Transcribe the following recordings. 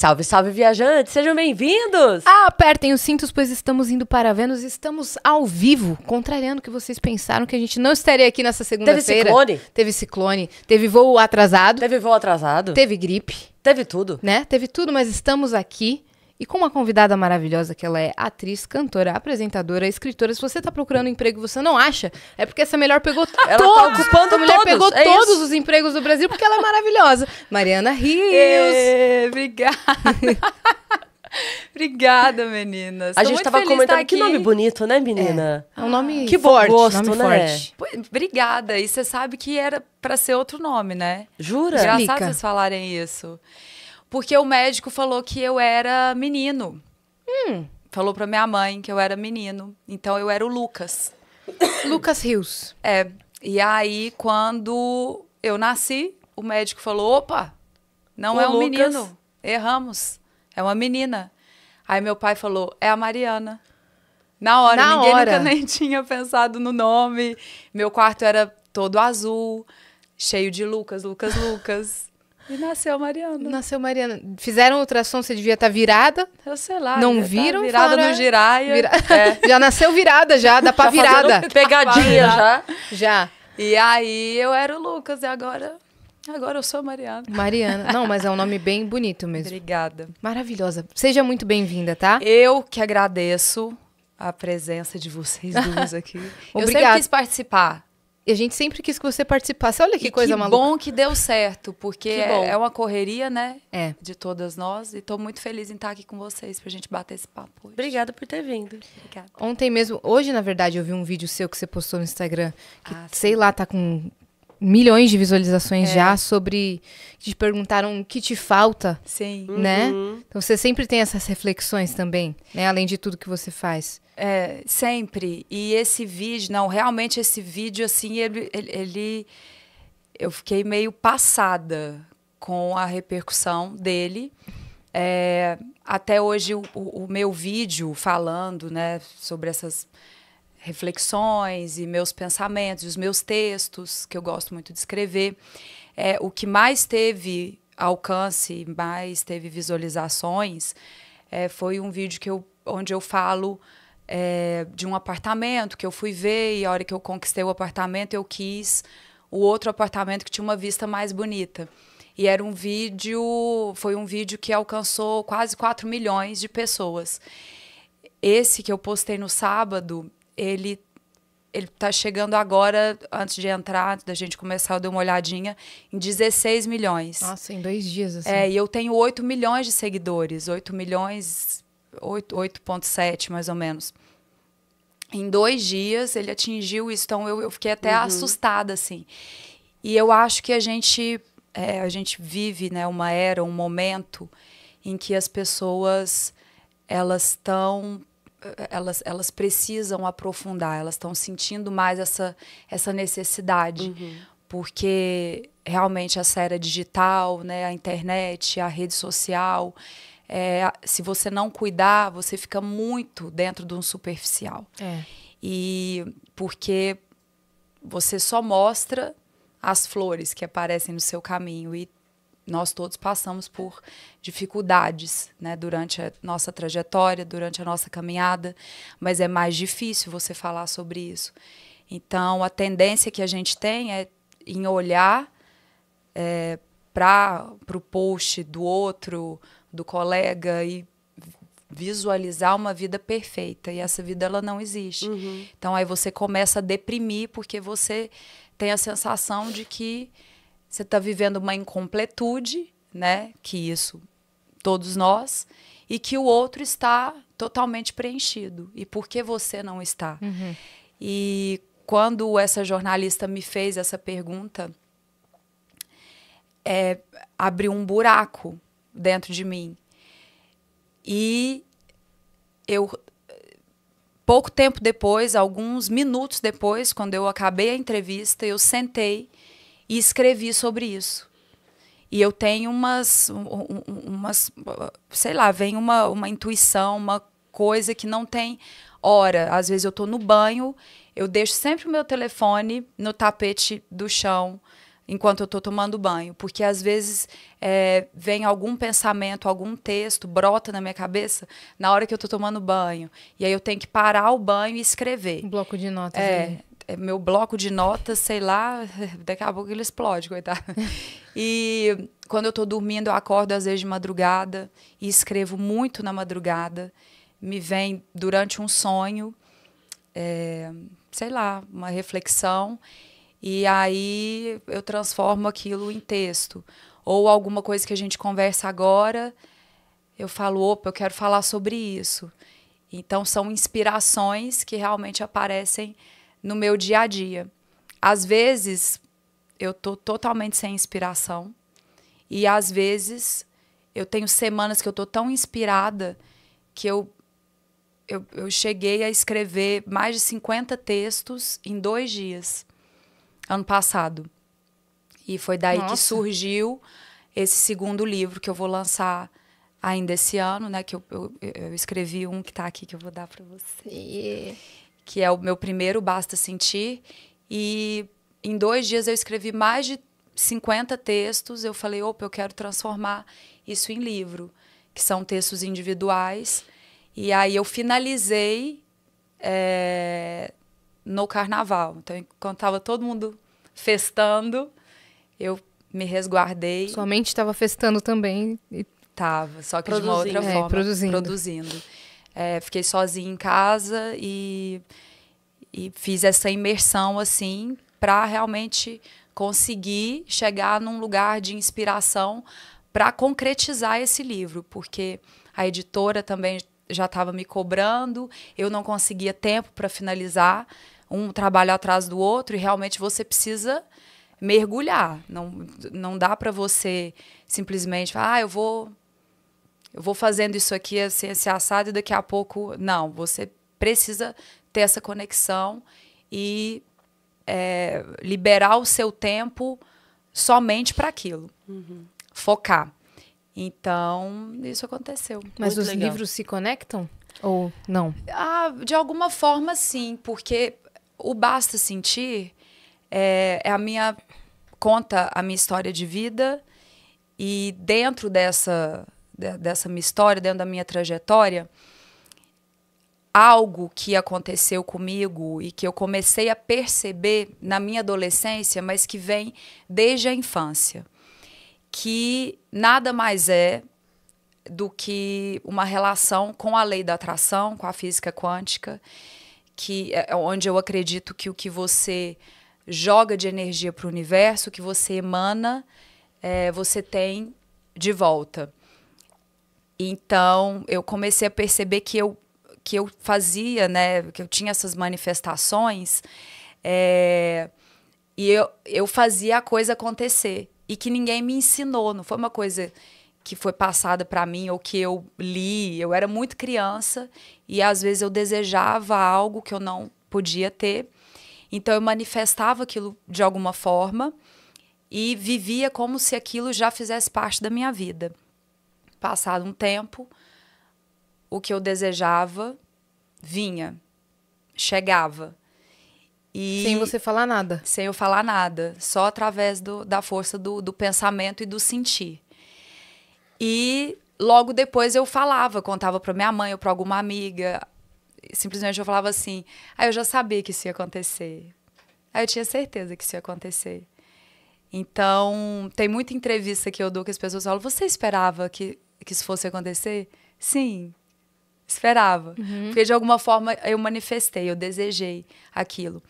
Salve, salve, viajantes! Sejam bem-vindos! Ah, apertem os cintos, pois estamos indo para Vênus. Estamos ao vivo, contrariando o que vocês pensaram, que a gente não estaria aqui nessa segunda-feira. Teve ciclone? Teve ciclone. Teve voo atrasado. Teve voo atrasado. Teve gripe. Teve tudo. Né? Teve tudo, mas estamos aqui e com uma convidada maravilhosa que ela é atriz, cantora, apresentadora, escritora. Se você está procurando emprego e você não acha, é porque essa melhor pegou ela todos, tá ocupando essa mulher todos, pegou é todos isso. os empregos do Brasil porque ela é maravilhosa. Mariana Rios. É, obrigada. Obrigada, meninas. A Tô gente estava comentando. Tá que nome bonito, né, menina? É, é um nome que forte. Gosto, nome né? forte. Pô, obrigada. E você sabe que era para ser outro nome, né? Jura? Graças a vocês falarem isso. Porque o médico falou que eu era menino. Hum. Falou pra minha mãe que eu era menino. Então eu era o Lucas. Lucas Rios. É. E aí, quando eu nasci, o médico falou: opa, não o é um Lucas. menino. Erramos. É uma menina. Aí meu pai falou: é a Mariana. Na hora, Na ninguém hora. nunca nem tinha pensado no nome. Meu quarto era todo azul, cheio de Lucas, Lucas, Lucas. E nasceu Mariana. Nasceu Mariana. Fizeram ultrassom, você devia estar tá virada. Eu sei lá. Não tá viram? virada falaram, no ah, giraia. Vira... É. Já nasceu virada, já. Dá pra já virada. Pegadinha já. Já. E aí eu era o Lucas e agora... Agora eu sou Mariana. Mariana. Não, mas é um nome bem bonito mesmo. Obrigada. Maravilhosa. Seja muito bem-vinda, tá? Eu que agradeço a presença de vocês duas aqui. Obrigada. Eu sempre quis participar. E a gente sempre quis que você participasse. Olha que e coisa que maluca. Que bom que deu certo, porque é, é uma correria, né? É. De todas nós. E estou muito feliz em estar aqui com vocês para a gente bater esse papo. Hoje. Obrigada por ter vindo. Obrigada. Ontem mesmo, hoje na verdade, eu vi um vídeo seu que você postou no Instagram, que ah, sei lá, tá com milhões de visualizações é. já sobre te perguntaram o que te falta, sim, né? Uhum. Então você sempre tem essas reflexões também, né? Além de tudo que você faz. É, sempre. E esse vídeo, não, realmente esse vídeo, assim, ele, ele, ele, Eu fiquei meio passada com a repercussão dele. É, até hoje, o, o, meu vídeo falando, né, sobre essas reflexões e meus pensamentos, os meus textos, que eu gosto muito de escrever, é, o que mais teve alcance, mais teve visualizações, é, foi um vídeo que eu, onde eu falo é, de um apartamento que eu fui ver e a hora que eu conquistei o apartamento eu quis o outro apartamento que tinha uma vista mais bonita. E era um vídeo, foi um vídeo que alcançou quase 4 milhões de pessoas. Esse que eu postei no sábado, ele ele tá chegando agora, antes de entrar, antes da gente começar, eu dei uma olhadinha, em 16 milhões. Nossa, em dois dias, assim. É, e eu tenho 8 milhões de seguidores, 8 milhões 8,7 mais ou menos. Em dois dias ele atingiu isso, então eu, eu fiquei até uhum. assustada, assim. E eu acho que a gente, é, a gente vive né, uma era, um momento em que as pessoas elas estão elas, elas precisam aprofundar, elas estão sentindo mais essa, essa necessidade. Uhum. Porque realmente essa era digital, né, a internet, a rede social, é, se você não cuidar, você fica muito dentro de um superficial. É. E porque você só mostra as flores que aparecem no seu caminho e nós todos passamos por dificuldades né, durante a nossa trajetória, durante a nossa caminhada, mas é mais difícil você falar sobre isso. Então, a tendência que a gente tem é em olhar é, para o post do outro, do colega e visualizar uma vida perfeita e essa vida ela não existe. Uhum. Então aí você começa a deprimir porque você tem a sensação de que você está vivendo uma incompletude, né? Que isso todos nós e que o outro está totalmente preenchido e por que você não está. Uhum. E quando essa jornalista me fez essa pergunta, é, abriu um buraco dentro de mim. E eu pouco tempo depois, alguns minutos depois, quando eu acabei a entrevista, eu sentei e escrevi sobre isso. E eu tenho umas, umas sei lá, vem uma, uma intuição, uma coisa que não tem hora. Às vezes eu estou no banho, eu deixo sempre o meu telefone no tapete do chão enquanto eu estou tomando banho, porque às vezes é, vem algum pensamento, algum texto, brota na minha cabeça na hora que eu estou tomando banho. E aí eu tenho que parar o banho e escrever. Um bloco de notas. É, é meu bloco de notas, sei lá, daqui a pouco ele explode, coitado. e quando eu estou dormindo, eu acordo às vezes de madrugada e escrevo muito na madrugada. Me vem durante um sonho, é, sei lá, uma reflexão e aí eu transformo aquilo em texto. Ou alguma coisa que a gente conversa agora, eu falo, opa, eu quero falar sobre isso. Então são inspirações que realmente aparecem no meu dia a dia. Às vezes eu tô totalmente sem inspiração e às vezes eu tenho semanas que eu tô tão inspirada que eu eu, eu cheguei a escrever mais de 50 textos em dois dias ano passado. E foi daí Nossa. que surgiu esse segundo livro que eu vou lançar ainda esse ano, né? Que eu, eu, eu escrevi um que está aqui que eu vou dar para você. Que é o meu primeiro Basta Sentir. E em dois dias eu escrevi mais de 50 textos. Eu falei, opa, eu quero transformar isso em livro, que são textos individuais. E aí eu finalizei é, no carnaval. Então, enquanto estava todo mundo festando, eu me resguardei. Sua mente estava festando também. E... Tava, só que produzindo. de uma outra é, forma. É, produzindo. Produzindo. É, fiquei sozinha em casa e, e fiz essa imersão, assim, para realmente conseguir chegar num lugar de inspiração para concretizar esse livro, porque a editora também já estava me cobrando, eu não conseguia tempo para finalizar um trabalho atrás do outro e realmente você precisa mergulhar. Não, não dá para você simplesmente falar, ah, eu vou eu vou fazendo isso aqui assim, esse assim, assado e daqui a pouco não. Você precisa ter essa conexão e é, liberar o seu tempo somente para aquilo, uhum. focar. Então isso aconteceu. Mas Muito os legal. livros se conectam? Ou não? Ah, de alguma forma, sim, porque o basta sentir é, é a minha conta a minha história de vida e dentro dessa dessa minha história, dentro da minha trajetória, algo que aconteceu comigo e que eu comecei a perceber na minha adolescência, mas que vem desde a infância, que nada mais é do que uma relação com a lei da atração, com a física quântica que é, é onde eu acredito que o que você joga de energia para o universo, o que você emana, é, você tem de volta. Então, eu comecei a perceber que eu, que eu fazia, né, que eu tinha essas manifestações, é, e eu, eu fazia a coisa acontecer. E que ninguém me ensinou, não foi uma coisa que foi passada para mim ou que eu li. Eu era muito criança e às vezes eu desejava algo que eu não podia ter. Então eu manifestava aquilo de alguma forma e vivia como se aquilo já fizesse parte da minha vida. Passado um tempo, o que eu desejava vinha, chegava. E sem você falar nada. Sem eu falar nada, só através do, da força do, do pensamento e do sentir. E logo depois eu falava, contava para minha mãe ou para alguma amiga. Simplesmente eu falava assim: "Ah, eu já sabia que isso ia acontecer". Aí ah, eu tinha certeza que isso ia acontecer. Então, tem muita entrevista que eu dou que as pessoas falam: "Você esperava que que isso fosse acontecer?". Sim. Esperava. Uhum. Porque de alguma forma eu manifestei, eu desejei aquilo.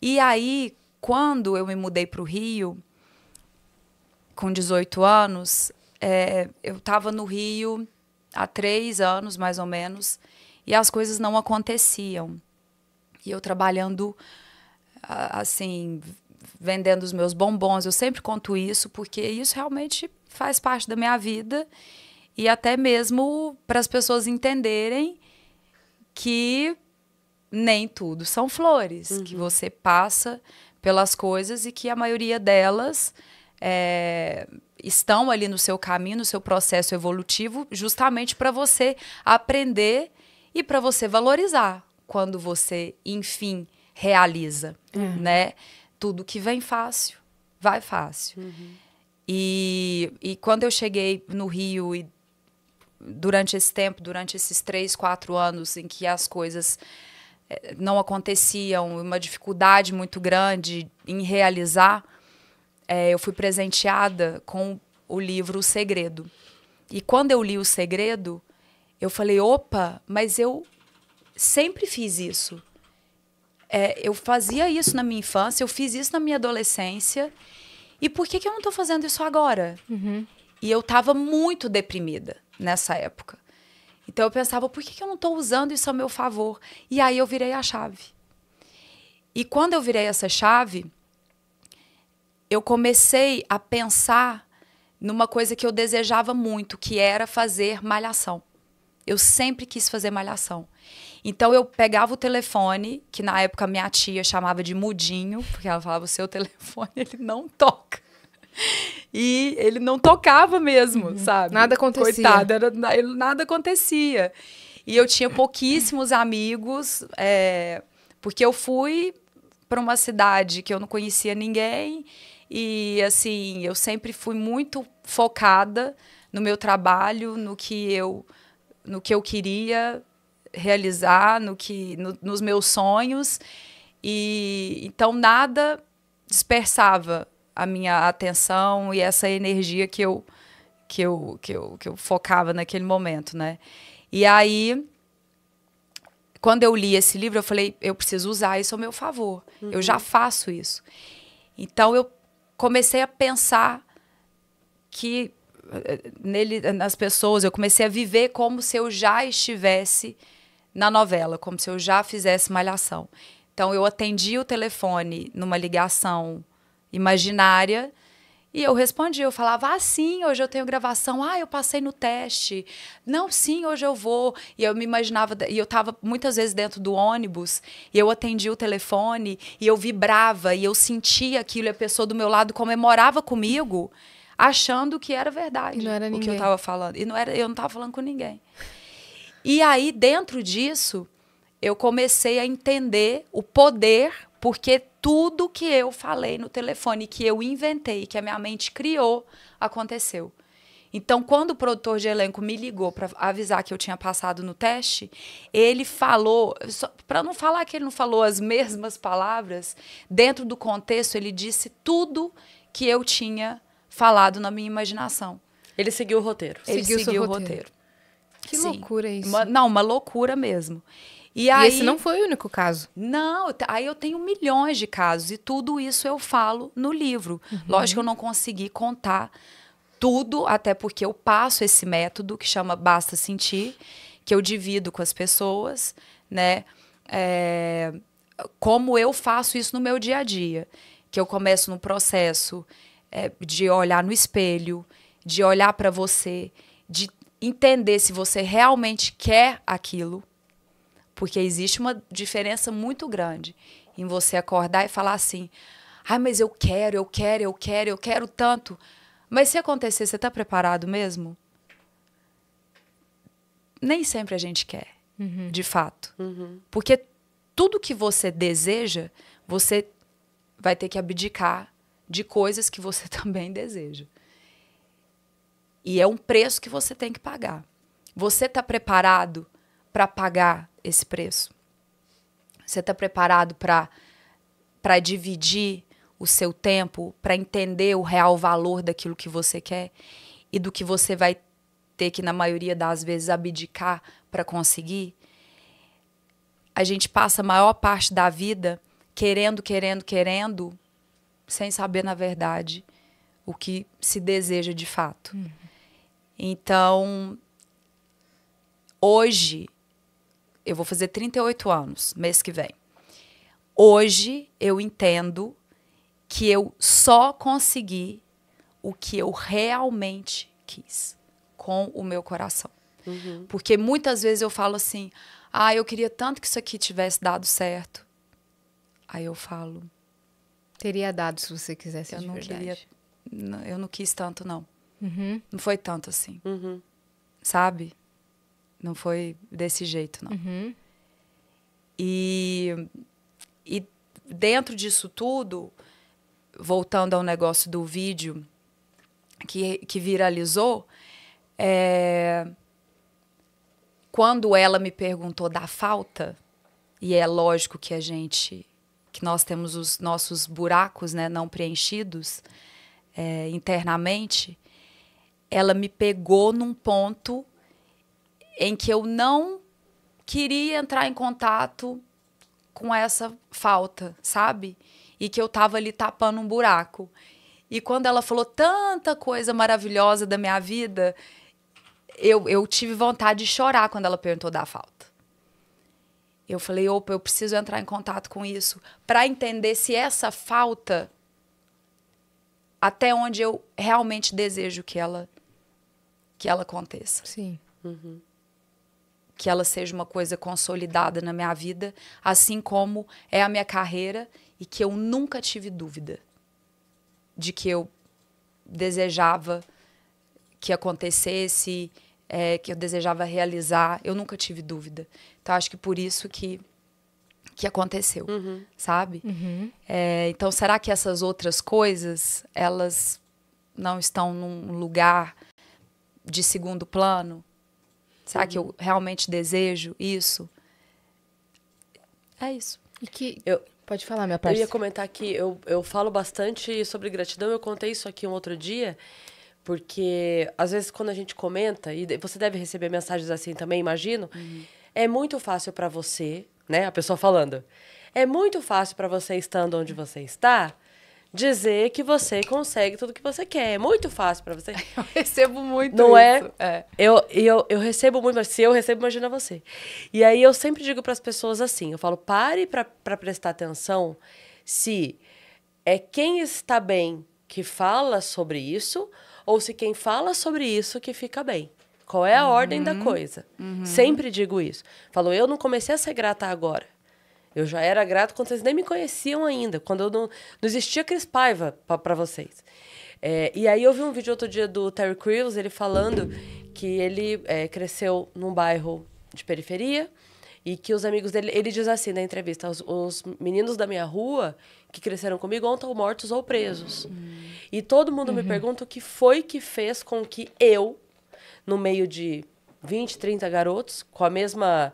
E aí, quando eu me mudei para o Rio, com 18 anos, é, eu estava no Rio há três anos, mais ou menos, e as coisas não aconteciam. E eu trabalhando, assim, vendendo os meus bombons. Eu sempre conto isso, porque isso realmente faz parte da minha vida. E até mesmo para as pessoas entenderem que nem tudo são flores, uhum. que você passa pelas coisas e que a maioria delas é, estão ali no seu caminho, no seu processo evolutivo, justamente para você aprender e para você valorizar quando você, enfim, realiza, uhum. né? Tudo que vem fácil, vai fácil. Uhum. E, e quando eu cheguei no Rio e durante esse tempo, durante esses três, quatro anos em que as coisas eh, não aconteciam, uma dificuldade muito grande em realizar, é, eu fui presenteada com o livro O Segredo. E quando eu li O Segredo, eu falei: opa, mas eu sempre fiz isso. É, eu fazia isso na minha infância, eu fiz isso na minha adolescência. E por que, que eu não estou fazendo isso agora? Uhum. E eu estava muito deprimida nessa época. Então eu pensava, por que, que eu não estou usando isso a meu favor? E aí eu virei a chave. E quando eu virei essa chave, eu comecei a pensar numa coisa que eu desejava muito, que era fazer malhação. Eu sempre quis fazer malhação. Então eu pegava o telefone, que na época minha tia chamava de mudinho, porque ela falava: o seu telefone ele não toca. E ele não tocava mesmo, uhum. sabe? Nada acontecia. Coitado, era, nada acontecia. E eu tinha pouquíssimos amigos, é, porque eu fui para uma cidade que eu não conhecia ninguém e assim, eu sempre fui muito focada no meu trabalho, no que eu no que eu queria realizar, no que no, nos meus sonhos. E então nada dispersava a minha atenção e essa energia que eu que eu, que eu, que eu focava naquele momento, né? E aí quando eu li esse livro, eu falei, eu preciso usar isso ao meu favor. Uhum. Eu já uhum. faço isso. Então eu comecei a pensar que eh, nele, nas pessoas, eu comecei a viver como se eu já estivesse na novela, como se eu já fizesse malhação. Então eu atendi o telefone numa ligação imaginária e eu respondia, eu falava, ah, sim, hoje eu tenho gravação, ah, eu passei no teste, não, sim, hoje eu vou. E eu me imaginava, e eu estava muitas vezes dentro do ônibus, e eu atendia o telefone, e eu vibrava, e eu sentia aquilo, e a pessoa do meu lado comemorava comigo, achando que era verdade não era o que eu estava falando. E não era, eu não estava falando com ninguém. E aí, dentro disso, eu comecei a entender o poder porque tudo que eu falei no telefone, que eu inventei, que a minha mente criou, aconteceu. Então, quando o produtor de elenco me ligou para avisar que eu tinha passado no teste, ele falou, para não falar que ele não falou as mesmas palavras, dentro do contexto, ele disse tudo que eu tinha falado na minha imaginação. Ele seguiu o roteiro. Ele seguiu, seguiu o roteiro. roteiro. Que Sim. loucura isso. Uma, não, uma loucura mesmo. E, e aí, esse não foi o único caso. Não, aí eu tenho milhões de casos e tudo isso eu falo no livro. Uhum. Lógico que eu não consegui contar tudo, até porque eu passo esse método que chama Basta Sentir, que eu divido com as pessoas, né? É, como eu faço isso no meu dia a dia. Que eu começo no processo é, de olhar no espelho, de olhar para você, de entender se você realmente quer aquilo porque existe uma diferença muito grande em você acordar e falar assim: ai, ah, mas eu quero, eu quero, eu quero, eu quero tanto. Mas se acontecer, você está preparado mesmo? Nem sempre a gente quer, uhum. de fato. Uhum. Porque tudo que você deseja, você vai ter que abdicar de coisas que você também deseja. E é um preço que você tem que pagar. Você está preparado para pagar esse preço? Você está preparado para dividir o seu tempo, para entender o real valor daquilo que você quer e do que você vai ter que, na maioria das vezes, abdicar para conseguir? A gente passa a maior parte da vida querendo, querendo, querendo, sem saber, na verdade, o que se deseja de fato. Uhum. Então, hoje, eu vou fazer 38 anos mês que vem. Hoje eu entendo que eu só consegui o que eu realmente quis com o meu coração. Uhum. Porque muitas vezes eu falo assim: ah, eu queria tanto que isso aqui tivesse dado certo. Aí eu falo. Teria dado se você quisesse eu de não verdade. Queria, eu não quis tanto, não. Uhum. Não foi tanto assim. Uhum. Sabe? Não foi desse jeito, não. Uhum. E, e dentro disso tudo, voltando ao negócio do vídeo que, que viralizou, é, quando ela me perguntou da falta, e é lógico que a gente, que nós temos os nossos buracos né, não preenchidos é, internamente, ela me pegou num ponto em que eu não queria entrar em contato com essa falta, sabe? E que eu tava ali tapando um buraco. E quando ela falou tanta coisa maravilhosa da minha vida, eu, eu tive vontade de chorar quando ela perguntou da falta. Eu falei, opa, eu preciso entrar em contato com isso para entender se essa falta até onde eu realmente desejo que ela que ela aconteça. Sim. Uhum que ela seja uma coisa consolidada na minha vida, assim como é a minha carreira e que eu nunca tive dúvida de que eu desejava que acontecesse, é, que eu desejava realizar, eu nunca tive dúvida. Então acho que por isso que que aconteceu, uhum. sabe? Uhum. É, então será que essas outras coisas elas não estão num lugar de segundo plano? Será uhum. que eu realmente desejo isso? É isso. E que. Eu, Pode falar, minha parte. Eu ia comentar que eu, eu falo bastante sobre gratidão. Eu contei isso aqui um outro dia, porque às vezes quando a gente comenta, e você deve receber mensagens assim também, imagino, uhum. é muito fácil para você, né? A pessoa falando. É muito fácil para você, estando onde você está, dizer que você consegue tudo que você quer. É muito fácil para você. Eu recebo muito Não é? isso. é? é. Eu, eu, eu recebo muito, mas se eu recebo, imagina você. E aí eu sempre digo para as pessoas assim, eu falo, pare para prestar atenção se é quem está bem que fala sobre isso ou se quem fala sobre isso que fica bem. Qual é a uhum. ordem da uhum. coisa? Uhum. Sempre digo isso. Falo, eu não comecei a ser grata agora. Eu já era grato quando vocês nem me conheciam ainda, quando não, não existia Cris Paiva para vocês. É, e aí eu vi um vídeo outro dia do Terry Crews, ele falando que ele é, cresceu num bairro de periferia e que os amigos dele... Ele diz assim na entrevista, os, os meninos da minha rua que cresceram comigo ou estão mortos ou presos. Uhum. E todo mundo uhum. me pergunta o que foi que fez com que eu, no meio de 20, 30 garotos, com a mesma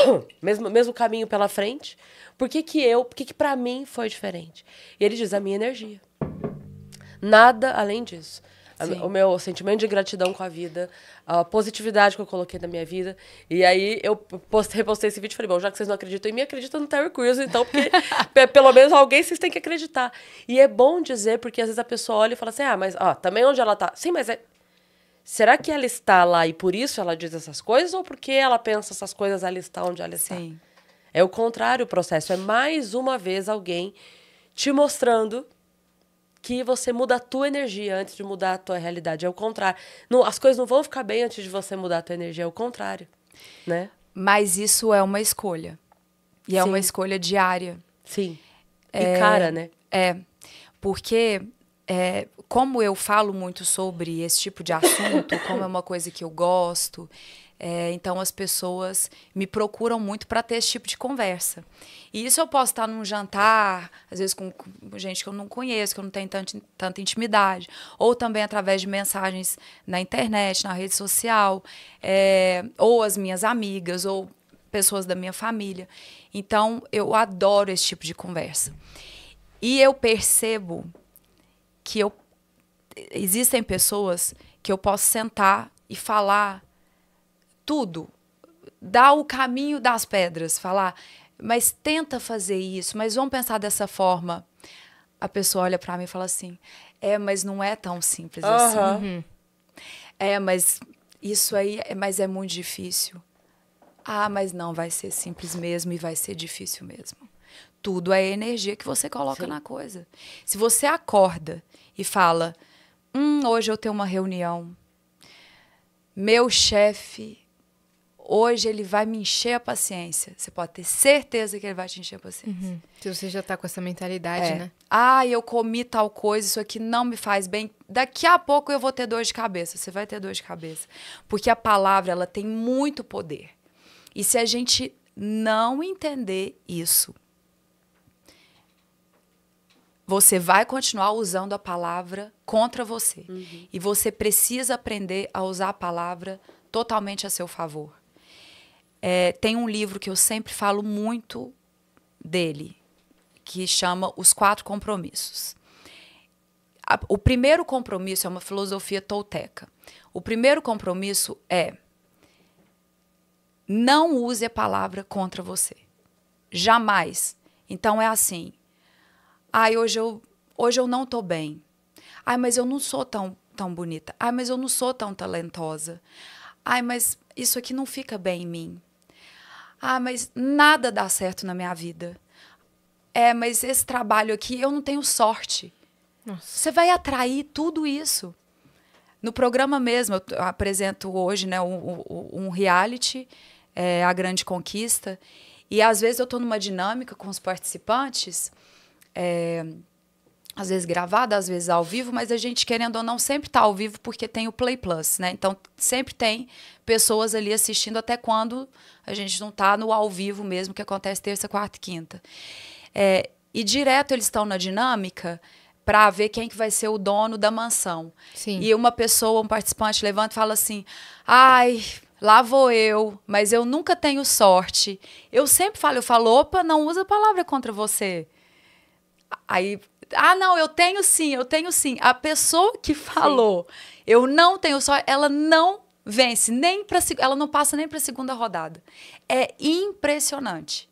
mesmo, mesmo caminho pela frente. Por que, que eu, por que, que para mim foi diferente? E ele diz: a minha energia. Nada além disso. A, o meu sentimento de gratidão com a vida, a positividade que eu coloquei na minha vida. E aí eu repostei esse vídeo e falei: bom, já que vocês não acreditam em mim, acreditam no Terry Crews, então, porque pelo menos alguém vocês têm que acreditar. E é bom dizer, porque às vezes a pessoa olha e fala assim: ah, mas ó, também onde ela tá. Sim, mas é Será que ela está lá e por isso ela diz essas coisas? Ou porque ela pensa essas coisas, ela está onde ela está? Sim. É o contrário o processo. É mais uma vez alguém te mostrando que você muda a tua energia antes de mudar a tua realidade. É o contrário. Não, as coisas não vão ficar bem antes de você mudar a tua energia. É o contrário, né? Mas isso é uma escolha. E é Sim. é uma escolha diária. Sim. É, e cara, né? É. Porque é, como eu falo muito sobre esse tipo de assunto, como é uma coisa que eu gosto, é, então as pessoas me procuram muito para ter esse tipo de conversa. E isso eu posso estar num jantar, às vezes com, gente que eu não conheço, que eu não tenho tanta, tanta intimidade, ou também através de mensagens na internet, na rede social, é, ou as minhas amigas, ou pessoas da minha família. Então eu adoro esse tipo de conversa. E eu percebo que eu existem pessoas que eu posso sentar e falar tudo, dar o caminho das pedras, falar, mas tenta fazer isso, mas vamos pensar dessa forma. A pessoa olha para mim e fala assim: "É, mas não é tão simples assim. uhum. assim". É, mas isso aí, é, mas é muito difícil. Ah, mas não vai ser simples mesmo e vai ser difícil mesmo. Tudo é energia que você coloca Sim. na coisa. Se você acorda e fala: Hum, hoje eu tenho uma reunião. Meu chefe, hoje ele vai me encher a paciência. Você pode ter certeza que ele vai te encher a paciência. Uhum. Se você já está com essa mentalidade, é. né? Ah, eu comi tal coisa, isso aqui não me faz bem. Daqui a pouco eu vou ter dor de cabeça. Você vai ter dor de cabeça. Porque a palavra, ela tem muito poder. E se a gente não entender isso, você vai continuar usando a palavra contra você. Uhum. E você precisa aprender a usar a palavra totalmente a seu favor. É, tem um livro que eu sempre falo muito dele, que chama Os Quatro Compromissos. A, o primeiro compromisso é uma filosofia tolteca. O primeiro compromisso é não use a palavra contra você. Jamais. Então é assim, Ai, hoje eu, hoje eu não tô bem. Ai, mas eu não sou tão, tão bonita. Ai, mas eu não sou tão talentosa. Ai, mas isso aqui não fica bem em mim. Ah, mas nada dá certo na minha vida. É, mas esse trabalho aqui eu não tenho sorte. Nossa. Você vai atrair tudo isso. No programa mesmo, eu apresento hoje né, um, um reality, é, A Grande Conquista. E às vezes eu estou numa dinâmica com os participantes é, às vezes gravada, às vezes ao vivo, mas a gente, querendo ou não, sempre está ao vivo porque tem o Play Plus, né? Então, sempre tem pessoas ali assistindo até quando a gente não está no ao vivo mesmo, que acontece terça, quarta e quinta. É, e direto eles estão na dinâmica para ver quem que vai ser o dono da mansão. Sim. E uma pessoa, um participante, levanta e fala assim, ai... Lá vou eu, mas eu nunca tenho sorte. Eu sempre falo, eu falo, opa, não usa a palavra contra você. Aí, ah, não, eu tenho sim, eu tenho sim. A pessoa que falou, sim. eu não tenho só, ela não vence nem para ela não passa nem para a segunda rodada. É impressionante.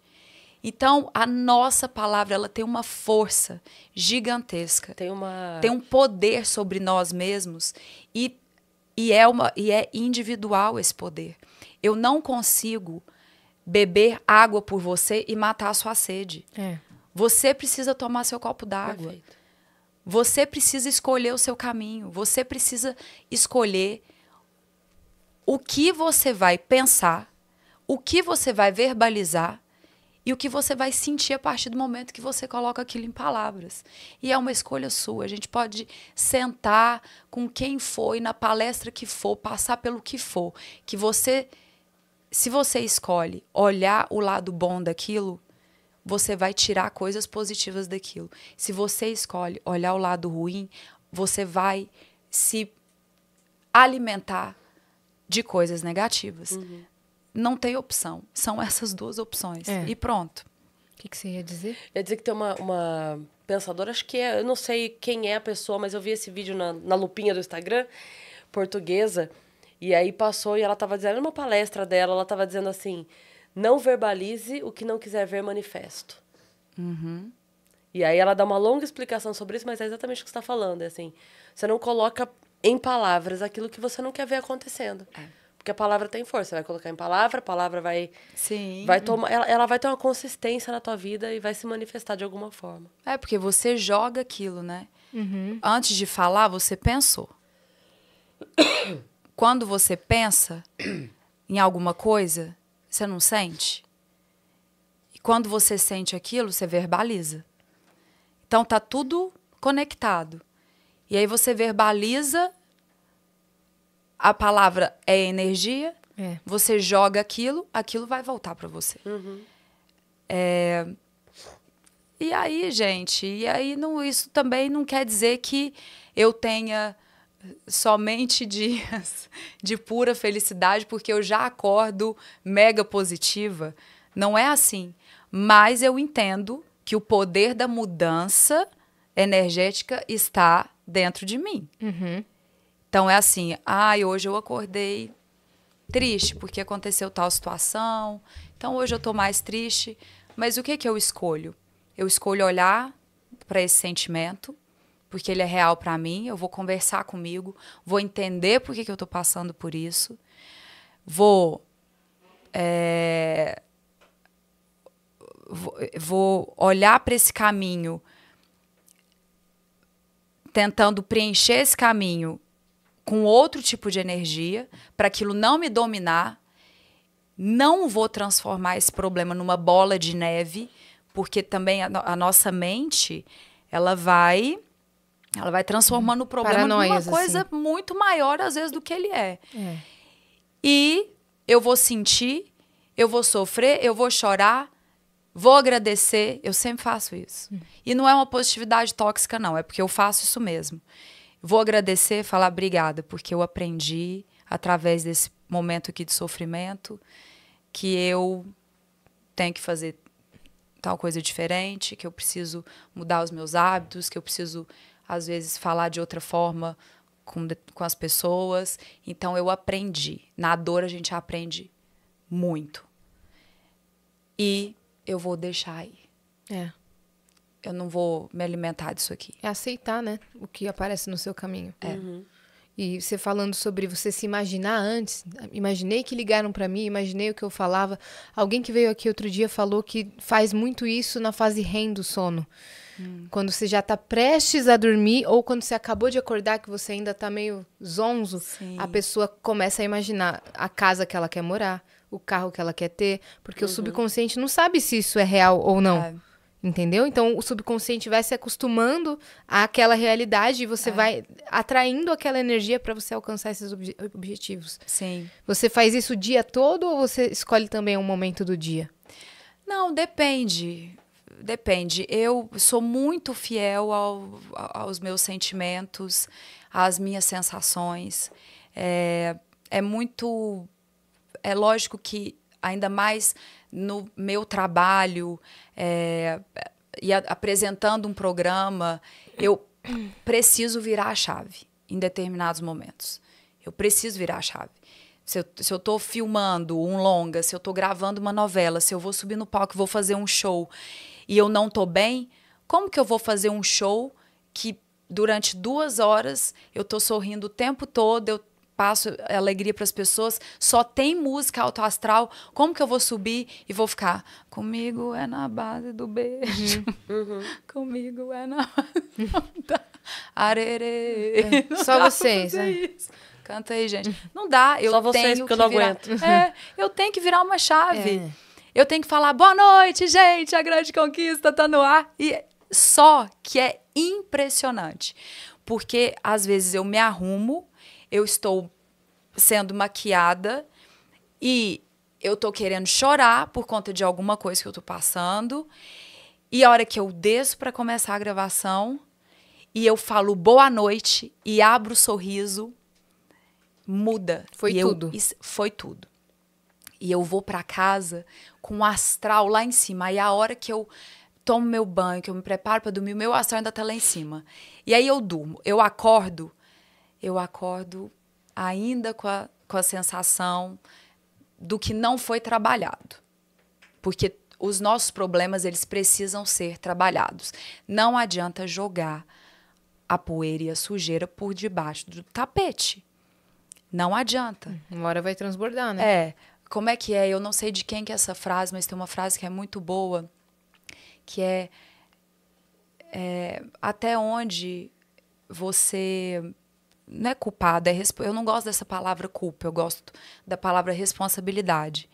Então, a nossa palavra, ela tem uma força gigantesca. Tem uma tem um poder sobre nós mesmos e e é uma e é individual esse poder. Eu não consigo beber água por você e matar a sua sede. É. Você precisa tomar seu copo d'água. Você precisa escolher o seu caminho. Você precisa escolher o que você vai pensar, o que você vai verbalizar e o que você vai sentir a partir do momento que você coloca aquilo em palavras. E é uma escolha sua. A gente pode sentar com quem for e na palestra que for, passar pelo que for, que você se você escolhe olhar o lado bom daquilo, você vai tirar coisas positivas daquilo. Se você escolhe olhar o lado ruim, você vai se alimentar de coisas negativas. Uhum. Não tem opção. São essas duas opções. É. E pronto. O que, que, você ia dizer? Eu ia dizer que tem uma, uma pensadora, acho que é, eu não sei quem é a pessoa, mas eu vi esse vídeo na, na lupinha do Instagram, portuguesa, e aí passou e ela estava dizendo, numa palestra dela, ela estava dizendo assim não verbalize o que não quiser ver manifesto. Uhum. E aí ela dá uma longa explicação sobre isso, mas é exatamente o que você está falando. É assim, você não coloca em palavras aquilo que você não quer ver acontecendo. É. Porque a palavra tem força. Você vai colocar em palavra, a palavra vai. Sim. Vai tomar, ela, ela vai ter uma consistência na tua vida e vai se manifestar de alguma forma. É, porque você joga aquilo, né? Uhum. Antes de falar, você pensou. Quando você pensa em alguma coisa, você não sente? E quando você sente aquilo, você verbaliza. Então tá tudo conectado. E aí você verbaliza a palavra é energia, é. você joga aquilo, aquilo vai voltar para você. Uhum. É... E aí, gente, e aí não, isso também não quer dizer que eu tenha somente dias de pura felicidade, porque eu já acordo mega positiva. Não é assim. Mas eu entendo que o poder da mudança energética está dentro de mim. Uhum. Então é assim, ai, ah, hoje eu acordei triste porque aconteceu tal situação. Então hoje eu estou mais triste, mas o que que eu escolho? Eu escolho olhar para esse sentimento, porque ele é real para mim, eu vou conversar comigo, vou entender por que, que eu estou passando por isso, vou, é, vou, vou olhar para esse caminho, tentando preencher esse caminho com outro tipo de energia, para aquilo não me dominar, não vou transformar esse problema numa bola de neve, porque também a, a nossa mente, ela vai ela vai transformando o problema Paranoias, numa assim. coisa assim. muito maior, às vezes, do que ele é. é. E eu vou sentir, eu vou sofrer, eu vou chorar, vou agradecer. Eu sempre faço isso. Hum. E não é uma positividade tóxica, não. É porque eu faço isso mesmo. Vou agradecer, falar obrigada, porque eu aprendi através desse momento aqui de sofrimento que eu tenho que fazer tal coisa diferente, que eu preciso mudar os meus hábitos, que eu preciso às vezes falar de outra forma com, com as pessoas. Então eu aprendi. Na dor a gente aprende muito. E eu vou deixar aí. É. Eu não vou me alimentar disso aqui. É aceitar, né? O que aparece no seu caminho. É. Uhum. E você falando sobre você se imaginar antes, imaginei que ligaram para mim, imaginei o que eu falava. Alguém que veio aqui outro dia falou que faz muito isso na fase REM do sono. Quando você já está prestes a dormir ou quando você acabou de acordar, que você ainda está meio zonzo, Sim. a pessoa começa a imaginar a casa que ela quer morar, o carro que ela quer ter, porque uhum. o subconsciente não sabe se isso é real ou não. É. Entendeu? Então o subconsciente vai se acostumando àquela realidade e você é. vai atraindo aquela energia para você alcançar esses ob objetivos. Sim. Você faz isso o dia todo ou você escolhe também um momento do dia? Não, depende depende. Eu sou muito fiel ao, aos meus sentimentos, às minhas sensações. É, é muito. É lógico que, ainda mais no meu trabalho é, e a, apresentando um programa, eu preciso virar a chave em determinados momentos. Eu preciso virar a chave. Se eu, se eu tô filmando um longa, se eu estou gravando uma novela, se eu vou subir no palco, e vou fazer um show, e eu não tô bem, como que eu vou fazer um show que durante duas horas eu tô sorrindo o tempo todo, eu passo alegria para as pessoas, só tem música autoastral. como que eu vou subir e vou ficar? Comigo é na base do beijo, uhum. uhum. comigo é na base da arerê. É, só vocês, né? Canta aí, gente. Não dá, eu Só vocês, tenho que eu não virar... aguento. É, eu tenho que virar uma chave. É. Eu tenho que falar boa noite, gente, a grande conquista tá no ar. E só que é impressionante, porque às vezes eu me arrumo, eu estou sendo maquiada e eu tô querendo chorar por conta de alguma coisa que eu tô passando. E a hora que eu desço para começar a gravação e eu falo boa noite e abro o sorriso, muda. Foi e tudo. Eu, foi tudo e eu vou para casa com o astral lá em cima. E a hora que eu tomo meu banho, que eu me preparo para dormir, o meu astral ainda tá lá em cima. E aí eu durmo, eu acordo, eu acordo ainda com a, com a sensação do que não foi trabalhado. Porque os nossos problemas, eles precisam ser trabalhados. Não adianta jogar a poeira e a sujeira por debaixo do tapete. Não adianta. Uma hora vai transbordar, né? É como é que é? Eu não sei de quem que é essa frase, mas tem uma frase que é muito boa, que é, é até onde você não é culpada, é eu não gosto dessa palavra culpa, eu gosto da palavra responsabilidade.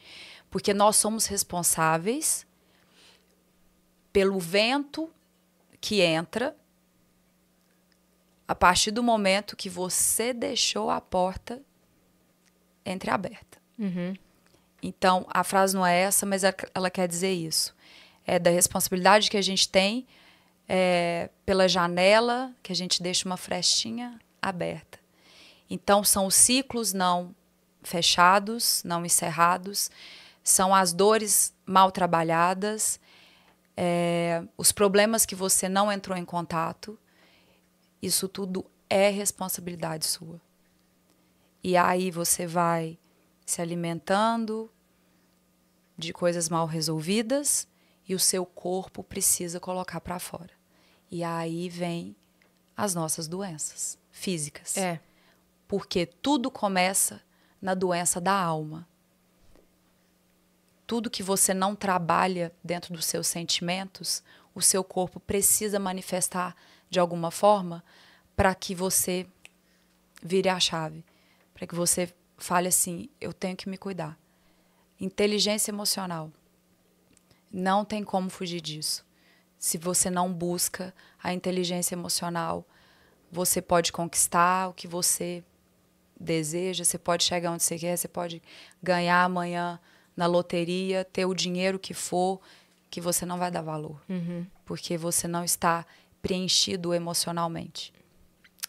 Porque nós somos responsáveis pelo vento que entra a partir do momento que você deixou a porta entreaberta. Uhum. Então, a frase não é essa, mas é ela quer dizer isso. É da responsabilidade que a gente tem é, pela janela, que a gente deixa uma frestinha aberta. Então, são os ciclos não fechados, não encerrados, são as dores mal trabalhadas, é, os problemas que você não entrou em contato. Isso tudo é responsabilidade sua. E aí você vai se alimentando de coisas mal resolvidas e o seu corpo precisa colocar para fora. E aí vem as nossas doenças físicas. É. Porque tudo começa na doença da alma. Tudo que você não trabalha dentro dos seus sentimentos, o seu corpo precisa manifestar de alguma forma para que você vire a chave, para que você fale assim: eu tenho que me cuidar. Inteligência emocional. Não tem como fugir disso. Se você não busca a inteligência emocional, você pode conquistar o que você deseja, você pode chegar onde você quer, você pode ganhar amanhã na loteria, ter o dinheiro que for, que você não vai dar valor. Uhum. Porque você não está preenchido emocionalmente.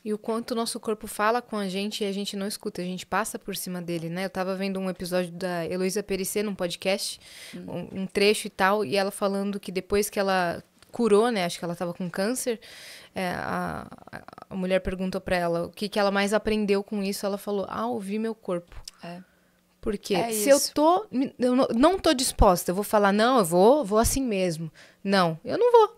E o quanto o nosso corpo fala com a gente e a gente não escuta, a gente passa por cima dele, né? Eu tava vendo um episódio da Heloísa Perecer num podcast, hum. um, trecho e tal, e ela falando que depois que ela curou, né? Acho que ela estava com câncer. É, a, a, mulher perguntou para ela o que, que ela mais aprendeu com isso. Ela falou: Ah, ouvi meu corpo. É. Porque é se isso. eu tô. Eu não tô disposta, eu vou falar, não, eu vou, vou assim mesmo. Não, eu não vou.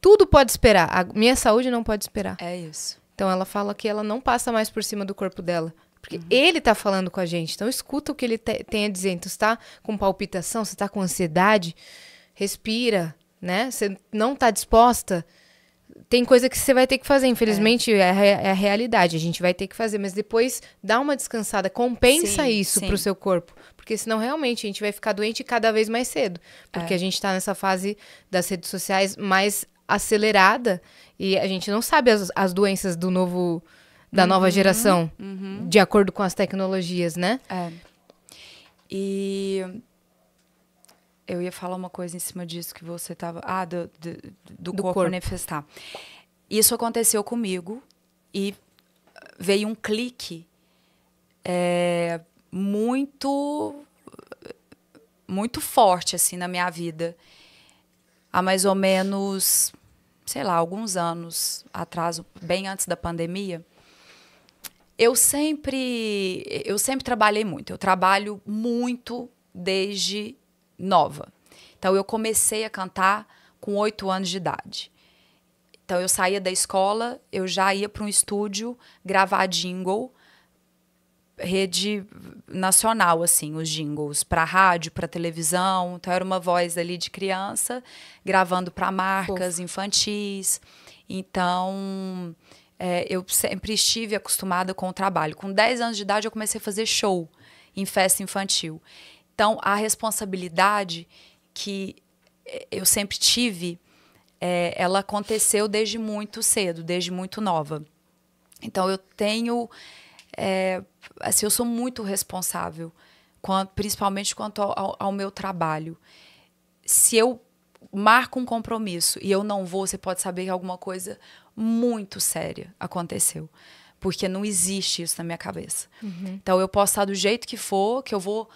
Tudo pode esperar. A minha saúde não pode esperar. É isso. Então ela fala que ela não passa mais por cima do corpo dela. Porque uhum. ele está falando com a gente. Então escuta o que ele te, tem a dizer. Então, você tá com palpitação, você está com ansiedade, respira, né? Você não está disposta. Tem coisa que você vai ter que fazer, infelizmente, é. É, a, é. a, realidade. A gente vai ter que fazer, mas depois dá uma descansada, compensa sim, isso para o seu corpo. Porque senão realmente a gente vai ficar doente cada vez mais cedo. Porque é. a gente está nessa fase das redes sociais mais acelerada e a gente não sabe as, as doenças do novo da uhum, nova geração uhum. de acordo com as tecnologias, né? É. E eu ia falar uma coisa em cima disso que você tava, ah, do, do, do, do corpo, corpo manifestar. Isso aconteceu comigo e veio um clique é, muito muito forte assim na minha vida há mais ou menos sei lá, alguns anos atrás, bem antes da pandemia, eu sempre eu sempre trabalhei muito. Eu trabalho muito desde nova. Então eu comecei a cantar com oito anos de idade. Então eu saía da escola, eu já ia para um estúdio gravar jingle rede nacional, assim, os jingles, para rádio, para televisão. Então era uma voz ali de criança, gravando para marcas Ufa. infantis. Então é, eu sempre estive acostumada com o trabalho. Com 10 anos de idade, eu comecei a fazer show em festa infantil. Então a responsabilidade que é, eu sempre tive, é, ela aconteceu desde muito cedo, desde muito nova. Então eu tenho é, assim, eu sou muito responsável, principalmente quanto ao, ao meu trabalho. Se eu marco um compromisso e eu não vou, você pode saber que alguma coisa muito séria aconteceu. Porque não existe isso na minha cabeça. Uhum. Então eu posso estar do jeito que for, que eu vou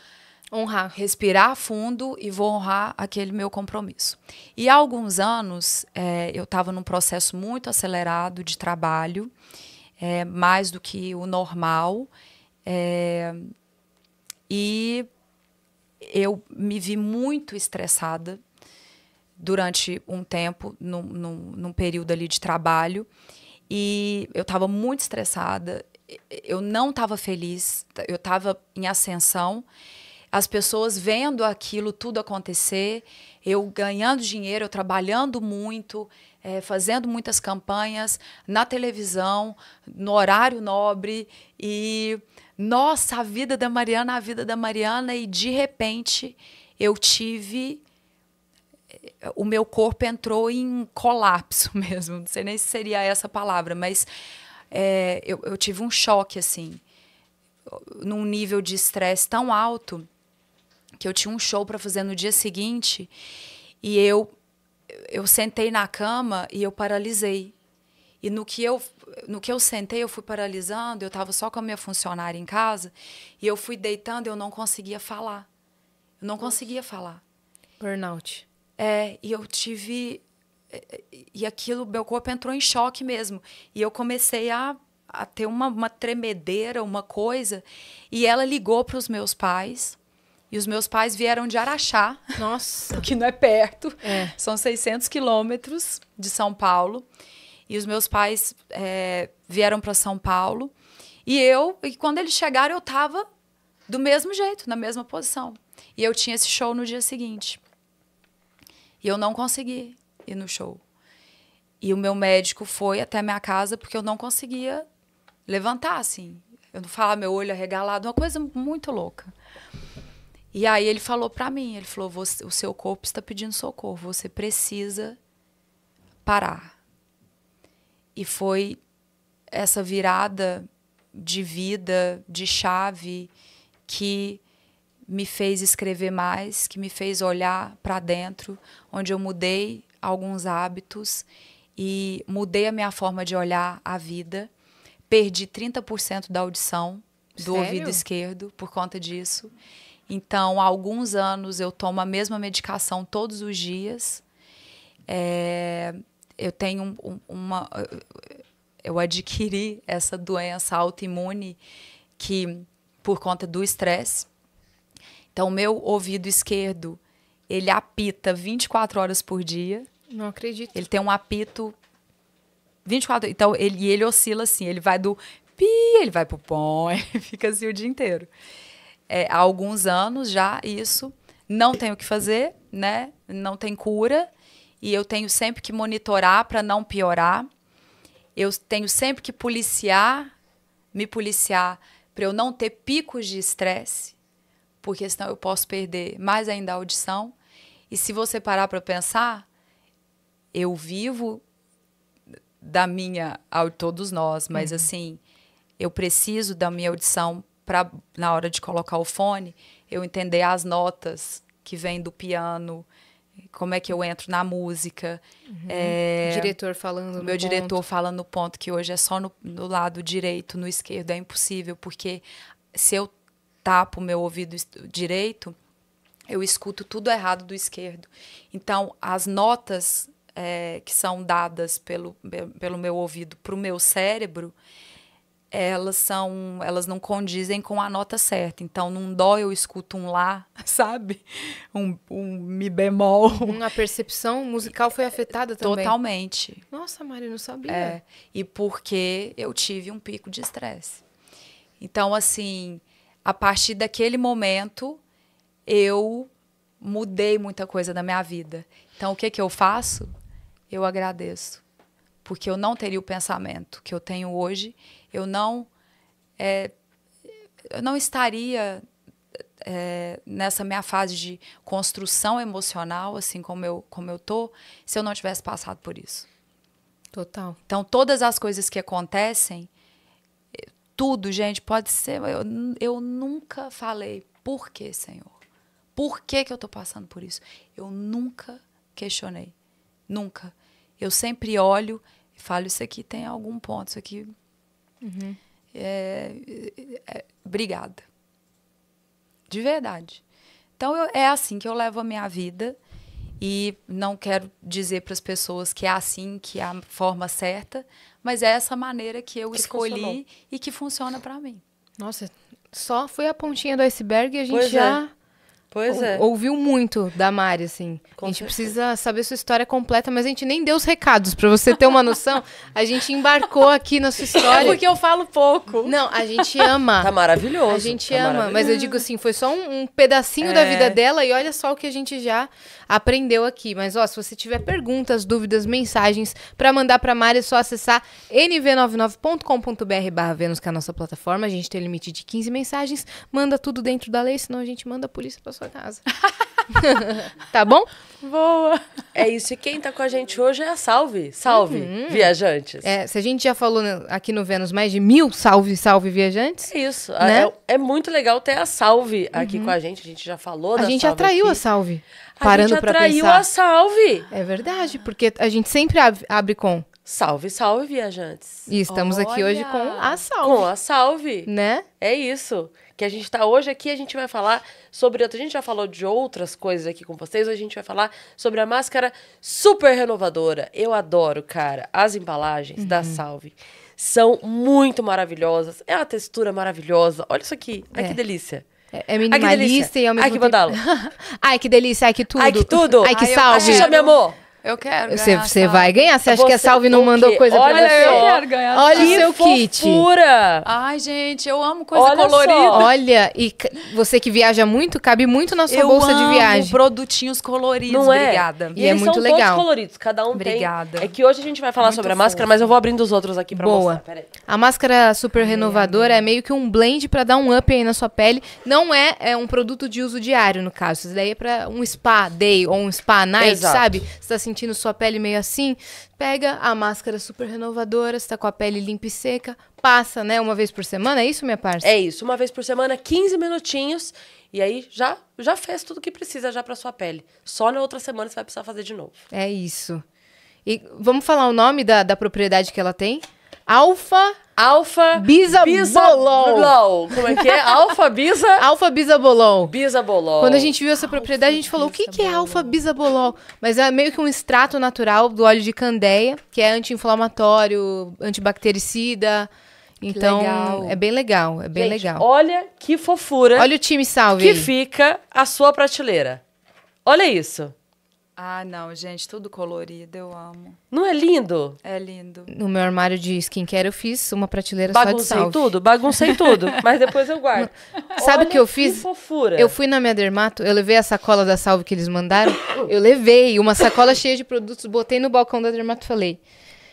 honrar, respirar fundo e vou honrar aquele meu compromisso. E há alguns anos é, eu estava num processo muito acelerado de trabalho, é, mais do que o normal. É, e eu me vi muito estressada durante um tempo, num, num, num período ali de trabalho. E eu estava muito estressada, eu não estava feliz, eu estava em ascensão. As pessoas vendo aquilo tudo acontecer, eu ganhando dinheiro, eu trabalhando muito, é, fazendo muitas campanhas na televisão, no horário nobre e nossa, a vida da Mariana, a vida da Mariana, e de repente eu tive. Eh, o meu corpo entrou em colapso mesmo. Não sei nem se seria essa palavra, mas é, eu, eu tive um choque, assim, num nível de estresse tão alto que eu tinha um show para fazer no dia seguinte e eu eu sentei na cama e eu paralisei. E no que eu no que eu sentei, eu fui paralisando, eu estava só com a minha funcionária em casa, e eu fui deitando, eu não conseguia falar. Eu não conseguia falar. Burnout. É, e eu tive é, é, e aquilo, meu corpo entrou em choque mesmo. E eu comecei a, a ter uma, uma tremedeira, uma coisa. E ela ligou para os meus pais. E os meus pais vieram de Araxá. Nossa! que não é perto. É. São 600 quilômetros de São Paulo. E os meus pais é, vieram para São Paulo. E eu, e quando eles chegaram, eu estava do mesmo jeito, na mesma posição. E eu tinha esse show no dia seguinte. E eu não consegui ir no show. E o meu médico foi até minha casa porque eu não conseguia levantar, assim. Eu não falava, meu olho arregalado, uma coisa muito louca. E aí ele falou para mim, ele falou, o seu corpo está pedindo socorro, você precisa parar. E foi essa virada de vida, de chave, que me fez escrever mais, que me fez olhar para dentro, onde eu mudei alguns hábitos e mudei a minha forma de olhar a vida. Perdi 30% da audição do Sério? ouvido esquerdo por conta disso. Então, há alguns anos eu tomo a mesma medicação todos os dias. É, eu tenho um, uma. Eu adquiri essa doença autoimune que por conta do estresse. Então, meu ouvido esquerdo, ele apita 24 horas por dia. Não acredito. Ele tem um apito 24 Então, ele, ele oscila assim, ele vai do pi, ele vai pro pom, fica assim o dia inteiro. É, há alguns anos já isso. Não tem o que fazer, né? Não tem cura e eu tenho sempre que monitorar para não piorar. Eu tenho sempre que policiar, me policiar para eu não ter picos de estresse, porque senão eu posso perder mais ainda a audição. E se você parar para pensar, eu vivo da minha, todos nós, mas uhum. assim, eu preciso da minha audição para na hora de colocar o fone, eu entender as notas que vêm do piano, como é que eu entro na música. Uhum. É, diretor falando Meu diretor ponto. falando no ponto que hoje é só no, no, lado direito, no esquerdo, é impossível, porque se eu tapo meu ouvido direito, eu escuto tudo errado do esquerdo. Então, as notas é, que são dadas pelo, pelo meu ouvido para o meu cérebro, elas são, elas não condizem com a nota certa. Então, num dó eu escuto um lá, sabe? Um, um mi bemol. Uhum. A percepção musical foi afetada também. Totalmente. Nossa, Maria, não sabia. É, e porque eu tive um pico de estresse. Então, assim, a partir daquele momento, eu mudei muita coisa da minha vida. Então, o que que eu faço? Eu agradeço. Porque eu não teria o pensamento que eu tenho hoje eu não, é, eu não estaria é, nessa minha fase de construção emocional, assim como eu, como eu tô, se eu não tivesse passado por isso. Total. Então, todas as coisas que acontecem, é, tudo, gente, pode ser. Eu, eu nunca falei, por que, Senhor? Por que, que eu tô passando por isso? Eu nunca questionei. Nunca. Eu sempre olho e falo, isso aqui tem algum ponto, isso aqui Uhum. É, é, é, obrigada. De verdade. Então, eu, é assim que eu levo a minha vida. E não quero dizer para as pessoas que é assim, que é a forma certa, mas é essa maneira que eu que escolhi funcionou. e que funciona para mim. Nossa, só foi a pontinha do iceberg e a gente pois é. já é. Pois é. ouviu muito da Mari, assim. Com a gente certeza. precisa saber sua história completa, mas a gente nem deu os recados. para você ter uma noção, a gente embarcou aqui na sua é história. É porque eu falo pouco. Não, a gente ama. Tá maravilhoso. A gente tá ama, mas eu digo assim, foi só um, um pedacinho é. da vida dela e olha só o que a gente já aprendeu aqui. Mas, ó, se você tiver perguntas, dúvidas, mensagens para mandar para Mari, é só acessar nv99.com.br barra Vênus, que é a nossa plataforma. A gente tem limite de 15 mensagens. Manda tudo dentro da lei, senão a gente manda a polícia para sua casa. tá bom? Boa! É isso, e quem tá com a gente hoje é a Salve. Salve, uhum. viajantes. É, se a gente já falou aqui no Vênus mais de mil salve, salve, viajantes. É isso, né? é, é, muito legal ter a Salve aqui uhum. com a gente, a gente já falou a da gente atraiu aqui. a Salve, parando pra pensar. A gente atraiu a Salve! É verdade, porque a gente sempre abre com... Salve, salve, viajantes! E estamos Olha. aqui hoje com a Salve. Com a Salve! Né? É isso que a gente está hoje aqui, a gente vai falar sobre. A gente já falou de outras coisas aqui com vocês, a gente vai falar sobre a máscara super renovadora. Eu adoro, cara, as embalagens uhum. da Salve. São muito maravilhosas. É uma textura maravilhosa. Olha isso aqui. Ai, é. que delícia. É, é minimalista Ai, e o mesmo Ai, que tempo... mandalo. Ai, que delícia. Ai, que tudo. Ai, que tudo. Ai, que salve. Ai, eu... É meu amor. Eu quero Você, você vai ganhar. Você acha você que a Salve não mandou quê? coisa Olha pra você? Olha, eu quero ganhar. Olha o seu kit. Pura. Ai, gente, eu amo coisa Olha colorida. Só. Olha, e você que viaja muito, cabe muito na sua eu bolsa de viagem. produtinhos coloridos. Não é? Obrigada. E, e é muito legal. todos coloridos, cada um Obrigada. Tem. É que hoje a gente vai falar muito sobre a máscara, mas eu vou abrindo os outros aqui pra Boa. mostrar. A máscara super renovadora é. é meio que um blend pra dar um up aí na sua pele. Não é, é um produto de uso diário, no caso. Isso daí é pra um spa day ou um spa night, Exato. sabe? Você tá assim, sentindo sua pele meio assim, pega a máscara super renovadora, está com a pele limpa e seca, passa, né, uma vez por semana, é isso, minha parça? É isso, uma vez por semana, 15 minutinhos, e aí já já fez tudo que precisa já para sua pele. Só na outra semana você vai precisar fazer de novo. É isso. E vamos falar o nome da, da propriedade que ela tem? Alfa Alfa Bisa, Bisa Bolon. Bolon. Como é que é? Alfa Bisa? Alfa Bisa Bolon. Bisa Bolon. Quando a gente viu essa propriedade, a gente falou: Bisa o que, que é Alfa Bisa Bolon? Mas é meio que um extrato natural do óleo de candeia, que é anti-inflamatório, antibactericida. Então, é bem legal, é bem gente, legal. Olha que fofura. Olha o time salve. Que aí. fica a sua prateleira. Olha isso. Ah, não, gente, tudo colorido, eu amo. Não é lindo? É lindo. No meu armário de skincare eu fiz uma prateleira baguncei só de salve. tudo, baguncei tudo, mas depois eu guardo. Sabe o que eu fiz? Que fofura. Eu fui na minha dermato, eu levei a sacola da salve que eles mandaram, eu levei uma sacola cheia de produtos, botei no balcão da dermato e falei: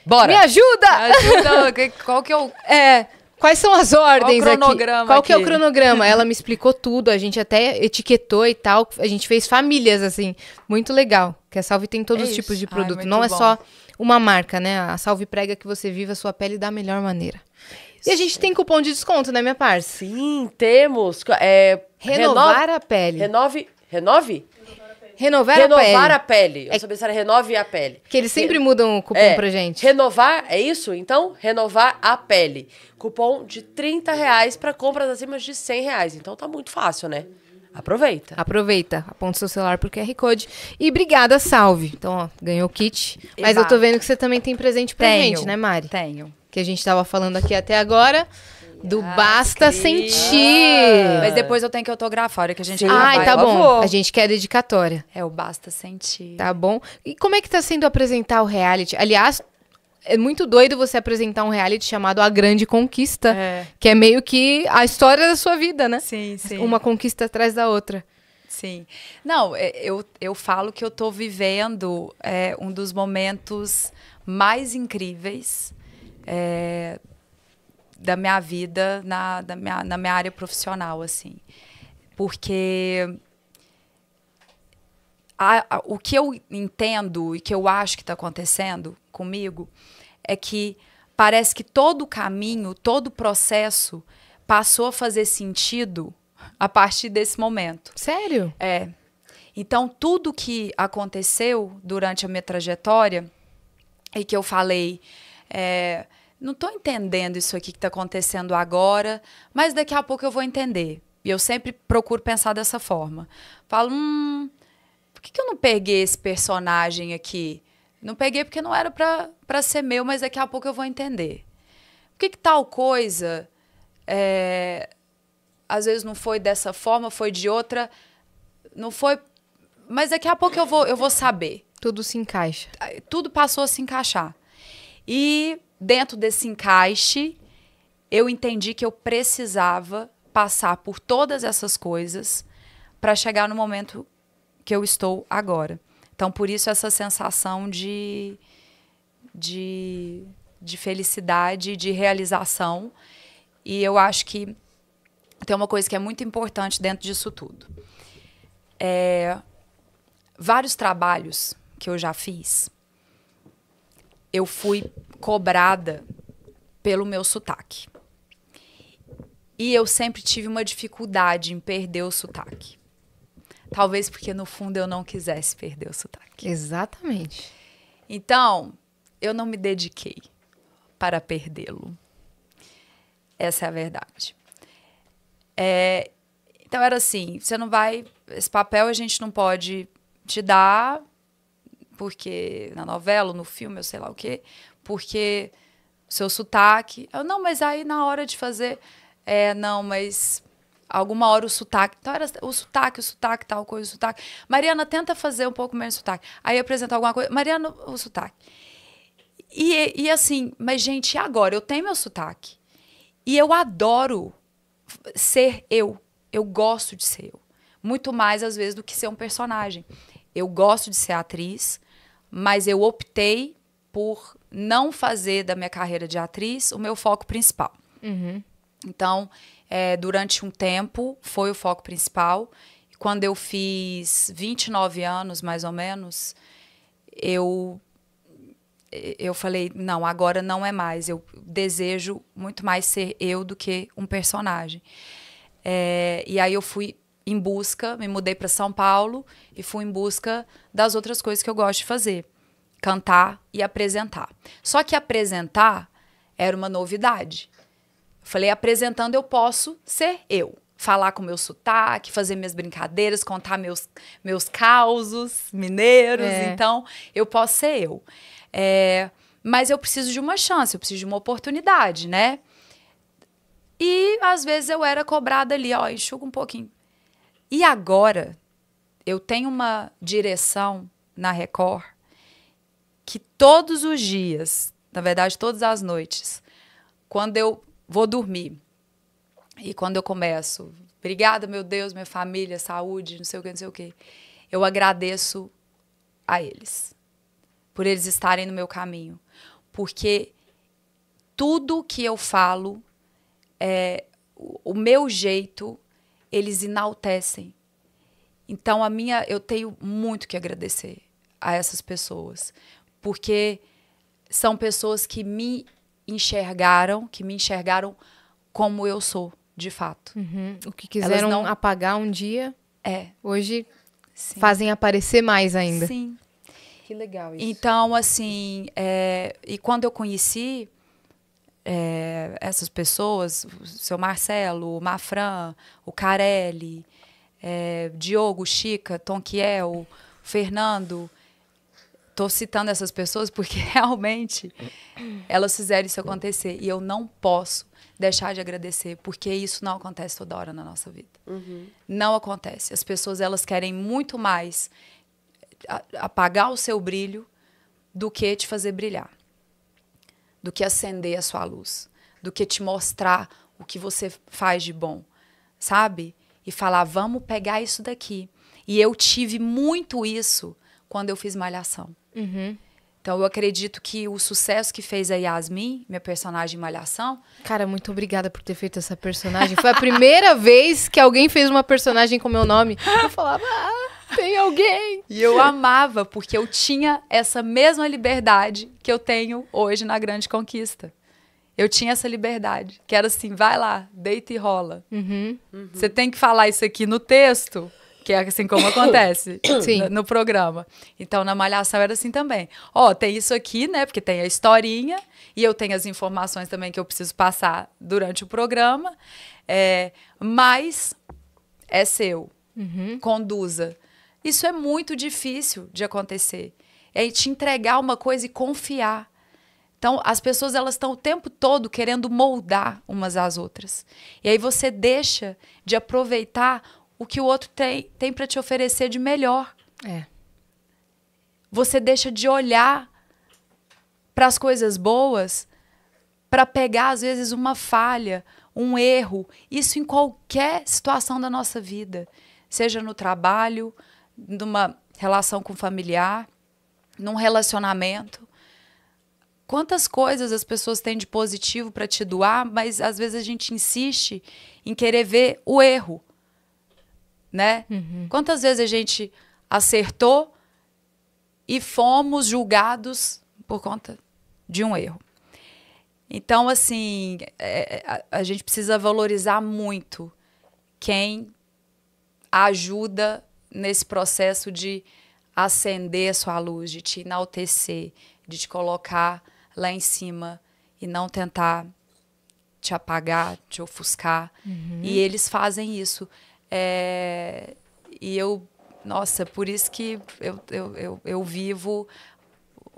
"Bora. Me ajuda! Me ajuda, qual que eu É, é Quais são as ordens Qual aqui? Qual aqui? que é o cronograma? Ela me explicou tudo, a gente até etiquetou e tal. A gente fez famílias, assim. Muito legal. Que a Salve tem todos é os tipos de produto. Ai, Não é bom. só uma marca, né? A Salve prega que você viva a sua pele da melhor maneira. Isso. E a gente tem cupom de desconto, né, minha parça? Sim, temos. É, Renovar a pele. Renove. Renove? Renovar, renovar a pele. A pele. Eu é... sabia se era renove a pele. Que eles sempre Re... mudam o cupom é. pra gente. Renovar, é isso? Então, renovar a pele. Cupom de 30 reais pra compras acima de 100 reais. Então tá muito fácil, né? Aproveita. Aproveita. Aponta seu celular pro QR Code. E obrigada, salve. Então, ó, ganhou o kit. Eba. Mas eu tô vendo que você também tem presente pra Tenho. gente, né, Mari? Tenho. Que a gente tava falando aqui até agora. Do ah, basta sentir. Mas depois eu tenho que autografar, olha que a gente Ai, tá bom. A gente quer a dedicatória. É o basta sentir. Tá bom. E como é que tá sendo apresentar o reality? Aliás, é muito doido você apresentar um reality chamado A Grande Conquista, é. que é meio que a história da sua vida, né? Sim, sim. Uma conquista atrás da outra. Sim. Não, é, eu, eu falo que eu estou vivendo é, um dos momentos mais incríveis é, da minha vida na, da minha, na minha área profissional, assim. Porque a, a, o que eu entendo e que eu acho que está acontecendo comigo é que parece que todo o caminho, todo o processo passou a fazer sentido a partir desse momento. Sério? É. Então, tudo que aconteceu durante a minha trajetória e que eu falei. É, não estou entendendo isso aqui que está acontecendo agora, mas daqui a pouco eu vou entender. E eu sempre procuro pensar dessa forma. Falo, hum, por que, que eu não peguei esse personagem aqui? Não peguei porque não era para ser meu, mas daqui a pouco eu vou entender. Por que, que tal coisa, é, às vezes não foi dessa forma, foi de outra, não foi. Mas daqui a pouco eu vou, eu vou saber. Tudo se encaixa. Tudo passou a se encaixar. E dentro desse encaixe, eu entendi que eu precisava passar por todas essas coisas para chegar no momento que eu estou agora. Então, por isso essa sensação de, de, de felicidade, de realização. E eu acho que tem uma coisa que é muito importante dentro disso tudo. É, vários trabalhos que eu já fiz, eu fui cobrada pelo meu sotaque. E eu sempre tive uma dificuldade em perder o sotaque. Talvez porque no fundo eu não quisesse perder o sotaque. Exatamente. Então, eu não me dediquei para perdê-lo. Essa é a verdade. É, então era assim, você não vai, esse papel a gente não pode te dar porque na novela, no filme, eu sei lá o quê, porque seu sotaque. Eu, não, mas aí na hora de fazer, é, não, mas alguma hora o sotaque. Então era o sotaque, o sotaque, tal coisa, o sotaque. Mariana, tenta fazer um pouco menos sotaque. Aí apresenta alguma coisa. Mariana, o sotaque. E, e assim, mas gente, agora? Eu tenho meu sotaque. E eu adoro ser eu. Eu gosto de ser eu. Muito mais, às vezes, do que ser um personagem. Eu gosto de ser atriz, mas eu optei por não fazer da minha carreira de atriz o meu foco principal. Uhum. Então, é, durante um tempo, foi o foco principal. Quando eu fiz 29 anos, mais ou menos, eu eu falei, não, agora não é mais. Eu desejo muito mais ser eu do que um personagem. É, e aí eu fui em busca, me mudei para São Paulo e fui em busca das outras coisas que eu gosto de fazer cantar e apresentar. Só que apresentar era uma novidade. falei, apresentando eu posso ser eu. Falar com meu sotaque, fazer minhas brincadeiras, contar meus, meus causos mineiros. É. Então, eu posso ser eu. É, mas eu preciso de uma chance, eu preciso de uma oportunidade, né? E às vezes eu era cobrada ali, ó, enxuga um pouquinho. E agora eu tenho uma direção na Record que todos os dias, na verdade, todas as noites, quando eu vou dormir e quando eu começo, obrigada, meu Deus, minha família, saúde, não sei o que, não sei o que, eu agradeço a eles, por eles estarem no meu caminho, porque tudo que eu falo, é, o meu jeito, eles enaltecem. Então a minha, eu tenho muito que agradecer a essas pessoas, porque são pessoas que me enxergaram, que me enxergaram como eu sou, de fato. Uhum. O que quiseram não... apagar um dia, é. hoje Sim. fazem aparecer mais ainda. Sim. Que legal isso. Então, assim, é... e quando eu conheci é... essas pessoas, o seu Marcelo, o Mafran, o Carelli, é... Diogo, Chica, Tonquiel, Fernando, tô citando essas pessoas porque realmente elas fizeram isso acontecer. E eu não posso deixar de agradecer, porque isso não acontece toda hora na nossa vida. Uhum. Não acontece. As pessoas elas querem muito mais apagar o seu brilho do que te fazer brilhar, do que acender a sua luz, do que te mostrar o que você faz de bom, sabe? E falar, vamos pegar isso daqui. E eu tive muito isso quando eu fiz malhação. Uhum. Então eu acredito que o sucesso que fez a Yasmin, minha personagem Malhação. Cara, muito obrigada por ter feito essa personagem. Foi a primeira vez que alguém fez uma personagem com meu nome. Eu falava, ah, tem alguém. E eu amava, porque eu tinha essa mesma liberdade que eu tenho hoje na Grande Conquista. Eu tinha essa liberdade, que era assim, vai lá, deita e rola. Uhum. Você uhum. tem que falar isso aqui no texto que é assim como acontece no, no, programa. Então, na Malhação era assim também. Ó, tem isso aqui, né? Porque tem a historinha e eu tenho as informações também que eu preciso passar durante o programa. É, mas é seu. Uhum. Conduza. Isso é muito difícil de acontecer. É te entregar uma coisa e confiar. Então, as pessoas elas estão o tempo todo querendo moldar umas às outras. E aí você deixa de aproveitar o que o outro tem, tem para te oferecer de melhor. É. Você deixa de olhar para as coisas boas para pegar, às vezes, uma falha, um erro. Isso em qualquer situação da nossa vida, seja no trabalho, numa relação com familiar, num relacionamento. Quantas coisas as pessoas têm de positivo para te doar, mas às vezes a gente insiste em querer ver o erro né? Uhum. Quantas vezes a gente acertou e fomos julgados por conta de um erro? Então, assim, é, é, a, a gente precisa valorizar muito quem ajuda nesse processo de acender a sua luz, de te enaltecer, de te colocar lá em cima e não tentar te apagar, te ofuscar. Uhum. E eles fazem isso. É, e eu, nossa, por isso que eu, eu, eu, eu vivo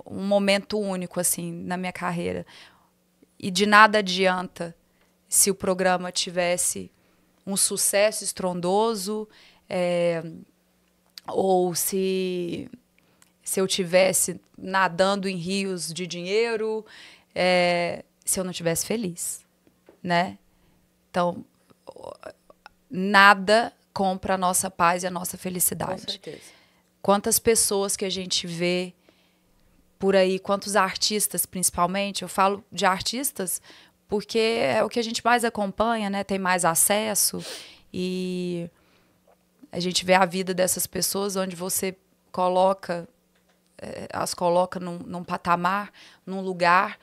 um momento único, assim, na minha carreira. E de nada adianta se o programa tivesse um sucesso estrondoso é, ou se se eu tivesse nadando em rios de dinheiro é, se eu não tivesse feliz né então nada compra a nossa paz e a nossa felicidade. Com certeza. Quantas pessoas que a gente vê por aí, quantos artistas principalmente, eu falo de artistas porque é o que a gente mais acompanha, né? Tem mais acesso e a gente vê a vida dessas pessoas onde você coloca eh, as coloca num, num patamar, num lugar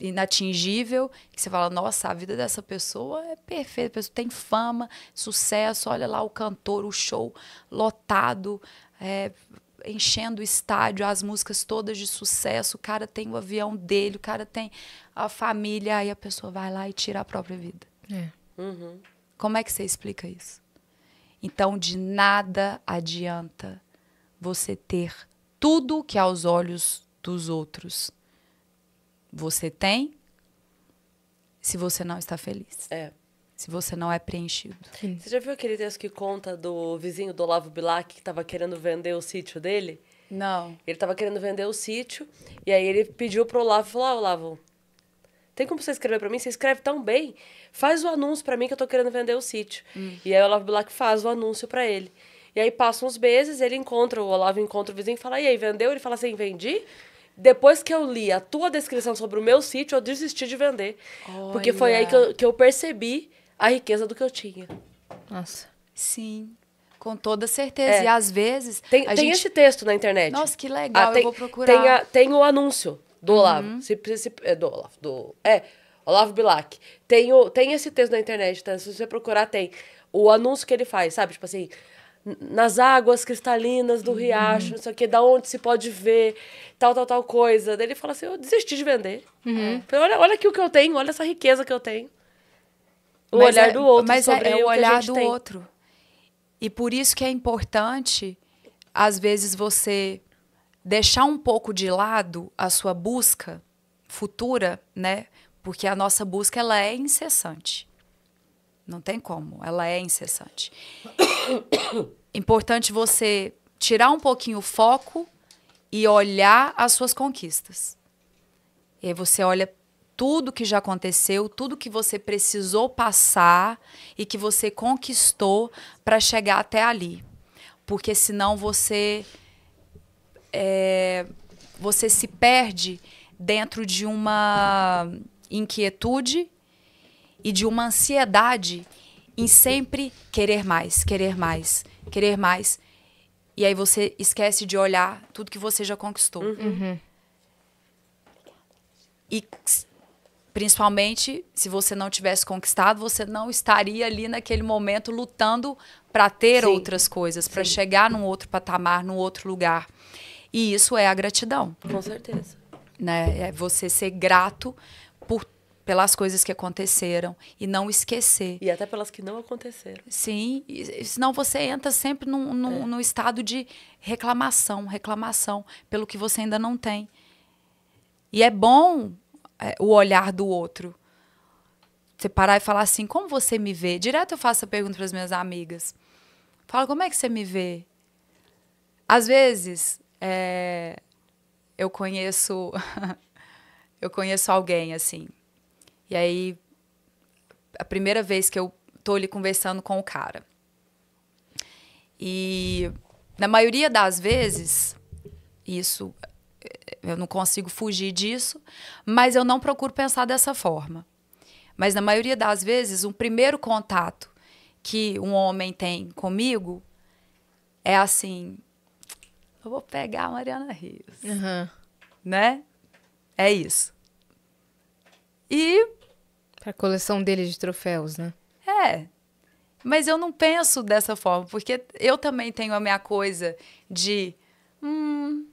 inatingível, que você fala, nossa, a vida dessa pessoa é perfeita, a pessoa tem fama, sucesso, olha lá o cantor, o show lotado, é, enchendo o estádio, as músicas todas de sucesso, o cara tem o avião dele, o cara tem a família, aí a pessoa vai lá e tira a própria vida. É. Uhum. Como é que você explica isso? Então, de nada adianta você ter tudo que é aos olhos dos outros você tem se você não está feliz. É. Se você não é preenchido. Sim. Você já viu aquele texto que conta do vizinho do Olavo Bilac que estava querendo vender o sítio dele? Não. Ele estava querendo vender o sítio e aí ele pediu pro Olavo, falou: ah, Olavo, tem como você escrever para mim? Você escreve tão bem. Faz o anúncio para mim que eu tô querendo vender o sítio. Hum. E aí o Olavo Bilac faz o anúncio para ele. E aí passam uns meses, ele encontra, o Olavo encontra o vizinho e fala: E aí, vendeu? Ele fala assim: Vendi. Depois que eu li a tua descrição sobre o meu sítio, eu desisti de vender. Olha. Porque foi aí que eu, que eu percebi a riqueza do que eu tinha. Nossa. Sim. Com toda certeza. É. E às vezes. Tem, tem gente... esse texto na internet. Nossa, que legal. Ah, tem, eu vou procurar. Tem, a, tem o anúncio do uhum. Olavo. Uhum. Se, se, é, do Olavo. Do, é, Olavo Bilac. Tem, o, tem esse texto na internet, tá? Se você procurar, tem. O anúncio que ele faz, sabe? Tipo assim, nas águas cristalinas do uhum. riacho, não sei o quê, da onde se pode ver, tal, tal, tal coisa. Daí ele fala assim, eu desisti de vender. Uhum. É. Falei, olha, olha aqui o que eu tenho, olha essa riqueza que eu tenho. O mas olhar é, do outro mas é, sobre é, é o, olhar do tem. outro. E por isso que é importante, às vezes, você deixar um pouco de lado a sua busca futura, né? Porque a nossa busca, ela é incessante. Não tem como, ela é incessante. Importante você tirar um pouquinho o foco e olhar as suas conquistas. E aí você olha tudo que já aconteceu, tudo que você precisou passar e que você conquistou para chegar até ali. Porque senão você é, você se perde dentro de uma inquietude e de uma ansiedade em sempre querer mais, querer mais, querer mais. E aí você esquece de olhar tudo que você já conquistou. Uhum. uhum. E principalmente se você não tivesse conquistado, você não estaria ali naquele momento lutando para ter Sim. outras coisas, para chegar num outro patamar, num outro lugar. E isso é a gratidão. Com certeza. Né? É você ser grato por pelas coisas que aconteceram e não esquecer. E até pelas que não aconteceram. Sim, senão você entra sempre num, num, é. num estado de reclamação, reclamação pelo que você ainda não tem. E é bom é, o olhar do outro. Você parar e falar assim, como você me vê? Direto eu faço a pergunta para as minhas amigas. Fala, como é que você me vê? Às vezes, é, eu conheço eu conheço alguém assim e aí, a primeira vez que eu tô ali conversando com o cara. E na maioria das vezes, isso eh, eu não consigo fugir disso, mas eu não procuro pensar dessa forma. Mas na maioria das vezes, um primeiro contato que um homem tem comigo é assim: eu vou pegar a Mariana Rios. Uhum. Né? É isso. E a coleção dele de troféus, né? É. Mas eu não penso dessa forma, porque eu também tenho a minha coisa de. Hum,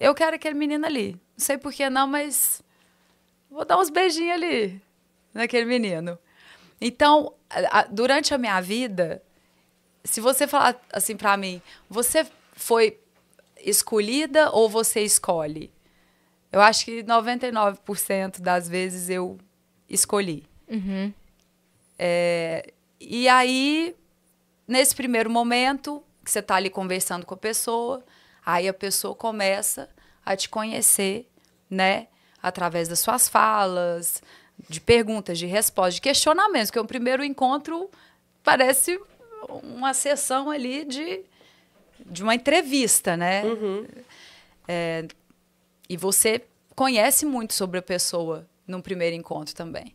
eu quero aquele menino ali. Não sei por que não, mas vou dar uns beijinhos ali naquele menino. Então, a, a, durante a minha vida, se você falar assim para mim, você foi escolhida ou você escolhe? Eu acho que 99% das vezes eu escolhi. Uhum. É, e aí, nesse primeiro momento, que você está ali conversando com a pessoa, aí a pessoa começa a te conhecer, né? Através das suas falas, de perguntas, de respostas, de questionamentos, porque o é primeiro encontro parece uma sessão ali de, de uma entrevista, né? Uhum. É, e você conhece muito sobre a pessoa num primeiro encontro também.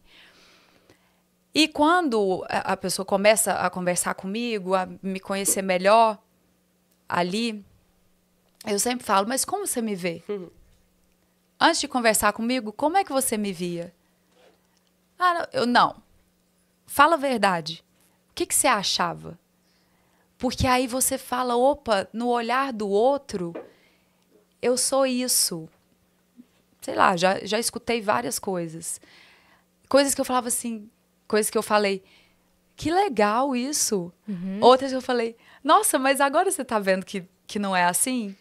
E quando a pessoa começa a conversar comigo, a me conhecer melhor ali, eu sempre falo: Mas como você me vê? Uhum. Antes de conversar comigo, como é que você me via? Ah, eu não. Fala a verdade. O que, que você achava? Porque aí você fala: opa, no olhar do outro, eu sou isso sei lá, já, já escutei várias coisas. Coisas que eu falava assim, coisas que eu falei, que legal isso. Uhum. Outras que eu falei, nossa, mas agora você tá vendo que, que não é assim?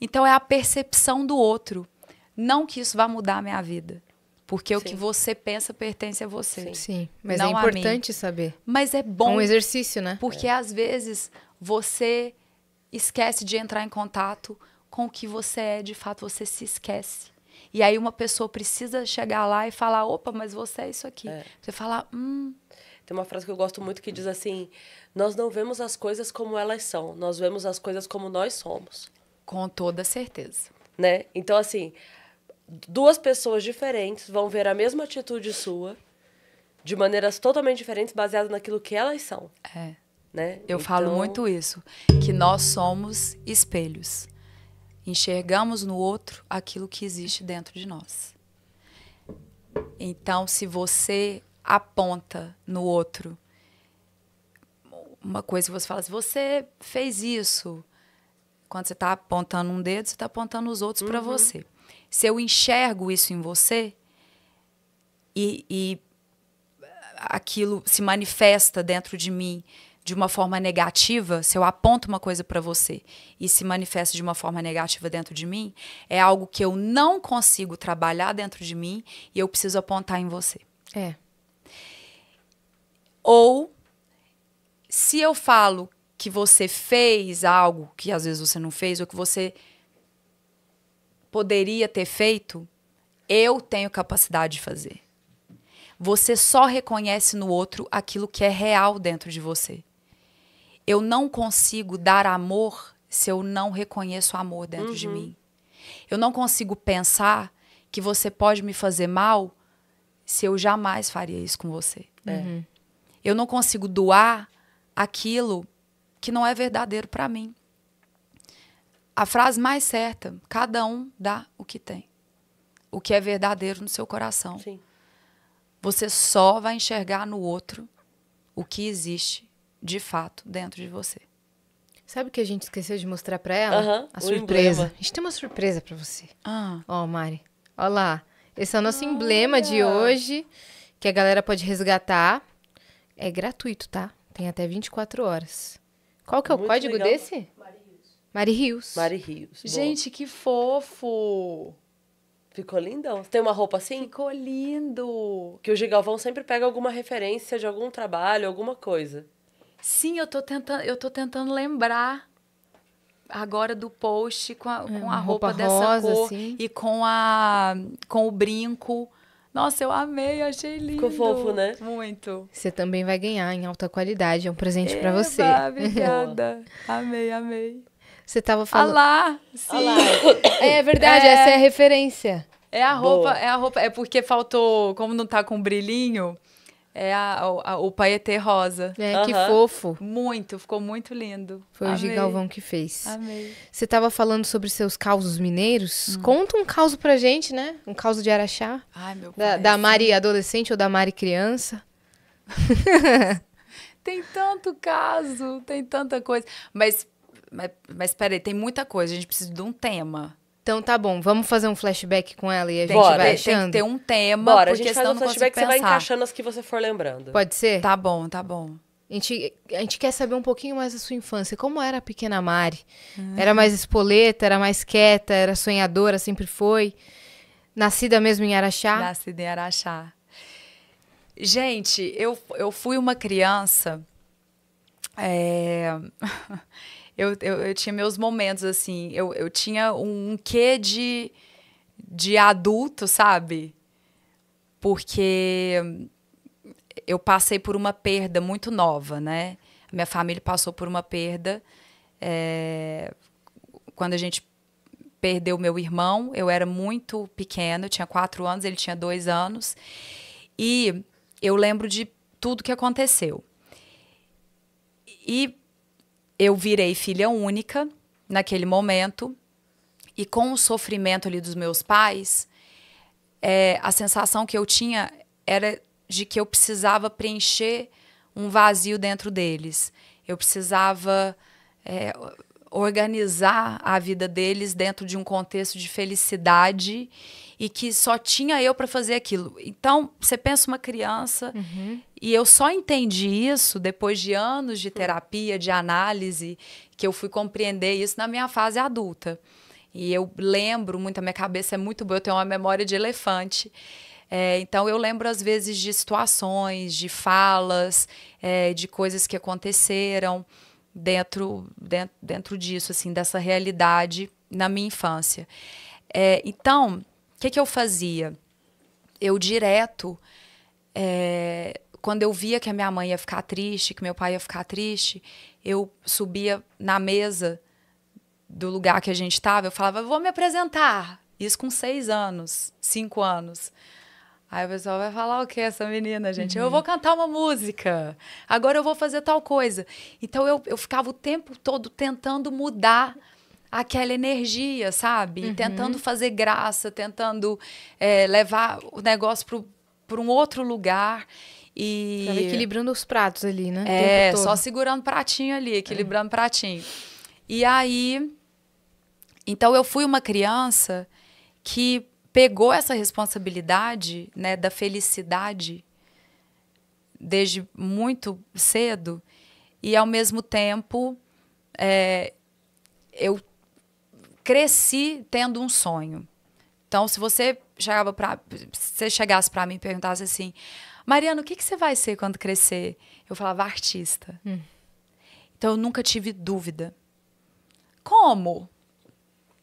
Então é a percepção do outro. Não que isso vá mudar a minha vida. Porque Sim. o que você pensa pertence a você. Sim, Sim. mas não é importante saber. Mas é bom. É um exercício, né? Porque é. às vezes você esquece de entrar em contato com o que você é, de fato, você se esquece. E aí uma pessoa precisa chegar lá e falar, opa, mas você é isso aqui. É. Você falar, hum. Tem uma frase que eu gosto muito que diz assim: nós não vemos as coisas como elas são, nós vemos as coisas como nós somos. Com toda certeza. Né? Então, assim, duas pessoas diferentes vão ver a mesma atitude sua de maneiras totalmente diferentes, baseado naquilo que elas são. É. Né? Eu então... falo muito isso, que nós somos espelhos. Enxergamos no outro aquilo que existe dentro de nós. Então, se você aponta no outro uma coisa que você fala, se assim, você fez isso, quando você está apontando um dedo, você está apontando os outros uhum. para você. Se eu enxergo isso em você e, e aquilo se manifesta dentro de mim de uma forma negativa, se eu aponto uma coisa para você e se manifesta de uma forma negativa dentro de mim, é algo que eu não consigo trabalhar dentro de mim e eu preciso apontar em você. É. Ou se eu falo que você fez algo que às vezes você não fez ou que você poderia ter feito, eu tenho capacidade de fazer. Você só reconhece no outro aquilo que é real dentro de você eu não consigo dar amor se eu não reconheço o amor dentro uhum. de mim. Eu não consigo pensar que você pode me fazer mal se eu jamais faria isso com você. É. Uhum. Eu não consigo doar aquilo que não é verdadeiro para mim. A frase mais certa: cada um dá o que tem, o que é verdadeiro no seu coração. Sim. Você só vai enxergar no outro o que existe de fato dentro de você. Sabe o que a gente esqueceu de mostrar para ela? a surpresa. A gente tem uma surpresa para você. Ah. Ó, oh, Mari. Ó lá. Esse é o nosso ah, emblema de hoje, que a galera pode resgatar. É gratuito, tá? Tem até 24 horas. Qual que é o Muito código legal. desse? Mari Rios. Mari Rios. Mari Rios. Gente, que fofo! Ficou lindão. Tem uma roupa assim? Ficou lindo! Que o Gigalvão sempre pega alguma referência de algum trabalho, alguma coisa. Sim, eu tô tentando, eu tô tentando lembrar agora do post com a, é, a roupa, roupa, dessa rosa, cor assim. e com a com o brinco. Nossa, eu amei, achei lindo. Ficou fofo, né? Muito. Você também vai ganhar em alta qualidade, é um presente para você. Obrigada. amei, amei. Você tava falando. Alá, sim. É, é verdade, é... essa é a referência. É a roupa, Boa. é a roupa, é porque faltou, como não tá com brilhinho, é a, a, o paetê rosa. É, uhum. que fofo. Muito, ficou muito lindo. Foi Amei. o Gigalvão que fez. Amei. Você estava falando sobre seus causos mineiros. Hum. Conta um caso pra gente, né? Um caso de Araxá. Ai, meu da, da é assim. Mari adolescente ou da Mari criança. tem tanto caso, tem tanta coisa. Mas, mas, mas peraí, tem muita coisa. A gente precisa de um tema. Então tá bom, vamos fazer um flashback com ela e a gente Bora, vai achando. Tem que ter um tema, Bora, porque a gente faz um flashback que você vai encaixando as que você for lembrando. Pode ser? Tá bom, tá bom. A gente, a gente quer saber um pouquinho mais da sua infância. Como era a pequena Mari? Hum. Era mais espoleta, era mais quieta, era sonhadora, sempre foi? Nascida mesmo em Araxá? Nascida em Araxá. Gente, eu, eu fui uma criança... É... eu, eu, eu, tinha meus momentos, assim. Eu, eu tinha um quê de, de adulto, sabe? Porque eu passei por uma perda muito nova, né? Minha família passou por uma perda. É, quando a gente perdeu meu irmão, eu era muito pequena, tinha quatro anos, ele tinha dois anos. E eu lembro de tudo que aconteceu. E eu virei filha única naquele momento e com o sofrimento ali dos meus pais, é, a sensação que eu tinha era de que eu precisava preencher um vazio dentro deles. Eu precisava é, organizar a vida deles dentro de um contexto de felicidade e que só tinha eu para fazer aquilo. Então, você pensa uma criança uhum. E eu só entendi isso depois de anos de hum. terapia, de análise, que eu fui compreender isso na minha fase adulta. E eu lembro muito, a minha cabeça é muito boa, eu tenho uma memória de elefante. É, então eu lembro às vezes de situações, de falas, é, de coisas que aconteceram dentro, dentro, dentro disso, assim, dessa realidade na minha infância. É, então, o que, que eu fazia? Eu direto é, quando eu via que a minha mãe ia ficar triste, que meu pai ia ficar triste, eu subia na mesa do lugar que a gente estava, eu falava, vou me apresentar. Isso com seis anos, cinco anos. Aí o pessoal vai falar o que é essa menina, gente? Uhum. Eu vou cantar uma música. Agora eu vou fazer tal coisa. Então eu, eu ficava o tempo todo tentando mudar aquela energia, sabe? Uhum. Tentando fazer graça, tentando é, levar o negócio para um outro lugar. E... Tava equilibrando os pratos ali, né? É, só segurando pratinho ali, equilibrando é. pratinho. E aí. Então eu fui uma criança que pegou essa responsabilidade né, da felicidade desde muito cedo e ao mesmo tempo é, eu cresci tendo um sonho. Então, se você chegava para, se chegasse para mim e perguntasse assim, Mariana, o que, que você vai ser quando crescer? Eu falava, artista. Hum. Então eu nunca tive dúvida. Como?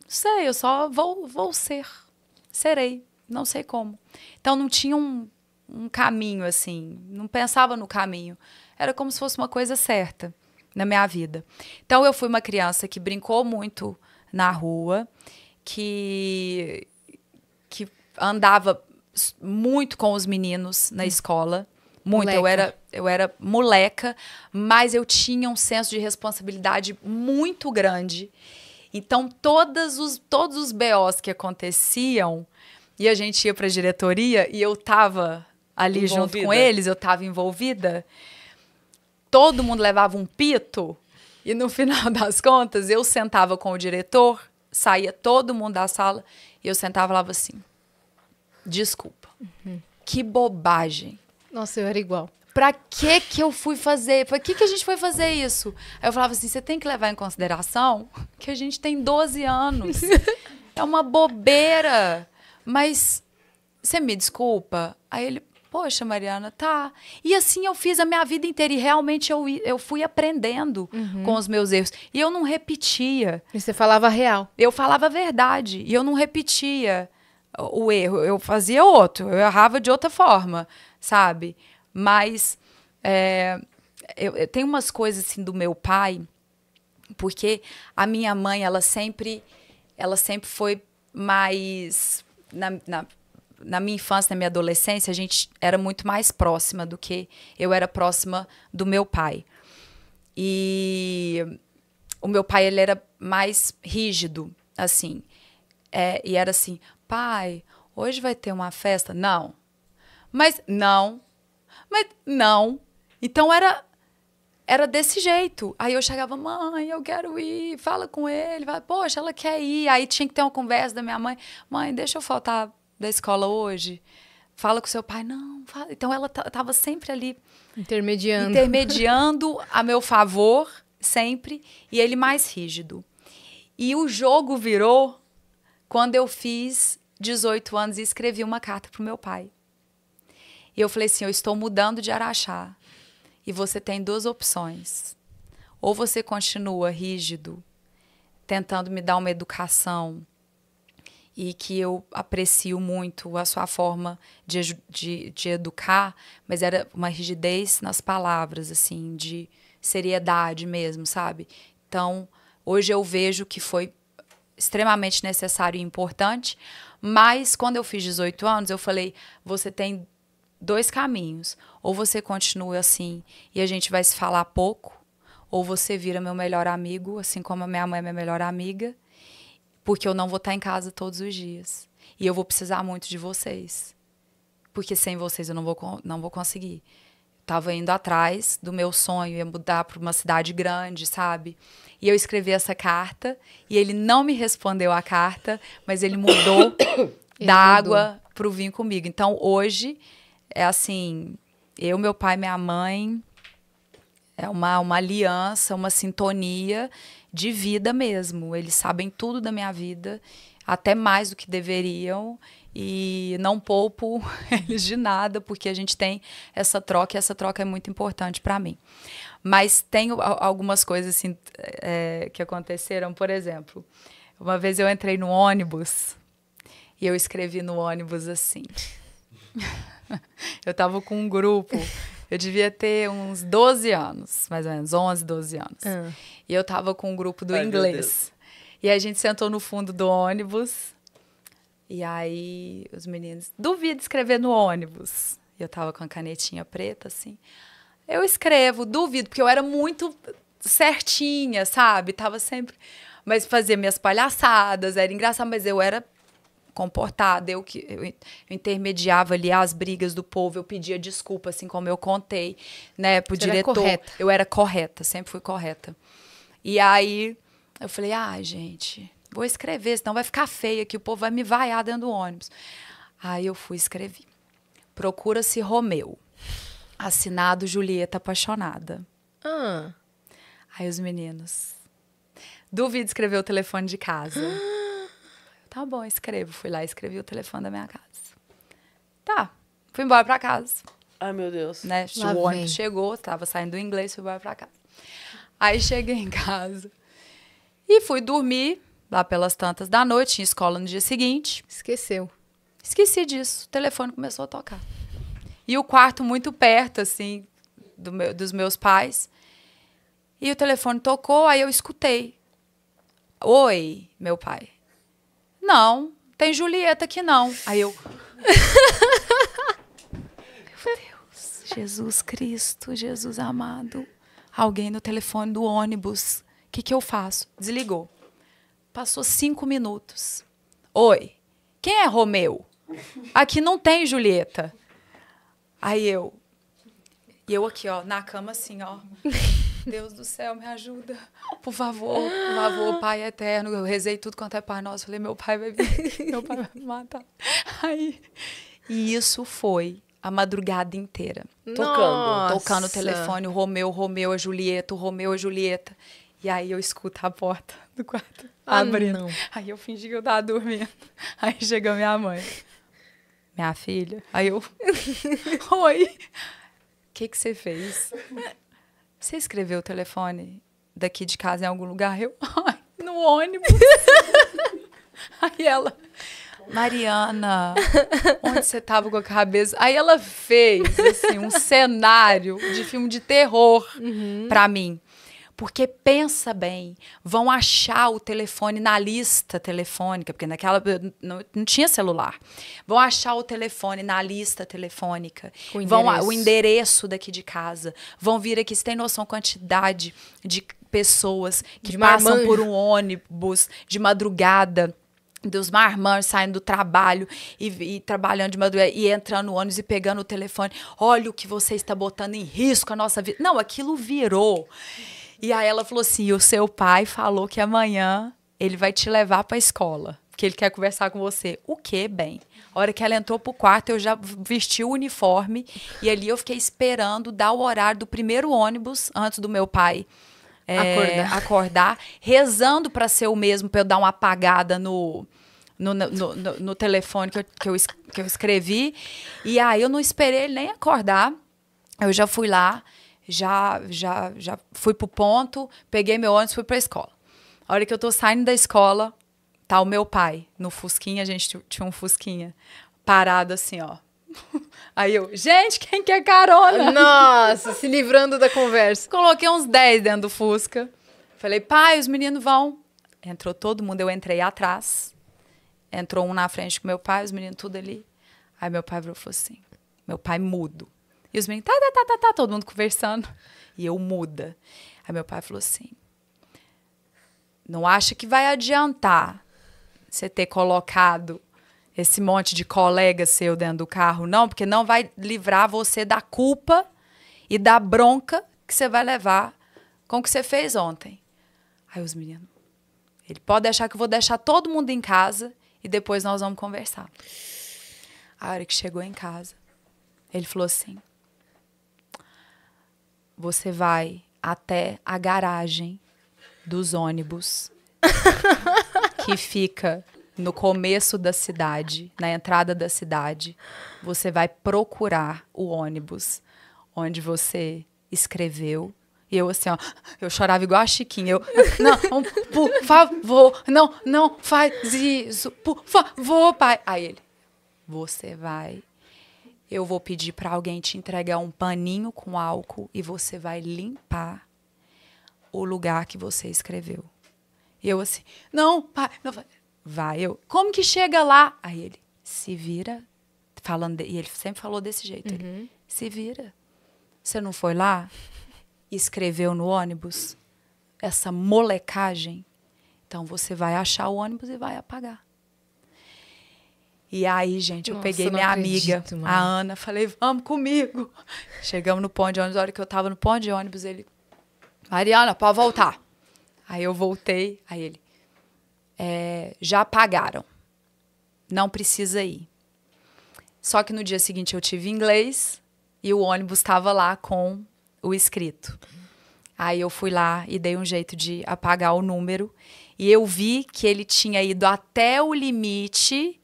Sei, eu só vou, vou ser. Serei. Não sei como. Então não tinha um, um caminho assim. Não pensava no caminho. Era como se fosse uma coisa certa na minha vida. Então eu fui uma criança que brincou muito na rua, que, que andava muito com os meninos na hum. escola. Muito. Moleca. Eu era, eu era moleca, mas eu tinha um senso de responsabilidade muito grande. Então, todos os, todos os BOs que aconteciam, e a gente ia para a diretoria, e eu estava ali envolvida. junto com eles, eu estava envolvida. Todo mundo levava um pito, e no final das contas, eu sentava com o diretor, saía todo mundo da sala, e eu sentava e falava assim: Desculpa. Uhum. Que bobagem. Nossa, eu era igual. Pra que que eu fui fazer? Pra que que a gente foi fazer isso? Aí eu falava assim, você tem que levar em consideração que a gente tem 12 anos. é uma bobeira. Mas você me desculpa? Aí ele, poxa, Mariana, tá. E assim eu fiz a minha vida inteira e realmente eu, eu fui aprendendo uhum. com os meus erros. E eu não repetia. E você falava real. Eu falava a verdade e eu não repetia o erro. Eu fazia outro, eu errava de outra forma, sabe? Mas é, eu, eu tenho umas coisas assim do meu pai, porque a minha mãe, ela sempre, ela sempre foi mais. Na, na, na minha infância, na minha adolescência, a gente era muito mais próxima do que eu era próxima do meu pai. E o meu pai, ele era mais rígido, assim. É, e era assim, Pai, hoje vai ter uma festa? Não. Mas não. Mas não. Então era era desse jeito. Aí eu chegava, mãe, eu quero ir, fala com ele, vai, poxa, ela quer ir. Aí tinha que ter uma conversa da minha mãe, mãe, deixa eu faltar da escola hoje. Fala com seu pai, não, fala. Então ela estava sempre ali intermediando, intermediando a meu favor, sempre, e ele mais rígido. E o jogo virou quando eu fiz 18 anos e escrevi uma carta para o meu pai. E eu falei assim: eu estou mudando de Araxá. E você tem duas opções. Ou você continua rígido, tentando me dar uma educação e que eu aprecio muito a sua forma de, de, de educar, mas era uma rigidez nas palavras, assim, de seriedade mesmo, sabe? Então, hoje eu vejo que foi extremamente necessário e importante, mas quando eu fiz 18 anos, eu falei: você tem dois caminhos. Ou você continua assim e a gente vai se falar pouco, ou você vira meu melhor amigo, assim como a minha mãe é minha melhor amiga, porque eu não vou estar em casa todos os dias. E eu vou precisar muito de vocês. Porque sem vocês eu não vou, não vou conseguir. Estava tava indo atrás do meu sonho, ia mudar para uma cidade grande, sabe? E eu escrevi essa carta e ele não me respondeu a carta, mas ele mudou da água para o vinho comigo. Então hoje é assim, eu, meu pai, minha mãe, é uma, uma aliança, uma sintonia de vida mesmo. Eles sabem tudo da minha vida, até mais do que deveriam. E não poupo eles de nada, porque a gente tem essa troca e essa troca é muito importante para mim. Mas tem algumas coisas assim é, que aconteceram. Por exemplo, uma vez eu entrei no ônibus e eu escrevi no ônibus assim. eu estava com um grupo. Eu devia ter uns 12 anos, mais ou menos, 11, 12 anos. Uhum. E eu estava com um grupo do Ai, inglês. E a gente sentou no fundo do ônibus. E aí os meninos, de escrever no ônibus. E eu tava com a canetinha preta, assim. Eu escrevo, duvido, porque eu era muito certinha, sabe? Tava sempre. Mas fazia minhas palhaçadas, era engraçado, mas eu era comportada, eu que eu, intermediava ali as brigas do povo, eu pedia desculpa, assim como eu contei, né, pro Você diretor. Era eu era correta, sempre fui correta. E aí eu falei, ah, gente, vou escrever, senão vai ficar feia aqui, o povo vai me vaiar dentro do ônibus. Aí eu fui escrevi. Procura-se Romeu. Assinado Julieta Apaixonada. Ah. Aí os meninos. Duvido escrever o telefone de casa. Ah. tá bom, escrevo. Fui lá e escrevi o telefone da minha casa. Tá, fui embora pra casa. Ai, meu Deus. Né? o chegou, tava saindo do inglês, fui embora pra casa. Aí cheguei em casa e fui dormir lá pelas tantas da noite, em escola no dia seguinte. Esqueceu. Esqueci disso. O telefone começou a tocar. E o quarto muito perto, assim, do meu, dos meus pais. E o telefone tocou, aí eu escutei. Oi, meu pai. Não, tem Julieta aqui não. Aí eu. meu Deus, Jesus Cristo, Jesus amado. Alguém no telefone do ônibus. O que, que eu faço? Desligou. Passou cinco minutos. Oi, quem é Romeu? Aqui não tem Julieta. Aí eu. E eu aqui, ó, na cama, assim, ó. Deus do céu, me ajuda. Por favor, por favor, Pai eterno. Eu rezei tudo quanto é Pai Nosso. Falei, meu pai vai vir, meu pai vai me matar. Aí. E isso foi a madrugada inteira. Tocando. Nossa. Tocando o telefone, o Romeu, Romeu, a Julieta, o Romeu, a Julieta. E aí eu escuto a porta do quarto ah, abrindo. Não. Aí eu fingi que eu tava dormindo. Aí chega minha mãe minha filha. Aí eu, oi, o que, que você fez? Você escreveu o telefone daqui de casa em algum lugar? Eu, ai, no ônibus. Aí ela, Mariana, onde você tava com a cabeça? Aí ela fez, assim, um cenário de filme de terror uhum. pra mim porque pensa bem, vão achar o telefone na lista telefônica, porque naquela não, não tinha celular. Vão achar o telefone na lista telefônica, o endereço. vão o endereço daqui de casa, vão vir aqui, você tem noção quantidade de pessoas que de passam marmanjo. por um ônibus de madrugada dos marmãs saindo do trabalho e, e, trabalhando de madrugada e entrando no ônibus e pegando o telefone. Olha o que você está botando em risco a nossa vida. Não, aquilo virou. E aí ela falou assim: o seu pai falou que amanhã ele vai te levar para a escola, que ele quer conversar com você. O que, bem? A hora que ela entrou pro quarto, eu já vesti o uniforme e ali eu fiquei esperando dar o horário do primeiro ônibus antes do meu pai é, acordar. acordar. rezando para ser o mesmo, para eu dar uma apagada no, no, no, no, no telefone que eu, que, eu, que eu escrevi. E aí eu não esperei ele nem acordar. Eu já fui lá já, já, já fui pro ponto, peguei meu ônibus, fui pra escola. A hora que eu tô saindo da escola, tá o meu pai no Fusquinha, a gente tinha um Fusquinha, parado assim, ó. Aí eu, gente, quem quer carona? Nossa, se livrando da conversa. Coloquei uns 10 dentro do Fusca. Falei, pai, os meninos vão. Entrou todo mundo, eu entrei atrás. Entrou um na frente com meu pai, os meninos tudo ali. Aí meu pai falou assim, meu pai mudo. E os meninos, tá, tá, tá, tá, tá, todo mundo conversando. E eu muda. Aí meu pai falou assim: não acha que vai adiantar você ter colocado esse monte de colega seu dentro do carro, não, porque não vai livrar você da culpa e da bronca que você vai levar com o que você fez ontem. Aí os meninos, ele pode deixar que eu vou deixar todo mundo em casa e depois nós vamos conversar. A hora que chegou em casa, ele falou assim: você vai até a garagem dos ônibus que fica no começo da cidade, na entrada da cidade. Você vai procurar o ônibus onde você escreveu. E eu assim, ó, eu chorava igual a Chiquinha. Eu, não, por favor, não, não faz isso, por favor, pai. Aí ele, você vai eu vou pedir para alguém te entregar um paninho com álcool e você vai limpar o lugar que você escreveu. Eu assim, não, pai, não, vai, eu, como que chega lá? Aí ele se vira, falando, e ele sempre falou desse jeito, uhum. ele, se vira. Você não foi lá? Escreveu no ônibus essa molecagem? Então você vai achar o ônibus e vai apagar. E aí, gente, eu Nossa, peguei minha amiga, a Ana, falei, vamos comigo. Chegamos no ponto de ônibus, a hora que eu tava no ponto de ônibus, ele, Mariana, pode voltar. Aí eu voltei, aí ele, é, já pagaram, não precisa ir. Só que no dia seguinte eu tive inglês e o ônibus estava lá com o escrito. Aí eu fui lá e dei um jeito de apagar o número. E eu vi que ele tinha ido até o limite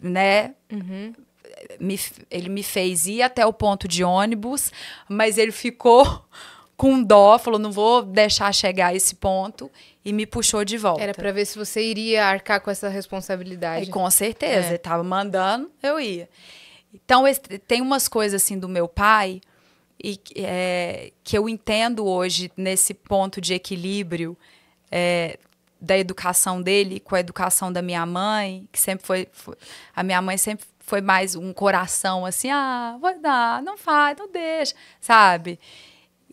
né? Uhum. Me, ele me fez ir até o ponto de ônibus, mas ele ficou com dó, falou: não vou deixar chegar a esse ponto, e me puxou de volta. Era para ver se você iria arcar com essa responsabilidade. E com certeza, é. ele tava mandando, eu ia. Então, tem umas coisas assim do meu pai e é, que eu entendo hoje nesse ponto de equilíbrio é, da educação dele com a educação da minha mãe, que sempre foi, foi a minha mãe sempre foi mais um coração assim, ah, vai dar, não faz, não deixa, sabe?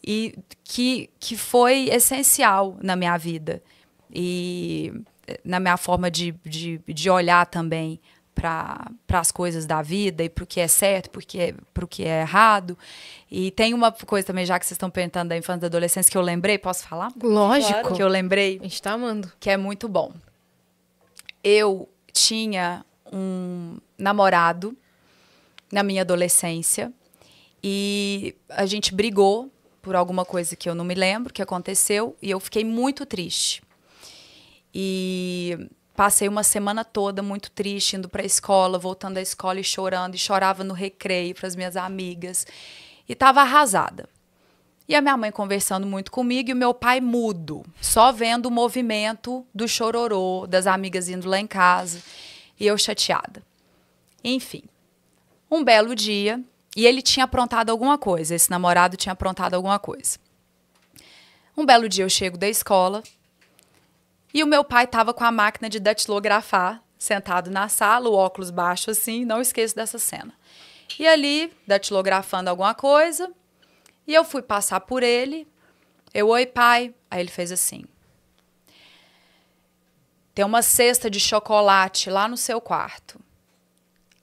E que, que foi essencial na minha vida e eh, na minha forma de, de, de olhar também para as coisas da vida e para o que é certo, para o é, que é errado. E tem uma coisa também, já que vocês estão perguntando da infância e da adolescência, que eu lembrei, posso falar? Lógico. Claro. Que eu lembrei. A gente está amando. Que é muito bom. Eu tinha um namorado na minha adolescência e a gente brigou por alguma coisa que eu não me lembro que aconteceu e eu fiquei muito triste. E Passei uma semana toda muito triste, indo para a escola, voltando da escola e chorando, e chorava no recreio para as minhas amigas, e estava arrasada. E a minha mãe conversando muito comigo e o meu pai mudo, só vendo o movimento do chororô, das amigas indo lá em casa, e eu chateada. Enfim, um belo dia, e ele tinha aprontado alguma coisa, esse namorado tinha aprontado alguma coisa. Um belo dia eu chego da escola, e o meu pai estava com a máquina de datilografar, sentado na sala, o óculos baixo assim, não esqueço dessa cena. E ali, datilografando alguma coisa, e eu fui passar por ele. Eu, oi, pai. Aí ele fez assim: Tem uma cesta de chocolate lá no seu quarto.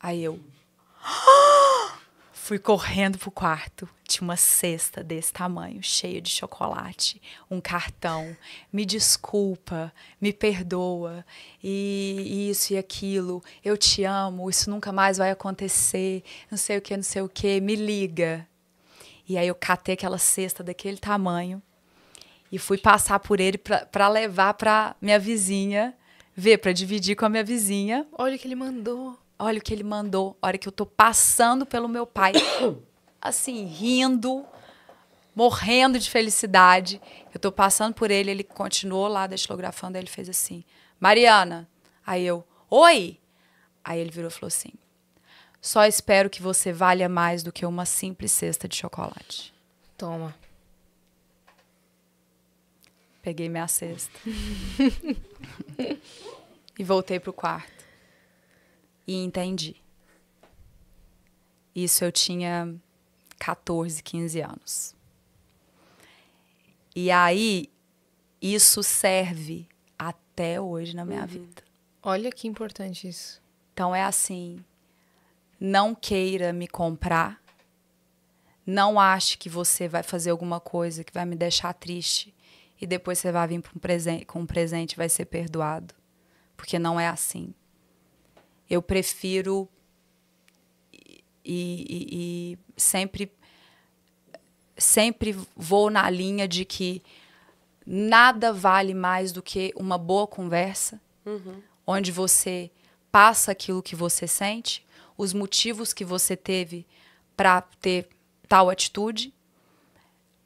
Aí eu. Ah! Fui correndo pro quarto. Tinha uma cesta desse tamanho, cheia de chocolate, um cartão. Me desculpa, me perdoa, e isso e aquilo. Eu te amo, isso nunca mais vai acontecer. Não sei o que, não sei o que. Me liga. E aí eu catei aquela cesta daquele tamanho e fui passar por ele para levar para minha vizinha, ver, para dividir com a minha vizinha. Olha o que ele mandou. Olha o que ele mandou. Olha que eu tô passando pelo meu pai, assim, rindo, morrendo de felicidade. Eu tô passando por ele, ele continuou lá deslografando. aí ele fez assim: Mariana. Aí eu, oi. Aí ele virou e falou assim: só espero que você valha mais do que uma simples cesta de chocolate. Toma. Peguei minha cesta. e voltei pro quarto e entendi. Isso eu tinha 14, 15 anos. E aí, isso serve até hoje na minha uhum. vida. Olha que importante isso. Então é assim: não queira me comprar, não ache que você vai fazer alguma coisa que vai me deixar triste e depois você vai vir um com um presente e vai ser perdoado. Porque não é assim eu prefiro e, e, e sempre sempre vou na linha de que nada vale mais do que uma boa conversa, uhum. onde você passa aquilo que você sente, os motivos que você teve para ter tal atitude,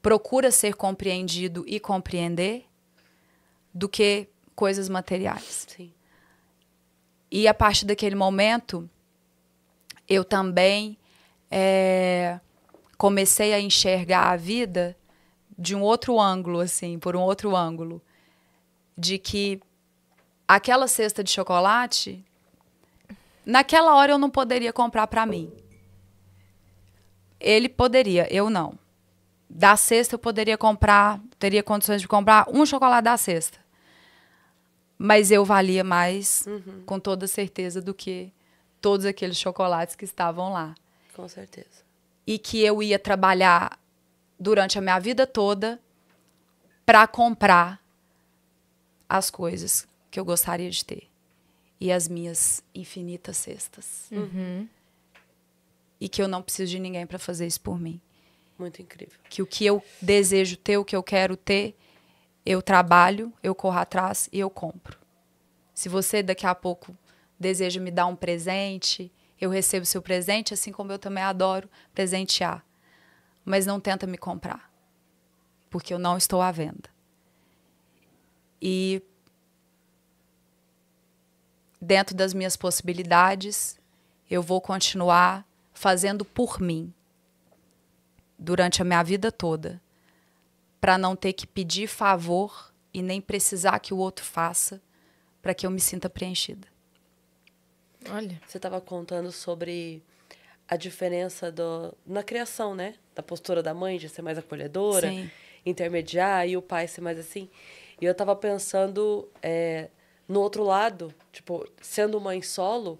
procura ser compreendido e compreender, do que coisas materiais. Sim. E a partir daquele momento, eu também é, comecei a enxergar a vida de um outro ângulo, assim, por um outro ângulo. De que aquela cesta de chocolate, naquela hora eu não poderia comprar para mim. Ele poderia, eu não. Da cesta eu poderia comprar, teria condições de comprar um chocolate da cesta. Mas eu valia mais, uhum. com toda certeza, do que todos aqueles chocolates que estavam lá. Com certeza. E que eu ia trabalhar durante a minha vida toda para comprar as coisas que eu gostaria de ter e as minhas infinitas cestas. Uhum. E que eu não preciso de ninguém para fazer isso por mim. Muito incrível. Que o que eu desejo ter, o que eu quero ter, eu trabalho, eu corro atrás e eu compro. Se você daqui a pouco deseja me dar um presente, eu recebo seu presente, assim como eu também adoro presentear. Mas não tenta me comprar, porque eu não estou à venda. E dentro das minhas possibilidades, eu vou continuar fazendo por mim durante a minha vida toda para não ter que pedir favor e nem precisar que o outro faça para que eu me sinta preenchida. Olha, você estava contando sobre a diferença do, na criação, né? Da postura da mãe de ser mais acolhedora, Sim. intermediar, e o pai ser mais assim. E eu estava pensando é, no outro lado, tipo, sendo mãe solo,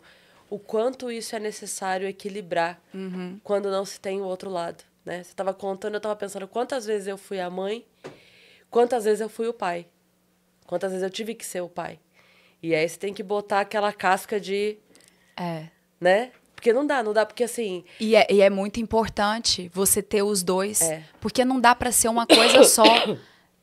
o quanto isso é necessário equilibrar uhum. quando não se tem o outro lado né? Você estava contando, eu estava pensando quantas vezes eu fui a mãe, quantas vezes eu fui o pai, quantas vezes eu tive que ser o pai. E aí você tem que botar aquela casca de. É. Né? Porque não dá, não dá, porque assim. E é, e é muito importante você ter os dois. É. Porque não dá para ser uma coisa só.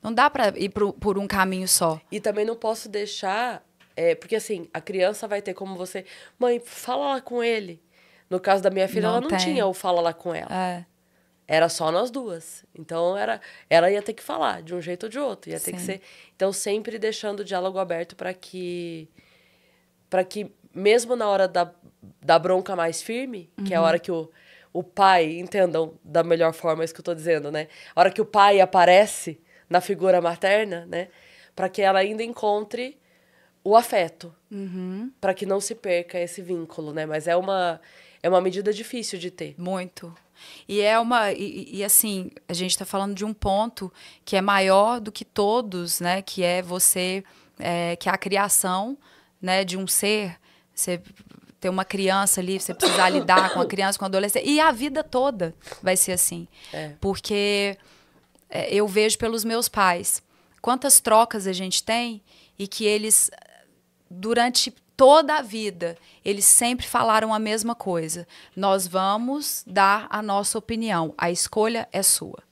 Não dá para ir pro, por um caminho só. E também não posso deixar. É, porque assim, a criança vai ter como você. Mãe, fala lá com ele. No caso da minha filha, não ela não tinha o fala lá com ela. É era só nós duas. Então era, ela ia ter que falar de um jeito ou de outro, ia Sim. ter que ser. Então sempre deixando o diálogo aberto para que para que mesmo na hora da, da bronca mais firme, uhum. que é a uhum. hora que o, o pai, entendam da melhor forma isso que eu estou dizendo, né? A hora que o pai aparece na figura materna, né? Para que ela ainda encontre o afeto, uhum. para que não se perca esse vínculo, né? Mas é uma é uma medida difícil de ter. Muito. E é uma. E, e assim, a gente está falando de um ponto que é maior do que todos, né? Que é você. É, que é a criação né, de um ser. Você ter uma criança ali, você precisar lidar com a criança, com a adolescente. E a vida toda vai ser assim. É. Porque é, eu vejo pelos meus pais quantas trocas a gente tem e que eles, durante toda a vida, eles sempre falaram a mesma coisa. Nós vamos dar a nossa opinião. A escolha é sua.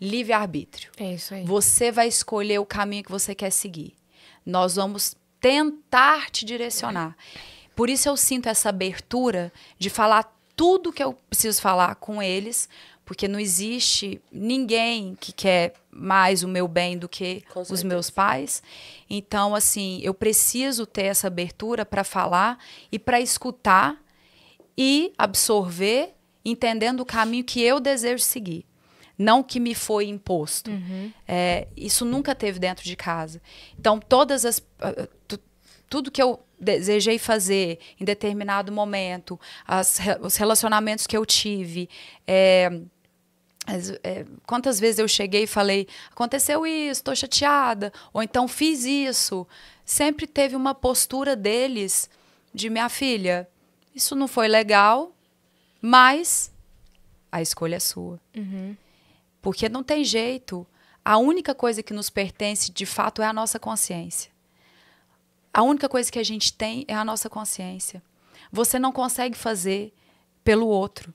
Livre-arbítrio. É isso aí. Você vai escolher o caminho que você quer seguir. Nós vamos tentar te direcionar. Por isso eu sinto essa abertura de falar tudo que eu preciso falar com eles, porque não existe ninguém que quer mais o meu bem do que os meus pais. Então, assim, eu preciso ter essa abertura para falar e para escutar e absorver, entendendo o caminho que eu desejo seguir não que me foi imposto. Uhum. É, isso nunca teve dentro de casa. Então, todas as. Ah, ah, tudo que eu desejei fazer em determinado momento, as, os relacionamentos que eu tive, é, é, quantas vezes eu cheguei e falei, aconteceu isso, estou chateada, ou então fiz isso. Sempre teve uma postura deles de minha filha, isso não foi legal, mas a escolha é sua. Uhum. Porque não tem jeito. A única coisa que nos pertence de fato é a nossa consciência. A única coisa que a gente tem é a nossa consciência. Você não consegue fazer pelo outro.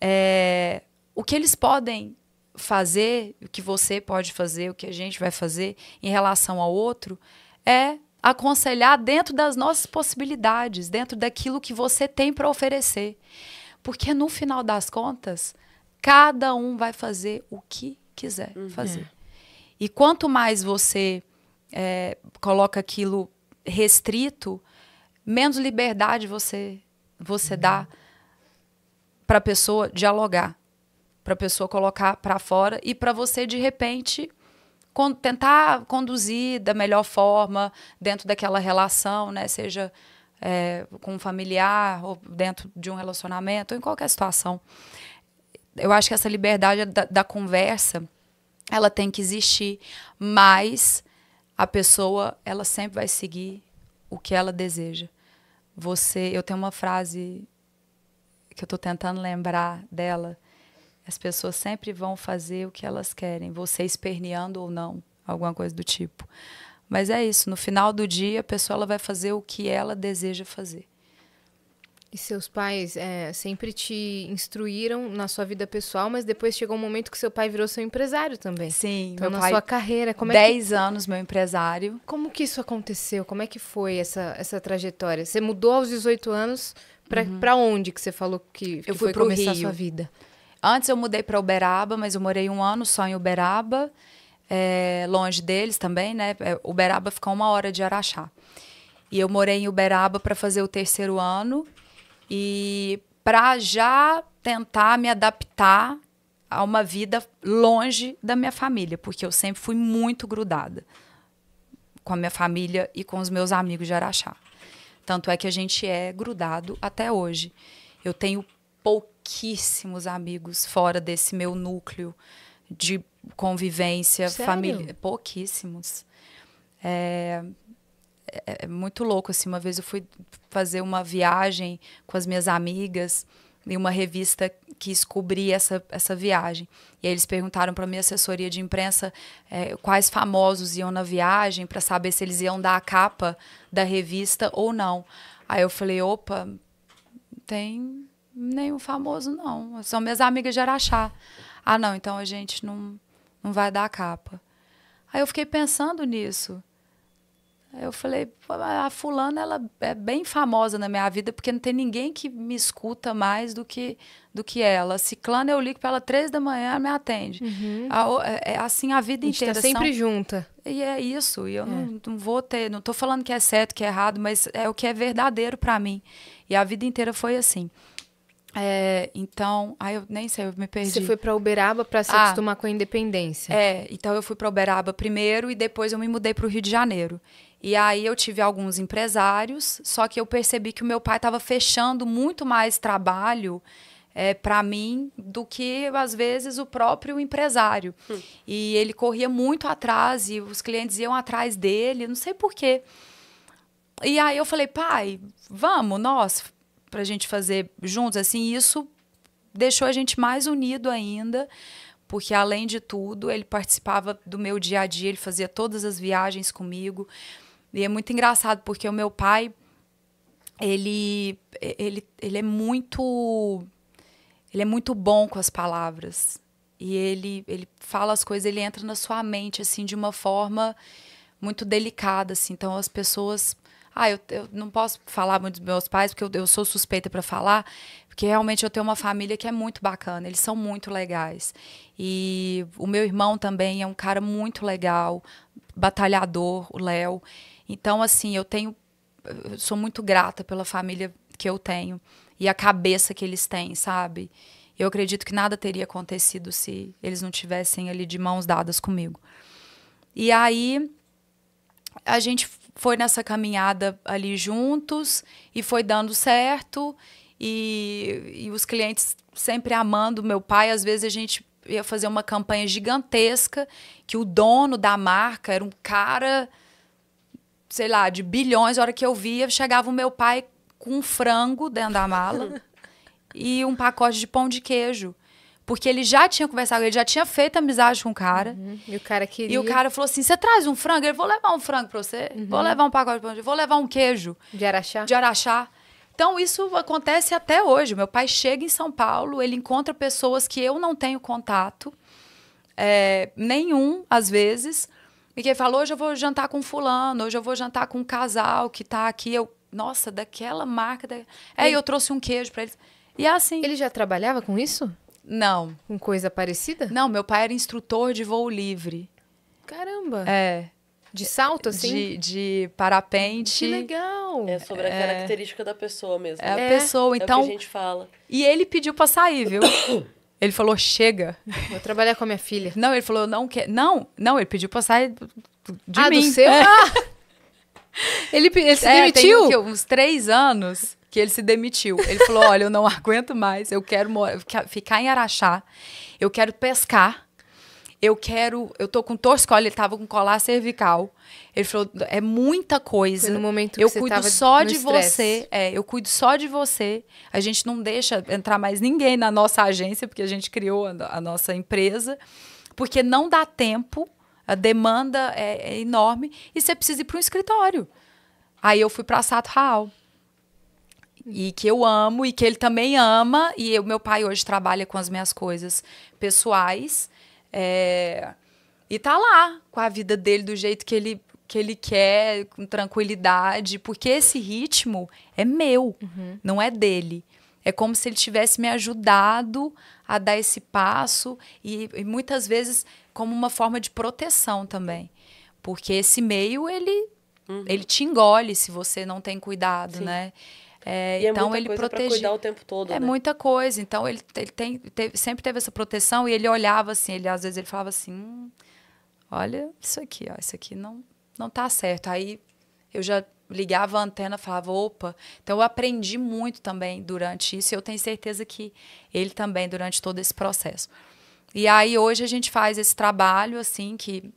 É, o que eles podem fazer, o que você pode fazer, o que a gente vai fazer em relação ao outro, é aconselhar dentro das nossas possibilidades, dentro daquilo que você tem para oferecer. Porque no final das contas, cada um vai fazer o que quiser uhum. fazer. E quanto mais você é, coloca aquilo restrito, menos liberdade você, você uhum. dá para a pessoa dialogar para a pessoa colocar para fora e para você de repente con tentar conduzir da melhor forma dentro daquela relação, né? Seja é, com um familiar ou dentro de um relacionamento ou em qualquer situação. Eu acho que essa liberdade é da, da conversa ela tem que existir, mas a pessoa ela sempre vai seguir o que ela deseja. Você, eu tenho uma frase que eu estou tentando lembrar dela as pessoas sempre vão fazer o que elas querem, você esperneando ou não, alguma coisa do tipo. Mas é isso, no final do dia a pessoa ela vai fazer o que ela deseja fazer. E seus pais é, sempre te instruíram na sua vida pessoal, mas depois chegou um momento que seu pai virou seu empresário também. Sim. Então, na pai, sua carreira, como 10 é Dez que... anos, meu empresário. Como que isso aconteceu? Como é que foi essa, essa trajetória? Você mudou aos 18 anos para uhum. Pra onde que você falou que, que Eu fui foi começar Rio. a sua vida? Antes eu mudei para Uberaba, mas eu morei um ano só em Uberaba, é, longe deles também, né? É, Uberaba fica uma hora de Araxá. E eu morei em Uberaba para fazer o terceiro ano e para já tentar me adaptar a uma vida longe da minha família, porque eu sempre fui muito grudada com a minha família e com os meus amigos de Araxá. Tanto é que a gente é grudado até hoje. Eu tenho pouco pouquíssimos amigos fora desse meu núcleo de convivência familiar. Pouquíssimos. É, é, é, muito louco, assim. Uma vez eu fui fazer uma viagem com as minhas amigas e uma revista quis cobrir essa, essa viagem. E aí eles perguntaram para minha assessoria de imprensa é, quais famosos iam na viagem para saber se eles iam dar a capa da revista ou não. Aí eu falei, opa, tem nenhum famoso, não. São minhas amigas de Araxá. Ah, não, então a gente não, não vai dar a capa. Aí eu fiquei pensando nisso. Aí eu falei, a fulana ela é bem famosa na minha vida, porque não tem ninguém que me escuta mais do que, do que ela. Ciclana, eu ligo para ela três da manhã, ela me atende. Uhum. É, é, assim a vida inteira. A gente tá inteira. Tá sempre São... junta. E é isso. E eu é. não, não, vou ter, não estou falando que é certo, que é errado, mas é o que é verdadeiro para mim. E a vida inteira foi assim. É, então, aí eu nem sei, eu me perdi. Você foi para Uberaba para se ah, acostumar com a independência. É, então eu fui para Uberaba primeiro e depois eu me mudei para o Rio de Janeiro. E aí eu tive alguns empresários, só que eu percebi que o meu pai estava fechando muito mais trabalho é, para mim do que às vezes o próprio empresário. Hum. E ele corria muito atrás e os clientes iam atrás dele, não sei por quê. E aí eu falei, pai, vamos, nós para a gente fazer juntos, assim, isso deixou a gente mais unido ainda, porque além de tudo, ele participava do meu dia a dia, ele fazia todas as viagens comigo. E é muito engraçado, porque o meu pai, ele, ele, ele é muito. Ele é muito bom com as palavras. E ele, ele fala as coisas, ele entra na sua mente, assim, de uma forma muito delicada, assim. Então, as pessoas ah, eu, eu não posso falar muito dos meus pais, porque eu, eu sou suspeita para falar, porque realmente eu tenho uma família que é muito bacana, eles são muito legais. E o meu irmão também é um cara muito legal, batalhador, o Léo. Então, assim, eu tenho. Eu sou muito grata pela família que eu tenho e a cabeça que eles têm, sabe? Eu acredito que nada teria acontecido se eles não tivessem ali de mãos dadas comigo. E aí a gente foi nessa caminhada ali juntos e foi dando certo. E, e os clientes sempre amando meu pai. Às vezes a gente ia fazer uma campanha gigantesca que o dono da marca era um cara, sei lá, de bilhões. A hora que eu via, chegava o meu pai com um frango dentro da mala e um pacote de pão de queijo. Porque ele já tinha conversado, ele já tinha feito amizade com o cara. Uhum. E o cara queria. E o cara falou assim: você traz um frango? Ele vou levar um frango pra você, uhum. vou levar um pacote pra você, vou levar um queijo. De araxá. De araxá. Então, isso acontece até hoje. Meu pai chega em São Paulo, ele encontra pessoas que eu não tenho contato, é, nenhum, às vezes. E que ele fala: hoje eu vou jantar com fulano, hoje eu vou jantar com um casal que tá aqui. Eu, nossa, daquela marca. Da... É, eu trouxe um queijo para eles. E é assim. Ele já trabalhava com isso? Não. Com coisa parecida? Não, meu pai era instrutor de voo livre. Caramba! É. De salto, assim? De, de parapente. Que legal! É sobre a é. característica da pessoa mesmo. É a é. pessoa, então. É o que a então gente fala. E ele pediu pra sair, viu? ele falou: chega. Vou trabalhar com a minha filha. Não, ele falou: não quer. Não, não, ele pediu pra sair de ah, mim. Do seu? É. Ah! Ele, ele se é, demitiu? Tem, que, uns três anos que ele se demitiu. Ele falou: olha, eu não aguento mais, eu quero ficar em Araxá, eu quero pescar, eu quero. Eu tô com torcicolo, ele tava com colar cervical. Ele falou: é muita coisa. Foi no momento que eu cuido só de stress. você. É, eu cuido só de você. A gente não deixa entrar mais ninguém na nossa agência, porque a gente criou a, a nossa empresa, porque não dá tempo. A demanda é, é enorme e você precisa ir para um escritório. Aí eu fui para Sato Raal e que eu amo e que ele também ama e o meu pai hoje trabalha com as minhas coisas pessoais é, e tá lá com a vida dele do jeito que ele que ele quer com tranquilidade porque esse ritmo é meu uhum. não é dele é como se ele tivesse me ajudado a dar esse passo e, e muitas vezes como uma forma de proteção também porque esse meio ele uhum. ele te engole se você não tem cuidado Sim. né é, e é então é muita ele coisa protege... cuidar o tempo todo. É né? muita coisa. Então ele, ele tem, teve, sempre teve essa proteção e ele olhava assim, ele às vezes ele falava assim, hum, olha isso aqui, ó, isso aqui não não tá certo. Aí eu já ligava a antena, falava, opa. Então eu aprendi muito também durante isso e eu tenho certeza que ele também durante todo esse processo. E aí hoje a gente faz esse trabalho assim que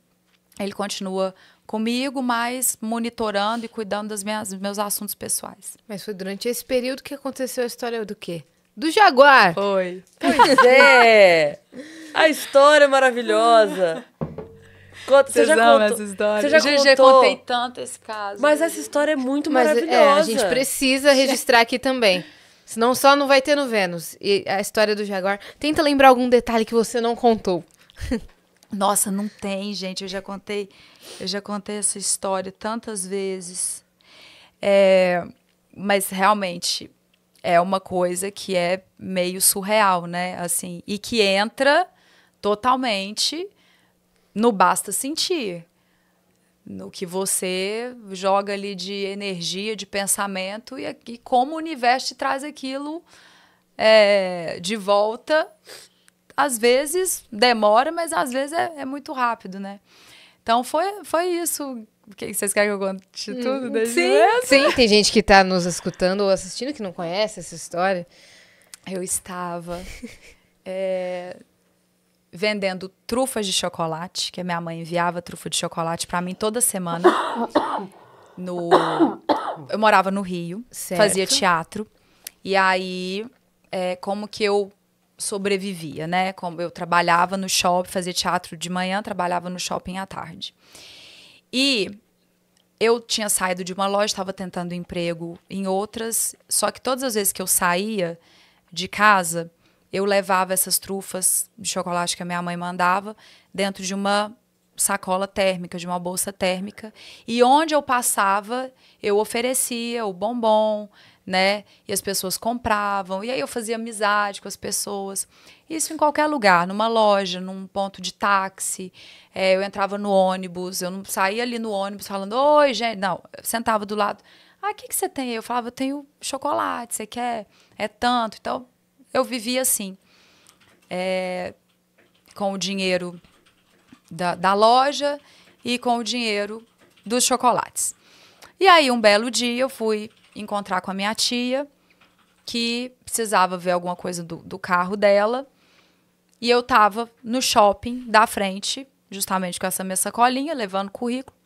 ele continua comigo, mas monitorando e cuidando das minhas, dos meus assuntos pessoais. Mas foi durante esse período que aconteceu a história do quê? Do Jaguar! Foi. Pois é! a história é maravilhosa! Conta, Vocês você já amam contou, essa história. Você já GG, contou. contei tanto esse caso. Mas essa história é muito Mas, maravilhosa. É, a gente precisa registrar aqui também. Senão só não vai ter no Vênus. E a história do Jaguar. Tenta lembrar algum detalhe que você não contou. Nossa, não tem, gente. Eu já contei, eu já contei essa história tantas vezes. É, mas realmente é uma coisa que é meio surreal, né? Assim, e que entra totalmente no basta sentir. No que você joga ali de energia, de pensamento, e, e como o universo te traz aquilo é, de volta às vezes demora, mas às vezes é, é muito rápido, né? Então foi, foi isso que vocês querem que eu conte hum, tudo? Desde sim, mesmo? sim, tem gente que está nos escutando ou assistindo que não conhece essa história. Eu estava é, vendendo trufas de chocolate, que a minha mãe enviava trufa de chocolate para mim toda semana. No, eu morava no Rio, certo. fazia teatro. E aí, é, como que eu sobrevivia, né? Como eu trabalhava no shopping, fazia teatro de manhã, trabalhava no shopping à tarde. E eu tinha saído de uma loja, estava tentando emprego em outras, só que todas as vezes que eu saía de casa, eu levava essas trufas de chocolate que a minha mãe mandava dentro de uma sacola térmica, de uma bolsa térmica, e onde eu passava, eu oferecia o bombom, né? E as pessoas compravam, e aí eu fazia amizade com as pessoas. Isso em qualquer lugar, numa loja, num ponto de táxi. É, eu entrava no ônibus, eu não saía ali no ônibus falando, oi, gente. Não, eu sentava do lado. Ah, o que, que você tem? Eu falava, eu tenho chocolate, você quer? É tanto. Então, eu vivia assim, é, com o dinheiro da, da loja e com o dinheiro dos chocolates. E aí, um belo dia, eu fui encontrar com a minha tia, que precisava ver alguma coisa do, do carro dela. E eu estava no shopping da frente, justamente com essa minha sacolinha, levando currículo.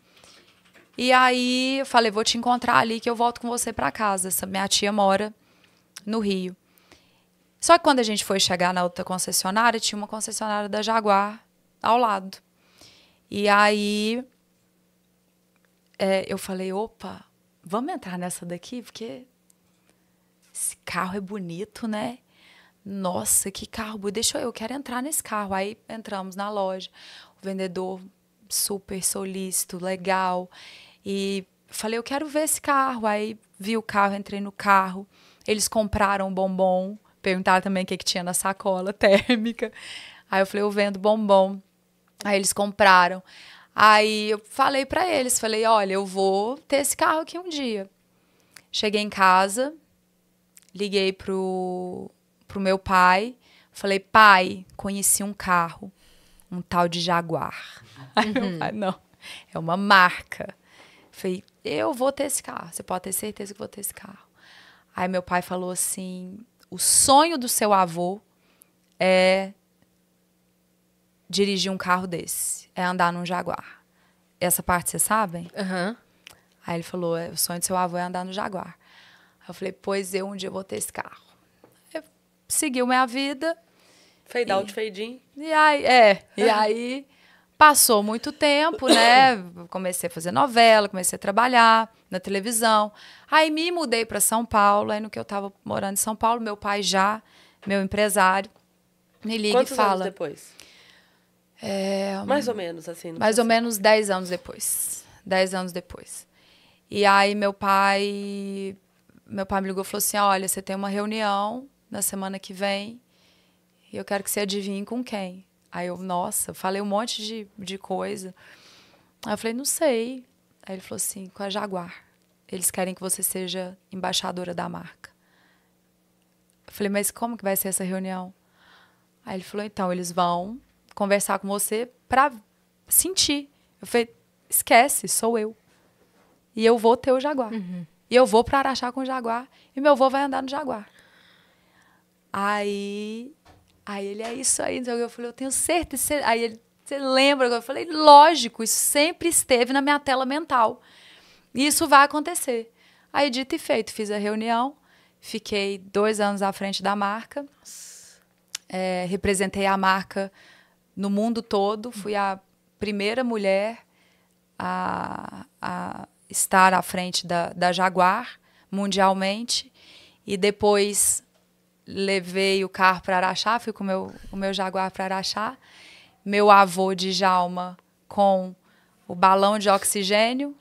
E aí eu falei, vou te encontrar ali que eu volto com você para casa. Essa minha tia mora no Rio. Só que quando a gente foi chegar na outra concessionária, tinha uma concessionária da Jaguar ao lado. E aí é, eu falei, opa, vamos entrar nessa daqui, porque esse carro é bonito, né? Nossa, que carro bonito. Deixa eu, eu quero entrar nesse carro. Aí entramos na loja. O vendedor super solícito, legal. E falei, eu quero ver esse carro. Aí vi o carro, entrei no carro. Eles compraram um bombom. Perguntaram também o que, que tinha na sacola térmica. Aí eu falei, eu vendo bombom. Aí eles compraram. Aí eu falei para eles, falei, olha, eu vou ter esse carro aqui um dia. Cheguei em casa, liguei pro, pro meu pai, falei, pai, conheci um carro, um tal de Jaguar. Aí meu pai, não, é uma marca. Falei, eu vou ter esse carro, você pode ter certeza que vou ter esse carro. Aí meu pai falou assim, o sonho do seu avô é dirigir um carro desse? É andar num Jaguar. Essa parte vocês sabem? Uhum. Aí ele falou: é, o sonho do seu avô é andar no Jaguar. eu falei: pois eu um dia vou ter esse carro. Eu seguiu minha vida. Fade e, out, fade in. E aí, é. E aí passou muito tempo, né? Comecei a fazer novela, comecei a trabalhar na televisão. Aí me mudei para São Paulo. Aí no que eu tava morando em São Paulo, meu pai já, meu empresário, me liga Quantos e fala. anos depois? É, mais ou menos, assim. Mais ou menos 10 anos depois. 10 anos depois. E aí meu pai. Meu pai me ligou e falou assim: olha, você tem uma reunião na semana que vem e eu quero que você adivinhe com quem. Aí eu, nossa, falei um monte de, de coisa. Aí eu falei, não sei. Aí ele falou assim, com a Jaguar. Eles querem que você seja embaixadora da marca. Eu falei, mas como que vai ser essa reunião? Aí ele falou, então, eles vão conversar com você para sentir. Eu falei, esquece, sou eu. E eu vou ter o jaguar. Uhum. E eu vou para Araxá com o jaguar. E meu avô vai andar no jaguar. Aí, aí ele, é isso aí. Então eu falei, eu tenho certeza. Aí ele, você lembra? Eu falei, lógico, isso sempre esteve na minha tela mental. E isso vai acontecer. Aí, dito e feito, fiz a reunião. Fiquei dois anos à frente da marca. É, representei a marca no mundo todo, fui a primeira mulher a, a estar à frente da, da Jaguar mundialmente. E depois levei o carro para Araxá, fui com o meu, o meu Jaguar para Araxá. Meu avô de Jalma com o balão de oxigênio,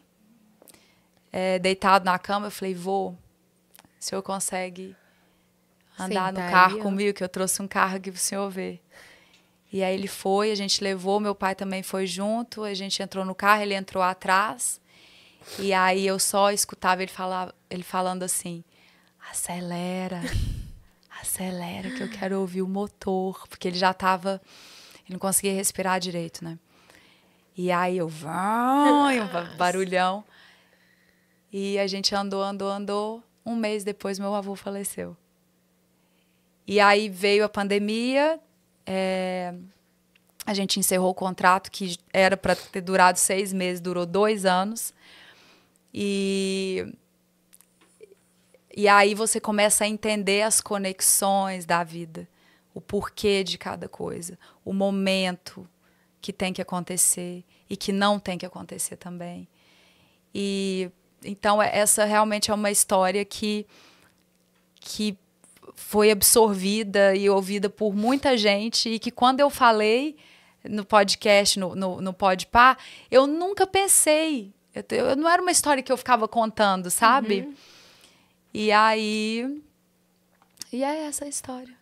é, deitado na cama. Eu falei, vou, o senhor consegue andar Sentaria. no carro comigo, que eu trouxe um carro que o senhor vê. E aí ele foi, a gente levou, meu pai também foi junto, a gente entrou no carro, ele entrou atrás. E aí eu só escutava ele falar, ele falando assim: "Acelera. acelera que eu quero ouvir o motor", porque ele já estava ele não conseguia respirar direito, né? E aí eu vão um barulhão. E a gente andou, andou, andou. Um mês depois meu avô faleceu. E aí veio a pandemia, é, a gente encerrou o contrato que era para ter durado seis meses, durou dois anos. E, e aí você começa a entender as conexões da vida, o porquê de cada coisa, o momento que tem que acontecer e que não tem que acontecer também. E então é, essa realmente é uma história que que foi absorvida e ouvida por muita gente e que quando eu falei no podcast, no, no, no Podpah, eu nunca pensei. Eu, eu, não era uma história que eu ficava contando, sabe? Uhum. E aí... E é essa a história.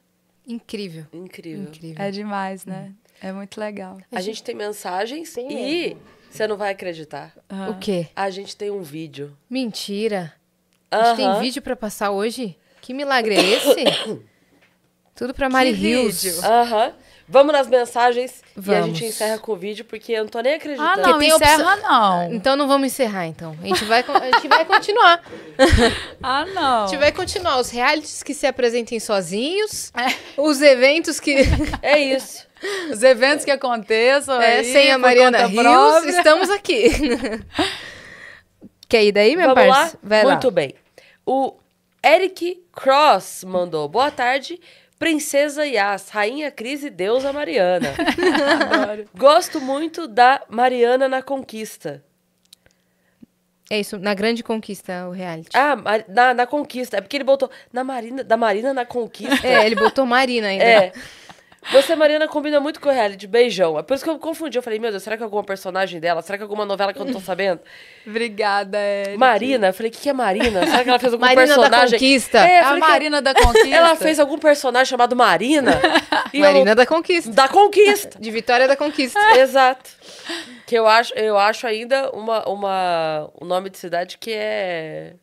Incrível. Incrível. Incrível. É demais, né? Uhum. É muito legal. A, gente, tem mensagens tem e você não vai acreditar. Uhum. O quê? A gente tem um vídeo. Mentira. A gente tem vídeo para passar hoje? Que milagre é esse? Tudo pra Mari Hills. Aham. Vamos nas mensagens vamos. e a gente encerra com o vídeo, porque eu não tô nem acreditando. Ah, não, tem encerra opção... Ah, não. Então não vamos encerrar, então. A gente vai, a gente vai continuar. ah, não. A gente vai continuar. Os realities que se apresentem sozinhos, é. os eventos que... é isso. Os eventos que aconteçam é, aí, sem a Mariana Rios, estamos aqui. Quer ir daí, meu parceiro? Muito lá. bem. O Eric Cross mandou. Boa tarde. Princesa Yas, Rainha Cris e Deusa Mariana. Adoro. Gosto muito da Mariana na Conquista. É isso, na Grande Conquista, o reality. Ah, na, na Conquista. É porque ele botou na Marina, da Marina na Conquista. É, ele botou Marina ainda. É. Você, Mariana, combina muito com o reality. Beijão. É por isso que eu me confundi. Eu falei, meu Deus, será que é alguma personagem dela? Será que é alguma novela que eu não tô sabendo? Obrigada, Eric. Marina. Eu falei, o que, que é Marina? Será que ela fez algum Marina personagem? Da Conquista. É, é a é Marina que... da Conquista. Ela fez algum personagem chamado Marina. Marina eu... da Conquista. Da Conquista. De Vitória da Conquista. Exato. Que eu acho, eu acho ainda uma, uma, um nome de cidade que é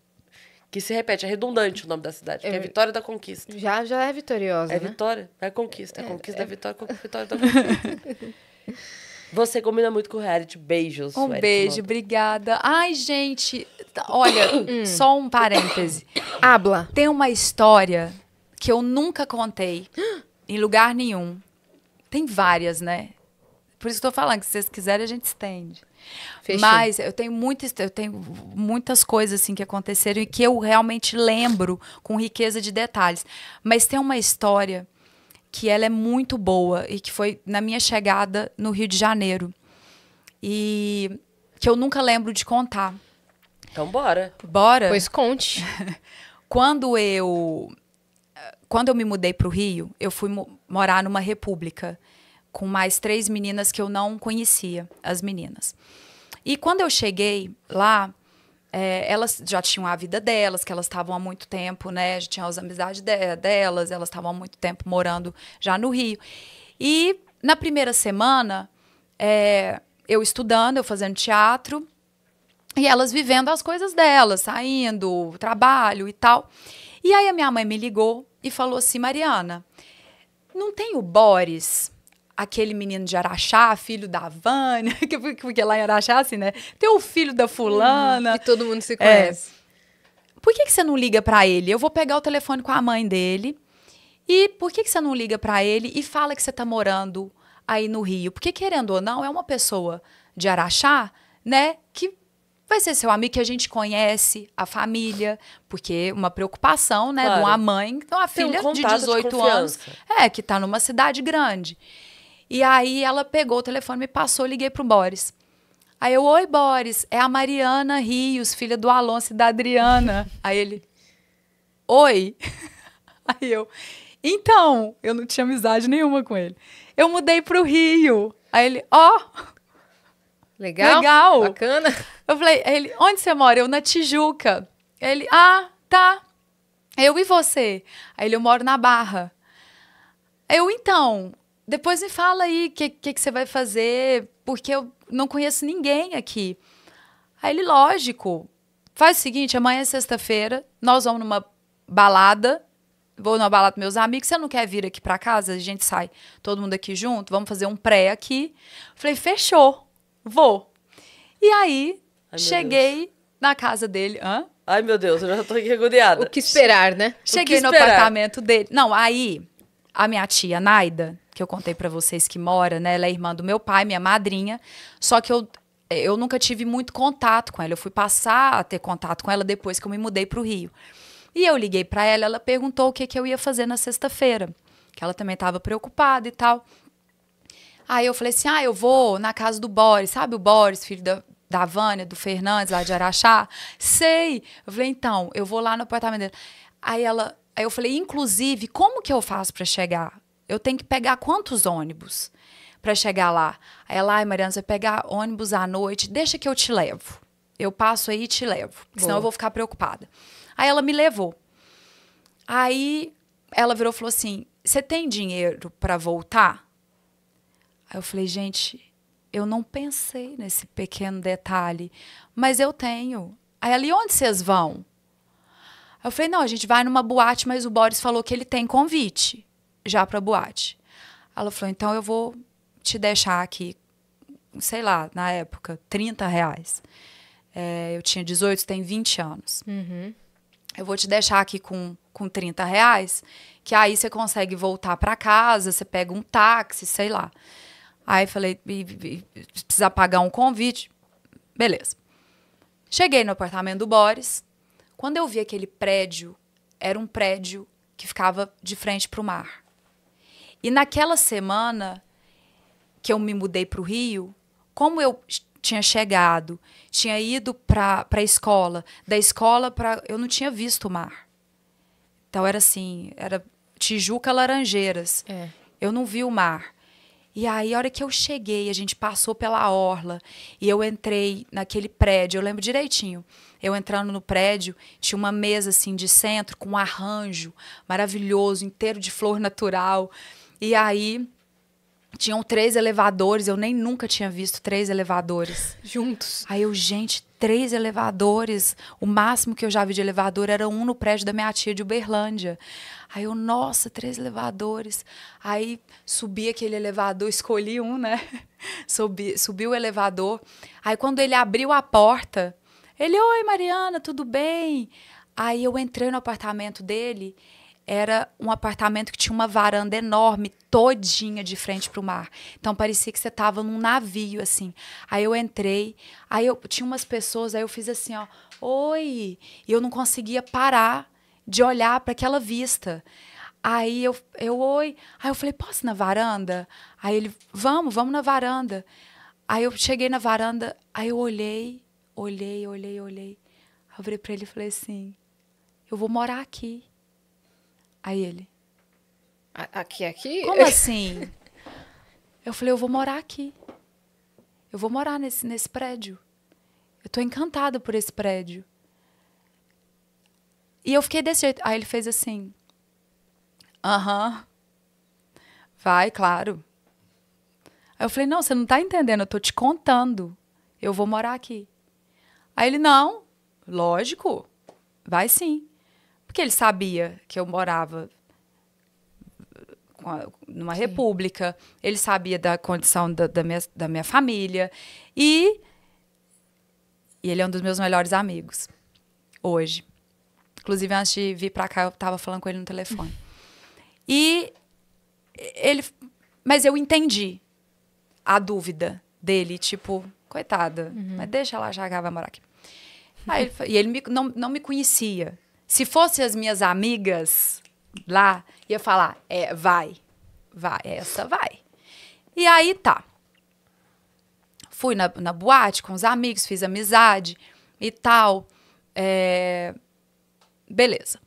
que se repete, é redundante o nome da cidade, é, que é, é Vitória da Conquista. Já, já é vitoriosa, É né? Vitória, é Conquista, é, é, Conquista é, da Vitória, Vitória da Conquista. Você combina muito com o reality. Beijos. Um Eric beijo, obrigada. Ai, gente, tá, olha, só um parêntese. Habla. Tem uma história que eu nunca contei em lugar nenhum. Tem várias, né? Por isso que eu tô falando que se vocês quiserem a gente estende. Fechou. Mas eu tenho, muitas, eu tenho muitas coisas assim que aconteceram e que eu realmente lembro com riqueza de detalhes. Mas tem uma história que ela é muito boa e que foi na minha chegada no Rio de Janeiro. E que eu nunca lembro de contar. Então bora. Bora. Pois conte. quando eu quando eu me mudei para o Rio, eu fui morar numa república com mais três meninas que eu não conhecia, as meninas. E quando eu cheguei lá, é, elas já tinham a vida delas, que elas estavam há muito tempo, né? Já tinham as amizades de delas, elas estavam há muito tempo morando já no Rio. E na primeira semana, é, eu estudando, eu fazendo teatro, e elas vivendo as coisas delas, saindo, trabalho e tal. E aí a minha mãe me ligou e falou assim: Mariana, não tem o Boris aquele menino de Araxá, filho da Vânia, porque lá em Araxá, é assim, né? Tem o filho da fulana. Hum, e todo mundo se é. conhece. É. Por que, que você não liga para ele? Eu vou pegar o telefone com a mãe dele. E por que, que você não liga para ele e fala que você tá morando aí no Rio? Porque, querendo ou não, é uma pessoa de Araxá, né? Que vai ser seu amigo que a gente conhece, a família, porque uma preocupação, né, claro. de uma mãe, então de uma filha um de 18 de anos, é, que tá numa cidade grande. E aí ela pegou o telefone, me passou, liguei pro Boris. Aí eu, oi, Boris, é a Mariana Rios, filha do Alonso e da Adriana. aí ele, oi. aí eu, então, eu não tinha amizade nenhuma com ele. Eu mudei pro Rio. Aí ele, ó. Oh, legal. Legal. Bacana. Eu falei, ele, onde você mora? Eu na Tijuca. Ele, ah, tá. Eu e você? Aí ele, eu moro na Barra. Eu, então, depois me fala aí o que, que, que, você vai fazer, porque eu não conheço ninguém aqui. Aí ele, lógico, faz o seguinte: amanhã é sexta-feira, nós vamos numa balada, vou numa balada com meus amigos. Você não quer vir aqui para casa? A gente sai todo mundo aqui junto, vamos fazer um pré aqui. Falei, fechou, vou. E aí, Ai, cheguei na casa dele. Hã? Ai, meu Deus, eu já tô aqui agoniada. O que esperar, né? Cheguei esperar. no apartamento dele. Não, aí a minha tia, Naida, que eu contei para vocês que mora, né? Ela é irmã do meu pai, minha madrinha. Só que eu, é, eu nunca tive muito contato com ela. Eu fui passar a ter contato com ela depois que eu me mudei para o Rio. E eu liguei para ela, ela perguntou o que, que eu ia fazer na sexta-feira, que ela também estava preocupada e tal. Aí eu falei assim: ah, eu vou na casa do Boris, sabe o Boris, filho da, da Vânia, do Fernandes, lá de Araxá? Sei. Eu falei: então, eu vou lá no apartamento dele. Aí ela. Aí eu falei, inclusive, como que eu faço para chegar? eu tenho que pegar quantos ônibus para chegar lá? Aí ela, ai, Mariana, você pegar ônibus à noite, deixa que eu te levo. Eu passo aí e te levo, senão eu vou ficar preocupada. Aí ela me levou. Aí ela virou e falou assim: Você tem dinheiro para voltar? Aí eu falei: Gente, eu não pensei nesse pequeno detalhe, mas eu tenho. Aí ela: E onde vocês vão? Eu falei: Não, a gente vai numa boate, mas o Boris falou que ele tem convite já para boate. Ela falou: então eu vou te deixar aqui, sei lá, na época, 30 reais. É, eu tinha 18, tem 20 anos. Uhum. Eu vou te deixar aqui com, com 30 reais, que aí você consegue voltar para casa, você pega um táxi, sei lá. Aí falei: precisa pagar um convite. Beleza. Cheguei no apartamento do Boris. Quando eu vi aquele prédio, era um prédio que ficava de frente para o mar. E naquela semana que eu me mudei para o Rio, como eu tinha chegado, tinha ido para a escola, da escola para. Eu não tinha visto o mar. Então era assim, era Tijuca Laranjeiras. É. Eu não vi o mar. E aí, a hora que eu cheguei, a gente passou pela orla e eu entrei naquele prédio. Eu lembro direitinho. Eu entrando no prédio, tinha uma mesa assim de centro com um arranjo maravilhoso, inteiro de flor natural. E aí tinham três elevadores, eu nem nunca tinha visto três elevadores. Juntos. Aí eu, gente, três elevadores. O máximo que eu já vi de elevador era um no prédio da minha tia de Uberlândia. Aí eu, nossa, três elevadores. Aí subi aquele elevador, escolhi um, né? subi, subi o elevador. Aí quando ele abriu a porta, ele, oi, Mariana, tudo bem? Aí eu entrei no apartamento dele era um apartamento que tinha uma varanda enorme, todinha de frente para o mar. Então parecia que você estava num navio assim. Aí eu entrei, aí eu tinha umas pessoas, aí eu fiz assim, ó, oi, e eu não conseguia parar de olhar para aquela vista. Aí eu, eu oi, aí eu falei, posso ir na varanda? Aí ele, vamos, vamos na varanda. Aí eu cheguei na varanda, aí eu olhei, olhei, olhei, olhei. Aí eu falei para ele e falei assim, eu vou morar aqui. Aí ele. Aqui, aqui? Como assim? eu falei, eu vou morar aqui. Eu vou morar nesse, nesse prédio. Eu tô encantada por esse prédio. E eu fiquei desse jeito. Aí ele fez assim. Aham. Vai, claro. Aí eu falei, não, você não tá entendendo, eu tô te contando. Eu vou morar aqui. Aí ele, não, lógico, vai sim. Porque ele sabia que eu morava numa Sim. república, ele sabia da condição da, da, minha, da minha família. E, e ele é um dos meus melhores amigos hoje. Inclusive, antes de vir para cá, eu estava falando com ele no telefone. E ele. Mas eu entendi a dúvida dele, tipo, coitada, uhum. mas deixa ela já que ela vai morar aqui. Aí ele, e ele me, não, não me conhecia. Se fosse as minhas amigas lá, ia falar: é, vai, vai, essa vai. E aí tá. Fui na, na boate com os amigos, fiz amizade e tal. É... Beleza.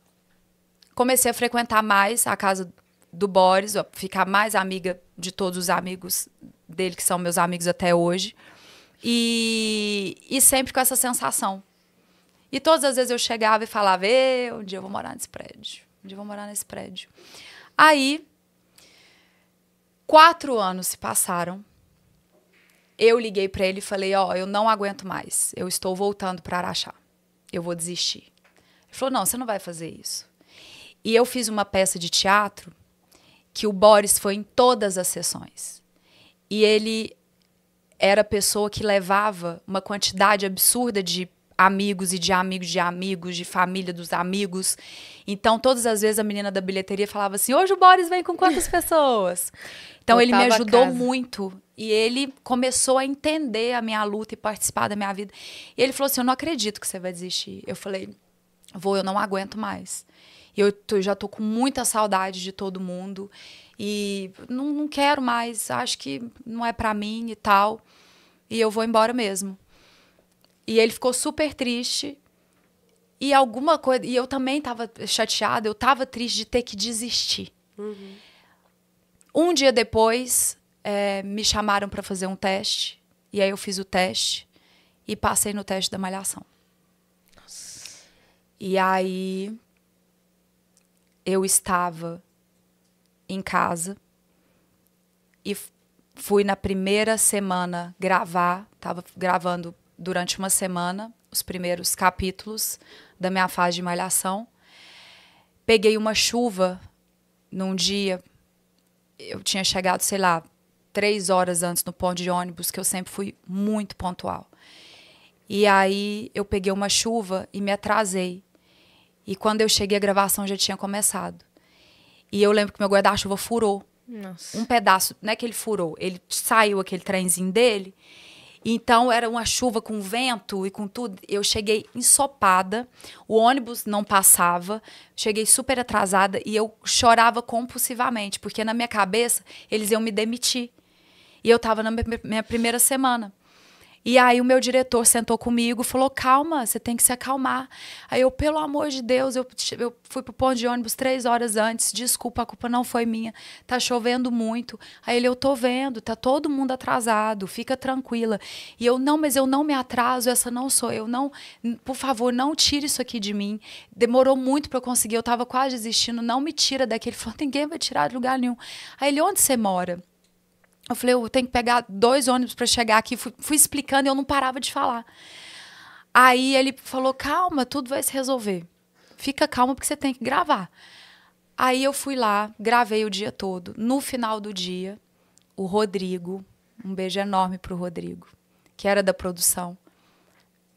Comecei a frequentar mais a casa do Boris, a ficar mais amiga de todos os amigos dele, que são meus amigos até hoje. E, e sempre com essa sensação e todas as vezes eu chegava e falava: Ei, um dia eu vou morar nesse prédio. Um dia eu vou morar nesse prédio. Aí, quatro anos se passaram. Eu liguei para ele e falei: Ó, oh, eu não aguento mais. Eu estou voltando para Araxá. Eu vou desistir. Ele falou: Não, você não vai fazer isso. E eu fiz uma peça de teatro que o Boris foi em todas as sessões. E ele era a pessoa que levava uma quantidade absurda de amigos e de amigos de amigos, de família dos amigos. Então, todas as vezes a menina da bilheteria falava assim: hoje o Boris vem com quantas pessoas? Então, ele me ajudou muito. E ele começou a entender a minha luta e participar da minha vida. E ele falou assim: Eu não acredito que você vai desistir. Eu falei: Vou, eu não aguento mais. Eu tô, já tô com muita saudade de todo mundo. E não, não quero mais. Acho que não é para mim e tal. E eu vou embora mesmo. E ele ficou super triste. E alguma coisa. E eu também estava chateada, eu estava triste de ter que desistir. Uhum. Um dia depois, é, me chamaram para fazer um teste. E aí eu fiz o teste e passei no teste da malhação. Nossa. E aí eu estava em casa e fui na primeira semana gravar, estava gravando durante uma semana os primeiros capítulos da minha fase de malhação. Peguei uma chuva num dia. Eu tinha chegado, sei lá, três horas antes no ponto de ônibus, que eu sempre fui muito pontual. E aí eu peguei uma chuva e me atrasei. E quando eu cheguei, a gravação já tinha começado. E eu lembro que meu guarda-chuva furou. Nossa. Um pedaço, não é que ele furou, ele saiu aquele trenzinho dele então era uma chuva com vento e com tudo. Eu cheguei ensopada, o ônibus não passava, cheguei super atrasada e eu chorava compulsivamente, porque na minha cabeça eles iam me demitir. E eu estava na minha primeira semana. E aí o meu diretor sentou comigo, falou: calma, você tem que se acalmar. Aí eu, pelo amor de Deus, eu, eu fui pro ponto de ônibus três horas antes, desculpa, a culpa não foi minha, tá chovendo muito. Aí ele, eu tô vendo, tá todo mundo atrasado, fica tranquila. E eu, não, mas eu não me atraso, essa não sou eu, não, por favor, não tire isso aqui de mim. Demorou muito para eu conseguir, eu tava quase desistindo, não me tira daqui. Ele falou: ninguém vai tirar de lugar nenhum. Aí ele, onde você mora? Eu falei, eu tenho que pegar dois ônibus para chegar aqui. Fui, fui explicando e eu não parava de falar. Aí ele falou, calma, tudo vai se resolver. Fica calma porque você tem que gravar. Aí eu fui lá, gravei o dia todo. No final do dia, o Rodrigo, um beijo enorme pro Rodrigo, que era da produção,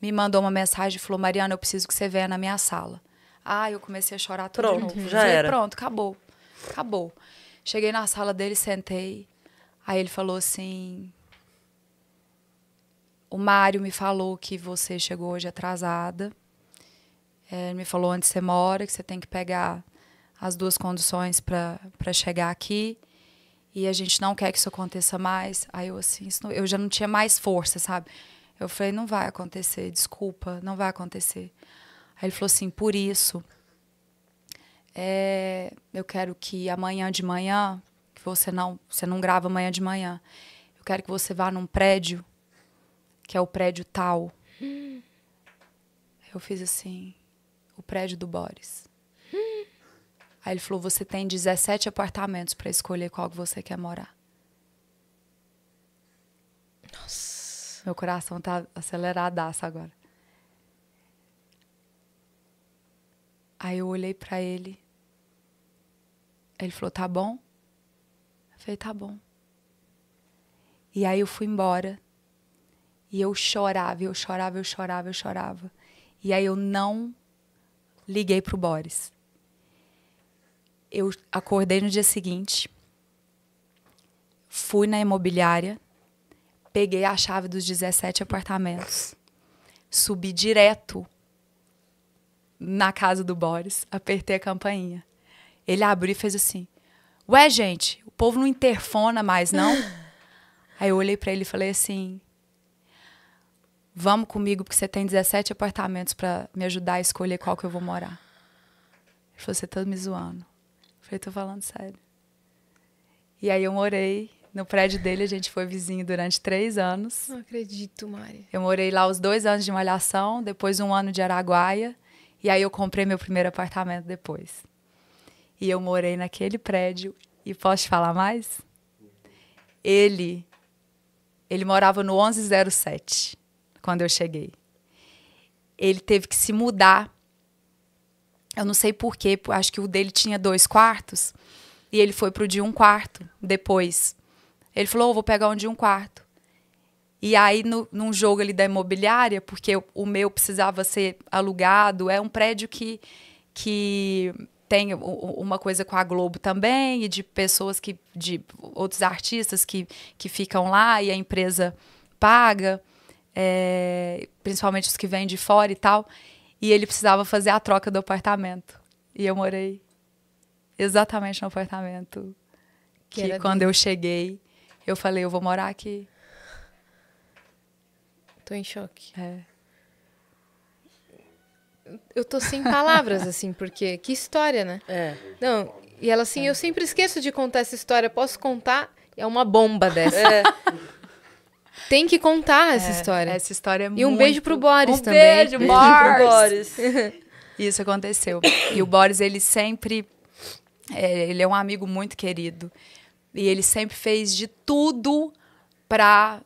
me mandou uma mensagem e falou: Mariana, eu preciso que você venha na minha sala. Ah, eu comecei a chorar tudo pronto, de novo. Já falei, era. Pronto, acabou. Acabou. Cheguei na sala dele, sentei. Aí ele falou assim: O Mário me falou que você chegou hoje atrasada. É, ele me falou onde você mora, que você tem que pegar as duas conduções para chegar aqui. E a gente não quer que isso aconteça mais. Aí eu assim, não, eu já não tinha mais força, sabe? Eu falei, não vai acontecer, desculpa, não vai acontecer. Aí ele falou assim, por isso, é, eu quero que amanhã de manhã que você não, você não grava amanhã de manhã. Eu quero que você vá num prédio, que é o prédio tal. Eu fiz assim, o prédio do Boris. Aí ele falou: "Você tem 17 apartamentos para escolher qual que você quer morar". Nossa, meu coração tá aceleradaço agora. Aí eu olhei para ele. Ele falou: "Tá bom". Falei, tá bom. E aí eu fui embora. E eu chorava, eu chorava, eu chorava, eu chorava. E aí eu não liguei pro Boris. Eu acordei no dia seguinte, fui na imobiliária, peguei a chave dos 17 apartamentos, subi direto na casa do Boris, apertei a campainha. Ele abriu e fez assim: Ué, gente, o povo não interfona mais, não? Aí eu olhei para ele e falei assim: Vamos comigo, porque você tem 17 apartamentos para me ajudar a escolher qual que eu vou morar. Ele falou: Você tá me zoando. Eu falei: Tô falando sério. E aí eu morei no prédio dele, a gente foi vizinho durante três anos. Não acredito, Mari. Eu morei lá os dois anos de Malhação, depois um ano de Araguaia. E aí eu comprei meu primeiro apartamento depois. E eu morei naquele prédio. E posso te falar mais? Ele ele morava no 1107 quando eu cheguei. Ele teve que se mudar. Eu não sei porquê, acho que o dele tinha dois quartos e ele foi pro de um quarto depois. Ele falou: oh, vou pegar um de um quarto. E aí, no, num jogo ali da imobiliária, porque o, o meu precisava ser alugado, é um prédio que, que tem uma coisa com a Globo também, e de pessoas que. de outros artistas que, que ficam lá e a empresa paga, é, principalmente os que vêm de fora e tal. E ele precisava fazer a troca do apartamento. E eu morei exatamente no apartamento. Que, que quando dele. eu cheguei, eu falei, eu vou morar aqui. Tô em choque. É eu tô sem palavras, assim, porque que história, né? É. Não, e ela assim, é. eu sempre esqueço de contar essa história, posso contar? É uma bomba dessa. É. Tem que contar essa é, história. Essa história é e muito... E um beijo pro Boris um também. Beijo, beijo Boris. Boris. Isso aconteceu. E o Boris, ele sempre... É, ele é um amigo muito querido. E ele sempre fez de tudo para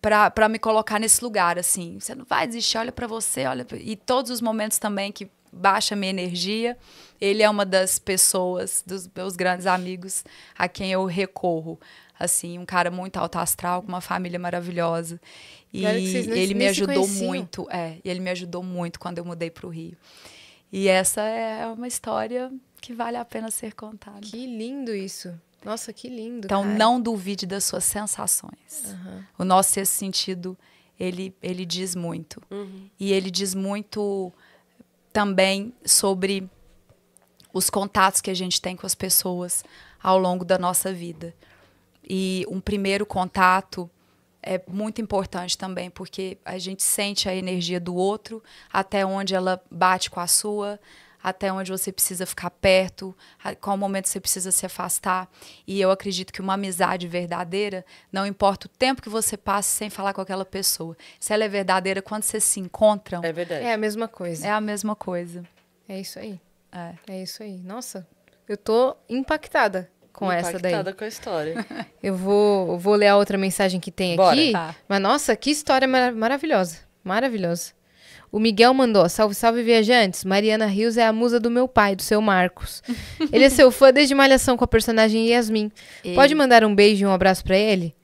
para me colocar nesse lugar, assim. Você não vai desistir, olha para você, olha. E todos os momentos também que baixa minha energia, ele é uma das pessoas, dos meus grandes amigos, a quem eu recorro. Assim, um cara muito alto astral, com uma família maravilhosa. E claro não, ele me ajudou muito. É, ele me ajudou muito quando eu mudei para o Rio. E essa é uma história que vale a pena ser contada. Que lindo isso. Nossa, que lindo. Então cara. não duvide das suas sensações. Uhum. O nosso sexto sentido, ele, ele diz muito. Uhum. E ele diz muito também sobre os contatos que a gente tem com as pessoas ao longo da nossa vida. E um primeiro contato é muito importante também, porque a gente sente a energia do outro, até onde ela bate com a sua, até onde você precisa ficar perto, qual momento você precisa se afastar. E eu acredito que uma amizade verdadeira, não importa o tempo que você passe sem falar com aquela pessoa, se ela é verdadeira, quando vocês se encontram. É verdade. É a mesma coisa. É a mesma coisa. É isso aí. É, é isso aí. Nossa, eu tô impactada com essa daí. Impactada com a história. eu vou, vou ler a outra mensagem que tem Bora. aqui. Tá. Mas nossa, que história mar maravilhosa. Maravilhosa. O Miguel mandou: Salve, salve, viajantes. Mariana Rios é a musa do meu pai, do seu Marcos. ele é seu fã desde Malhação com a personagem Yasmin. Pode mandar um beijo e um abraço para ele?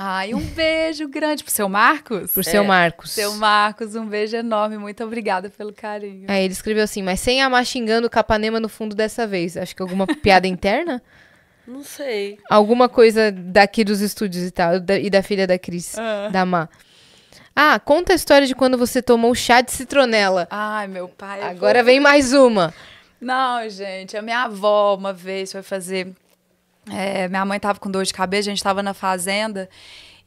Ai, um beijo grande pro seu Marcos. Pro é. seu Marcos. Seu Marcos, um beijo enorme. Muito obrigada pelo carinho. Aí ele escreveu assim, mas sem amar xingando o Capanema no fundo dessa vez. Acho que alguma piada interna? Não sei. Alguma coisa daqui dos estúdios e tal. E da, e da filha da Cris, ah. da Má. Ah, conta a história de quando você tomou chá de citronela. Ai, meu pai. Agora vou... vem mais uma. Não, gente, a minha avó uma vez foi fazer. É, minha mãe tava com dor de cabeça, a gente tava na fazenda.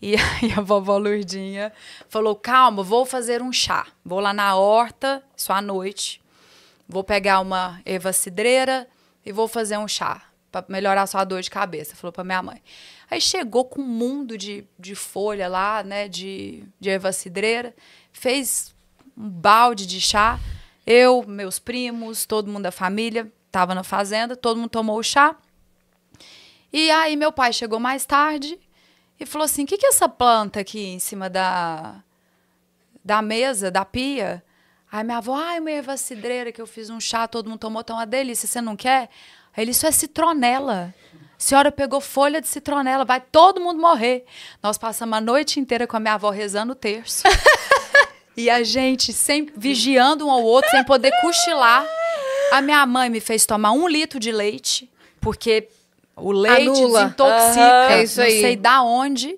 E aí a vovó Lourdinha falou: calma, vou fazer um chá. Vou lá na horta, só à noite. Vou pegar uma eva cidreira e vou fazer um chá para melhorar sua dor de cabeça. Falou para minha mãe. Aí chegou com um mundo de, de folha lá, né, de, de erva cidreira, fez um balde de chá. Eu, meus primos, todo mundo da família, estava na fazenda, todo mundo tomou o chá. E aí meu pai chegou mais tarde e falou assim: o que, que é essa planta aqui em cima da, da mesa, da pia? Aí minha avó, ai, uma erva cidreira que eu fiz um chá, todo mundo tomou, tá uma delícia, você não quer? Aí ele, isso é citronela senhora pegou folha de citronela, vai todo mundo morrer. Nós passamos a noite inteira com a minha avó rezando o terço. e a gente sempre vigiando um ao outro, sem poder cochilar. A minha mãe me fez tomar um litro de leite, porque o leite Anula. desintoxica, uhum, é isso aí. não sei da onde.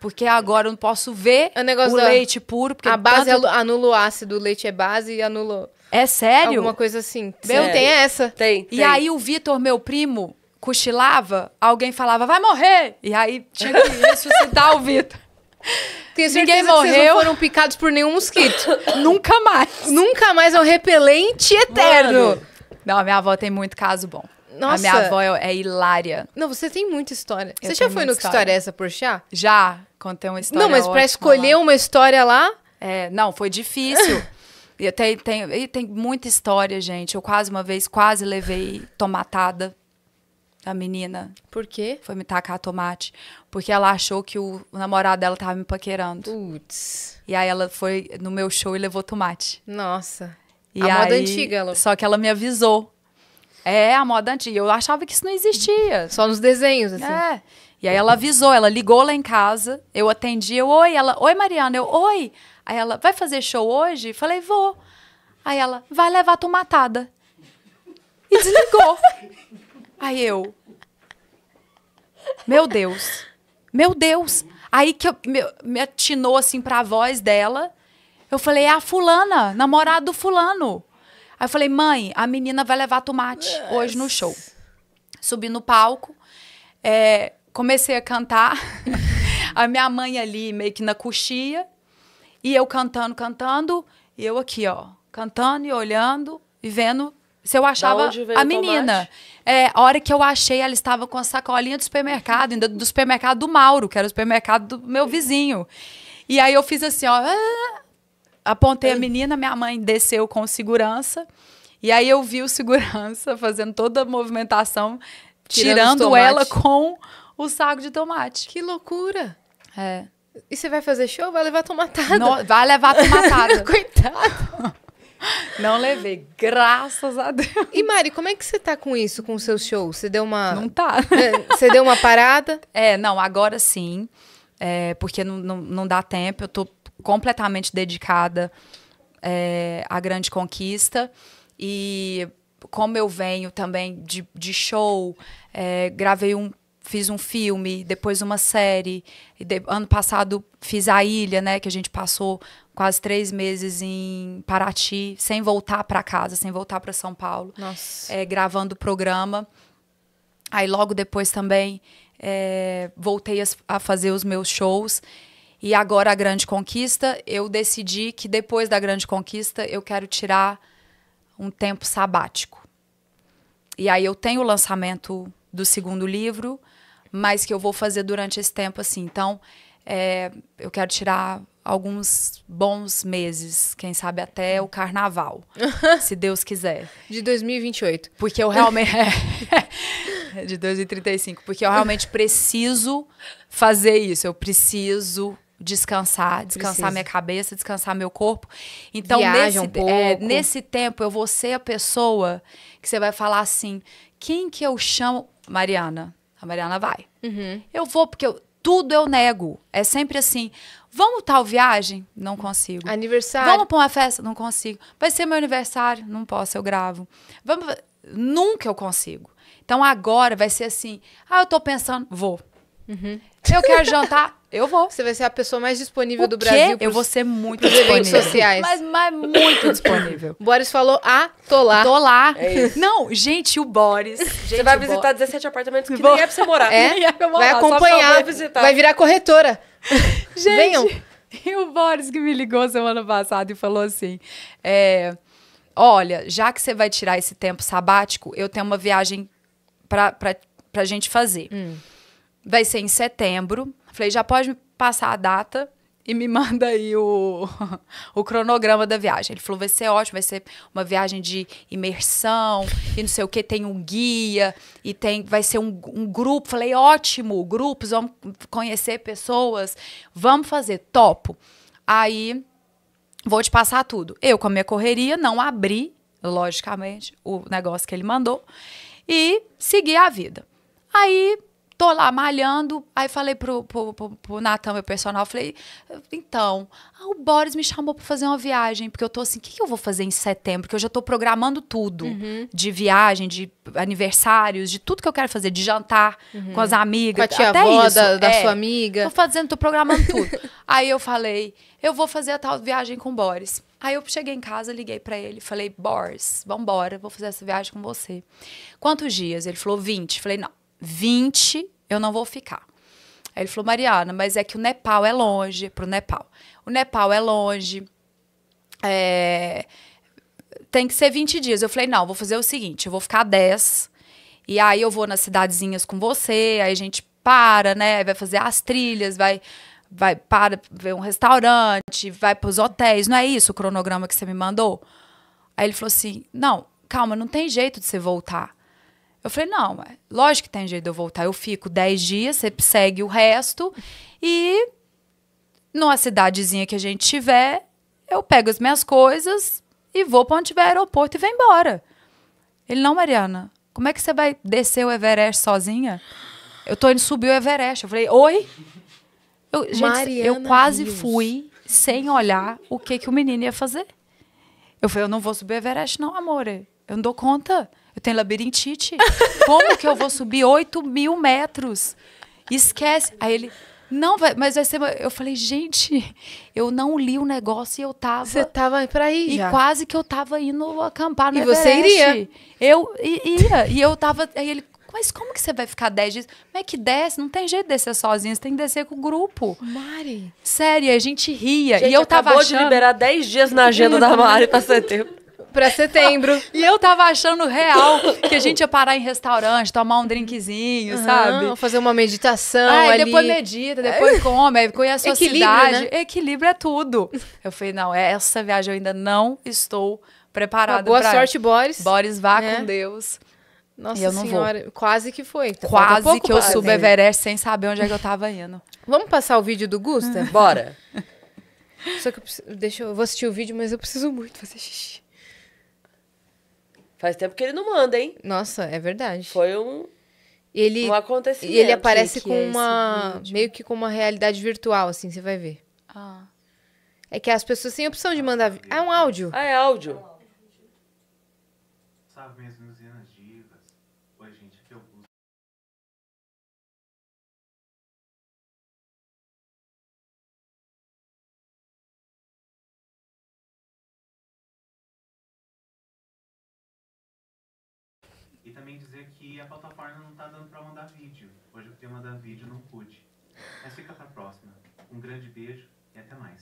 Porque agora eu não posso ver é o, o leite puro. Porque a base tanto... anula o ácido, o leite é base e anula. É sério? Alguma coisa assim. Meu, tem essa. Tem. E tem. aí o Vitor, meu primo, cochilava, alguém falava, vai morrer! E aí tinha que ressuscitar o Vitor. Tenho certeza Ninguém morreu. vocês não foram picados por nenhum mosquito. Nunca mais. Nunca mais é um repelente eterno. Mano. Não, a minha avó tem muito caso bom. Nossa. A minha avó é, é hilária. Não, você tem muita história. Eu você já foi no Que História é Essa, por chá? Já. Contei uma história Não, mas para escolher lá. uma história lá... É, não, foi difícil. e tem, tem, tem muita história, gente. Eu quase uma vez quase levei tomatada da menina. Por quê? Foi me tacar tomate. Porque ela achou que o, o namorado dela tava me paquerando. Putz. E aí ela foi no meu show e levou tomate. Nossa. E a aí, moda antiga, ela. Só que ela me avisou. É, a moda antiga. Eu achava que isso não existia. Só nos desenhos, assim. É. E aí ela avisou, ela ligou lá em casa, eu atendi, eu, oi, ela, oi, Mariana, eu, oi. Aí ela, vai fazer show hoje? Falei, vou. Aí ela, vai levar tomatada. E desligou. Aí eu. Meu Deus. Meu Deus. Aí que eu, me, me atinou assim pra voz dela. Eu falei, é a fulana, namorado do fulano. Aí eu falei, mãe, a menina vai levar tomate yes. hoje no show. Subi no palco, é, comecei a cantar. a minha mãe ali, meio que na coxia. E eu cantando, cantando. E eu aqui, ó, cantando e olhando e vendo se eu achava a menina. É, a hora que eu achei, ela estava com a sacolinha do supermercado, ainda do supermercado do Mauro, que era o supermercado do meu vizinho. E aí eu fiz assim, ó. Ah, apontei a menina, minha mãe desceu com segurança. E aí eu vi o segurança fazendo toda a movimentação, tirando, tirando ela com o saco de tomate. Que loucura! É. E você vai fazer show? Vai levar tomatada. vai levar tomatada. Coitada. Não levei, graças a Deus. E Mari, como é que você tá com isso, com o seu show? Você deu uma. Não tá. É, você deu uma parada? É, não, agora sim. É, porque não, não, não dá tempo, eu tô completamente dedicada é, à grande conquista. E como eu venho também de, de show, é, gravei um fiz um filme, depois uma série. De, ano passado fiz A Ilha, né? Que a gente passou quase três meses em Paraty, sem voltar para casa, sem voltar para São Paulo. Nossa. É, gravando o programa. Aí logo depois também é, voltei a, a fazer os meus shows. E agora a grande conquista, eu decidi que depois da grande conquista eu quero tirar um tempo sabático. E aí eu tenho o lançamento do segundo livro, mas que eu vou fazer durante esse tempo, assim. Então, é, eu quero tirar alguns bons meses, quem sabe até o carnaval, se Deus quiser. De 2028. Porque eu realmente. É, de 2035. Porque eu realmente preciso fazer isso. Eu preciso descansar, descansar Preciso. minha cabeça, descansar meu corpo. Então, nesse, um é, nesse tempo, eu vou ser a pessoa que você vai falar assim: quem que eu chamo? Mariana, a Mariana vai. Uhum. Eu vou, porque eu, tudo eu nego. É sempre assim. Vamos tal viagem? Não consigo. Aniversário. Vamos pra uma festa? Não consigo. Vai ser meu aniversário? Não posso, eu gravo. Vamos. Nunca eu consigo. Então agora vai ser assim. Ah, eu tô pensando, vou. Uhum. Eu quero jantar? Eu vou. Você vai ser a pessoa mais disponível o do quê? Brasil. Pros, eu vou ser muito disponível. sociais. Mas, mas muito disponível. O Boris falou, ah, tô lá. Tô lá. É não, gente, o Boris. Gente, você vai visitar Bo... 17 apartamentos que Bo... nem é pra você morar. É? é pra morar, vai acompanhar. Vai virar corretora. gente, Venham. E o Boris que me ligou semana passada e falou assim, é, olha, já que você vai tirar esse tempo sabático, eu tenho uma viagem pra, pra, pra gente fazer. Hum. Vai ser em setembro. Falei, já pode me passar a data e me manda aí o, o cronograma da viagem. Ele falou, vai ser ótimo, vai ser uma viagem de imersão e não sei o que, tem um guia e tem, vai ser um, um grupo. Falei, ótimo, grupos, vamos conhecer pessoas, vamos fazer, topo. Aí, vou te passar tudo. Eu, com a minha correria, não abri, logicamente, o negócio que ele mandou e segui a vida. Aí, tô lá malhando, aí falei pro, pro, pro, pro Natan, meu personal, falei, então, ah, o Boris me chamou pra fazer uma viagem, porque eu tô assim, o que, que eu vou fazer em setembro? Porque eu já tô programando tudo, uhum. de viagem, de aniversários, de tudo que eu quero fazer, de jantar uhum. com as amigas, com a tia até avó isso, da, da é, sua amiga. Tô fazendo, tô programando tudo. aí eu falei, eu vou fazer a tal viagem com o Boris. Aí eu cheguei em casa, liguei para ele, falei, Boris, vambora, vou fazer essa viagem com você. Quantos dias? Ele falou, 20. Falei, não, 20 eu não vou ficar. Aí ele falou, Mariana, mas é que o Nepal é longe pro Nepal. O Nepal é longe. É, tem que ser 20 dias. Eu falei, não, vou fazer o seguinte, eu vou ficar 10. E aí eu vou nas cidadezinhas com você, aí a gente para, né? Vai fazer as trilhas, vai vai para ver um restaurante, vai para os hotéis. Não é isso o cronograma que você me mandou? Aí ele falou assim: "Não, calma, não tem jeito de você voltar. Eu falei, não, lógico que tem jeito de eu voltar. Eu fico 10 dias, você segue o resto e numa cidadezinha que a gente tiver, eu pego as minhas coisas e vou para onde tiver aeroporto e vou embora. Ele, não, Mariana, como é que você vai descer o Everest sozinha? Eu tô indo subir o Everest. Eu falei, oi? Eu, gente, Mariana eu quase Rios. fui sem olhar o que, que o menino ia fazer. Eu falei, eu não vou subir o Everest não, amor. Eu não dou conta. Eu tenho labirintite. Como que eu vou subir 8 mil metros? Esquece. Aí ele, não, vai, mas vai ser. Eu falei, gente, eu não li o negócio e eu tava. Você tava pra ir. E já. quase que eu tava indo acampar no e Everest. você iria? Eu ia. E eu tava. Aí ele, mas como que você vai ficar 10 dias? Como é que desce? Não tem jeito de descer sozinha. você tem que descer com o grupo. Mari. Sério, a gente ria. Gente, e eu tava acabou de liberar 10 dias na agenda da Mari pra setembro. pra setembro. e eu tava achando real que a gente ia parar em restaurante, tomar um drinkzinho, uhum, sabe? Fazer uma meditação. Aí ah, ali. depois medita, depois é. come, aí conhece a sua cidade. Né? Equilíbrio é tudo. Eu falei, não, é, essa viagem eu ainda não estou preparada. boa sorte, Boris. Boris, vá é. com Deus. Nossa senhora, vou. quase que foi. quase pouco, que eu quase. subo é. Everest sem saber onde é que eu tava indo. Vamos passar o vídeo do Gusta? Bora. Só que eu preciso, deixa eu, eu vou assistir o vídeo, mas eu preciso muito fazer xixi. Faz tempo que ele não manda, hein? Nossa, é verdade. Foi um ele, um acontecimento. E ele aparece que que com é uma meio que com uma realidade virtual assim, você vai ver. Ah. É que as pessoas têm a opção de mandar. Ah, é um áudio. Ah, é áudio. Sabe mesmo? também dizer que a plataforma não está dando para mandar vídeo. Hoje eu queria mandar vídeo, não pude. Mas fica pra a próxima. Um grande beijo e até mais.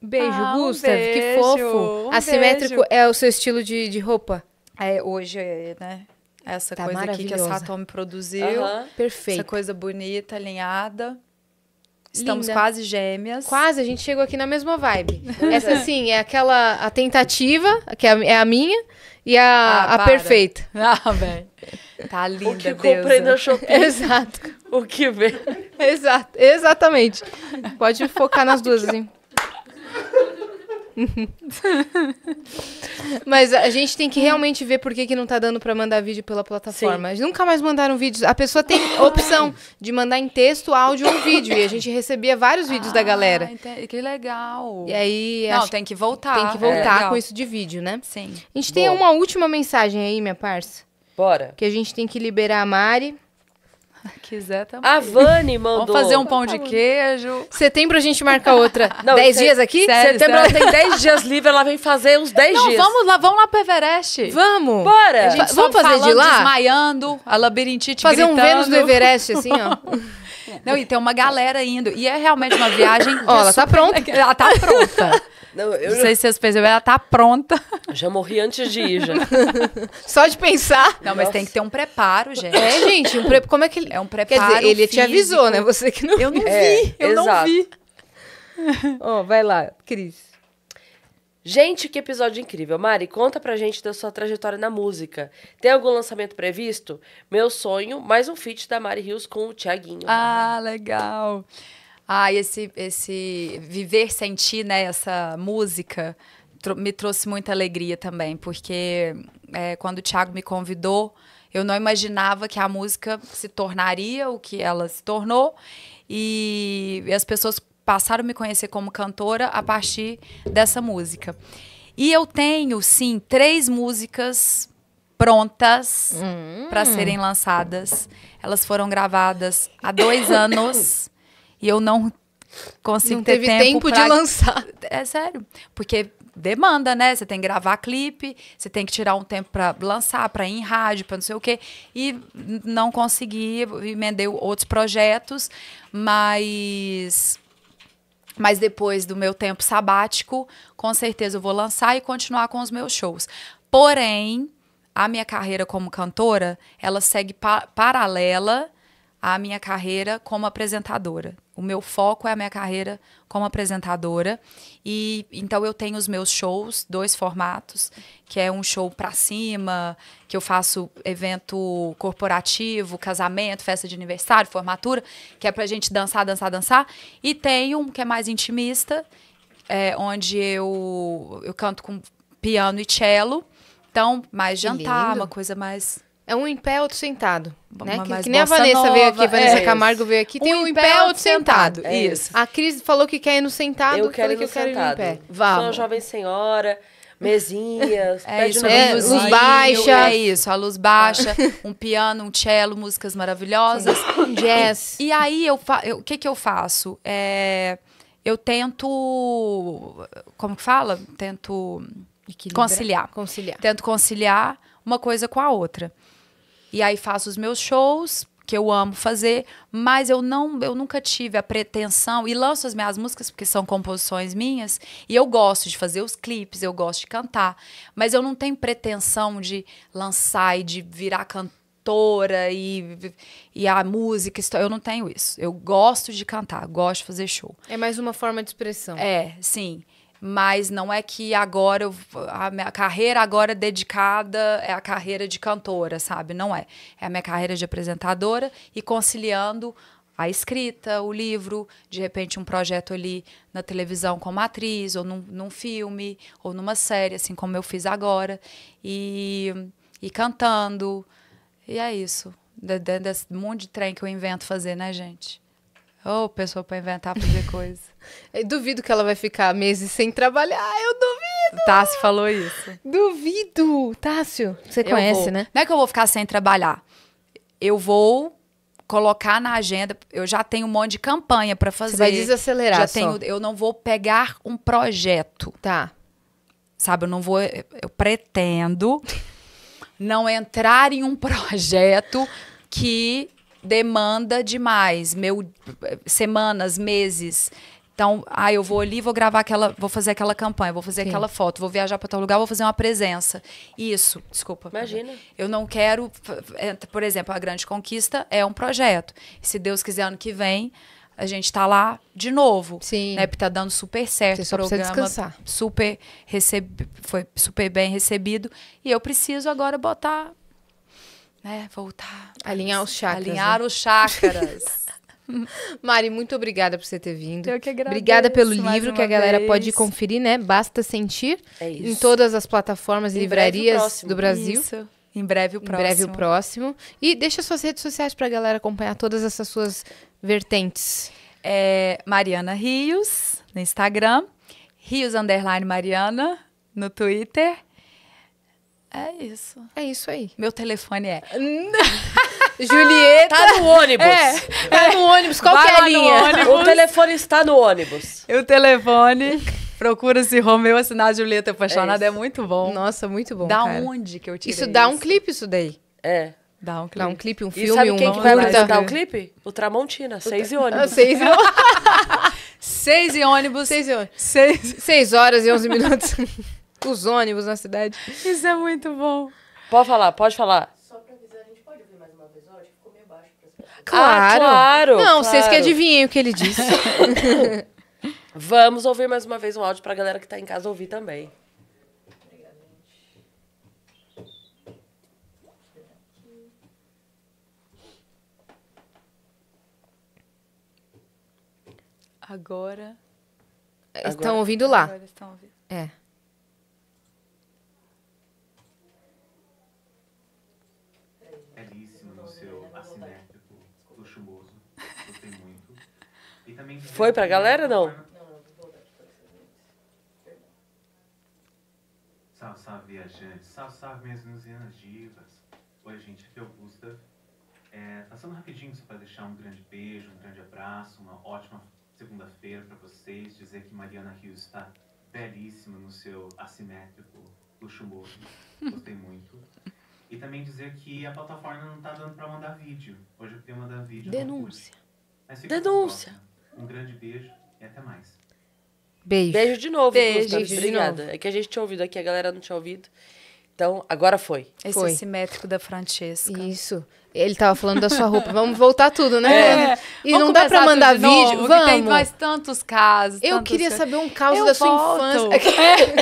Beijo, ah, Gustav, um beijo, que fofo. Um Assimétrico beijo. é o seu estilo de, de roupa? É, hoje, é, né? Essa tá coisa aqui que a Satom produziu. Uhum. Perfeito. Essa coisa bonita, alinhada. Estamos Linda. quase gêmeas. Quase, a gente chegou aqui na mesma vibe. Essa, é. sim, é aquela a tentativa, que é a é minha, e a, ah, a perfeita. Ah, velho. Tá linda, O que deusa. comprei na Shopee. Exato. o que vê. Exato, exatamente. Pode focar nas duas, assim. Mas a gente tem que realmente ver por que, que não tá dando para mandar vídeo pela plataforma. Sim. Nunca mais mandaram vídeos. A pessoa tem opção de mandar em texto, áudio ou vídeo. E a gente recebia vários vídeos ah, da galera. Entendi. Que legal. E aí. Não, tem que voltar. Tem que voltar é, com isso de vídeo, né? Sim. A gente Boa. tem uma última mensagem aí, minha parça. Bora. Que a gente tem que liberar a Mari. Quiser também. Tá a Vani mandou. Vamos fazer um pão de tá queijo. Setembro a gente marca outra. Não, dez se... dias aqui? Sério, setembro sério. ela tem dez dias livre, ela vem fazer uns dez Não, dias. Vamos lá, vamos lá pro Everest. Vamos. Bora. vamos fazer falando, de lá? desmaiando, a labirintite Fazer gritando. um Vênus do Everest, assim, ó. Não, e tem uma galera indo. E é realmente uma viagem. Ó, ela tá super... tá pronta. Ela tá pronta. Não, eu... não sei se vocês perceberam, ela tá pronta. já morri antes de ir, já. Só de pensar. Não, mas Nossa. tem que ter um preparo, gente. É, gente, um pre... como é que ele. É um preparo. Quer dizer, ele físico. te avisou, né? Você que não Eu não é, vi, eu exato. É, não vi. Ó, oh, vai lá, Cris. Gente, que episódio incrível. Mari, conta pra gente da sua trajetória na música. Tem algum lançamento previsto? Meu sonho, mais um feat da Mari Rios com o Tiaguinho. Ah, legal. Ah, esse, esse viver, sentir, né, essa música me trouxe muita alegria também, porque é, quando o Thiago me convidou, eu não imaginava que a música se tornaria o que ela se tornou. E, e as pessoas passaram a me conhecer como cantora a partir dessa música. E eu tenho, sim, três músicas prontas hum. para serem lançadas. Elas foram gravadas há dois anos e eu não consigo não ter tempo, tempo pra... de lançar. É sério, porque demanda, né? Você tem que gravar clipe, você tem que tirar um tempo para lançar, para ir em rádio, para não sei o quê. E não consegui, emendei outros projetos, mas mas depois do meu tempo sabático, com certeza eu vou lançar e continuar com os meus shows. Porém, a minha carreira como cantora, ela segue pa paralela à minha carreira como apresentadora. O meu foco é a minha carreira como apresentadora. E então eu tenho os meus shows, dois formatos, que é um show para cima, que eu faço evento corporativo, casamento, festa de aniversário, formatura, que é para gente dançar, dançar, dançar. E tem um que é mais intimista, é, onde eu, eu canto com piano e cello. Então, mais jantar, uma coisa mais é um em pé, outro sentado. Né? Que, que, nem a Vanessa nova, veio aqui, Vanessa é Camargo veio aqui. Tem um, um em pé, outro sentado. É isso. A Cris falou que quer ir no sentado. Eu quero ir no que sentado. Ir no Vamos. Sou uma jovem senhora mesinhas, é isso, é, luz, luz baixa. É isso, a luz baixa, um piano, um cello, músicas maravilhosas. Jazz. E, e, aí, eu, o que, que eu faço? É, eu tento. Como que fala? Tento Equilibrar. conciliar. Conciliar. Tento conciliar uma coisa com a outra. E aí faço os meus shows, que eu amo fazer, mas eu não eu nunca tive a pretensão e lanço as minhas músicas porque são composições minhas e eu gosto de fazer os clipes, eu gosto de cantar, mas eu não tenho pretensão de lançar e de virar cantora e e a música, eu não tenho isso. Eu gosto de cantar, gosto de fazer show. É mais uma forma de expressão. É, sim mas não é que agora eu, a minha carreira agora dedicada é a carreira de cantora, sabe? Não é. É a minha carreira de apresentadora e conciliando a escrita, o livro, de repente um projeto ali na televisão como atriz, ou num, num filme, ou numa série, assim como eu fiz agora, e, e cantando. E é isso. Desse monte de trem que eu invento fazer, né, gente? oh, pessoa para inventar fazer coisa. Eu duvido que ela vai ficar meses sem trabalhar, eu duvido. Tássio falou isso. Duvido. Tássio, você conhece, né? Não é que eu vou ficar sem trabalhar. Eu vou colocar na agenda. Eu já tenho um monte de campanha para fazer. Você vai desacelerar. Já só. tenho, eu não vou pegar um projeto. Tá. Sabe, eu não vou. Eu pretendo não entrar em um projeto que demanda demais, meu semanas, meses. Então, ah, eu vou ali, vou gravar aquela, vou fazer aquela campanha, vou fazer Sim. aquela foto, vou viajar para tal lugar, vou fazer uma presença. Isso, desculpa. Imagina. Eu não quero, por exemplo, a Grande Conquista é um projeto. Se Deus quiser ano que vem, a gente tá lá de novo. Sim. Né? Porque tá dando super certo Você o programa. Descansar. Super recebe, foi super bem recebido e eu preciso agora botar né, voltar. Alinhar os chakras. Alinhar né? os chakras. Mari, muito obrigada por você ter vindo. Eu que agradeço. Obrigada pelo livro que a galera vez. pode conferir, né? Basta sentir. É isso. Em todas as plataformas e livrarias do Brasil. Isso. Em breve o próximo. Em breve o próximo. E deixa suas redes sociais para a galera acompanhar todas essas suas vertentes. É Mariana Rios no Instagram, Rios Mariana no Twitter é isso. É isso aí. Meu telefone é. Julieta. Tá no ônibus. É, tá no ônibus. Qual é a linha? O telefone está no ônibus. o telefone. Procura se Romeu assinar Julieta Apaixonada. É, é, muito bom. Nossa, muito bom. Da cara. onde que eu tirei Isso dá isso? um clipe, isso daí. É. Dá um clipe. Dá um clipe, um filme, e sabe um quem que vai apresentar o é. clipe? O Tramontina, seis, tra... e ah, seis e ônibus. Seis e ônibus. Seis e ônibus. Seis... seis horas e onze minutos. os ônibus na cidade. Isso é muito bom. Pode falar, pode falar. Só pra avisar, a gente pode ouvir mais uma vez hoje? Ficou meio baixo pra Claro. Ah, claro. Não, claro. vocês que adivinhem o que ele disse. Vamos ouvir mais uma vez um áudio pra galera que tá em casa ouvir também. Agora. Estão ouvindo lá. Agora estão ouvindo. É. também. Foi pra galera ou não? Salve, salve viajantes, salve, salve minhas divas. Oi, gente, aqui é Augusta. É, passando tá rapidinho só para deixar um grande beijo, um grande abraço, uma ótima segunda-feira para vocês. Dizer que Mariana Rios está belíssima no seu assimétrico luxuoso, gostei muito. E também dizer que a plataforma não está dando para mandar vídeo. Hoje eu queria mandar vídeo. Denúncia. Denúncia. Um grande beijo e até mais. Beijo. Beijo de novo, Beijo, Obrigada. É que a gente tinha ouvido aqui, a galera não tinha ouvido. Então, agora foi. Esse foi. é simétrico da Francesca. Isso. Ele tava falando da sua roupa. Vamos voltar tudo, né? É. E Vamos não dá pra mandar vídeo. Novo, Vamos. tem mais tantos casos. Eu queria saber um caso eu da volto. sua infância.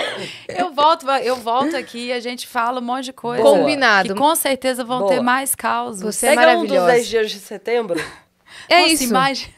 É. eu volto, eu volto aqui e a gente fala um monte de coisa. Combinado. Que com certeza vão Boa. ter mais causos. Você é maravilhosa. um dos 10 dias de setembro. É Nossa, isso. Imagina.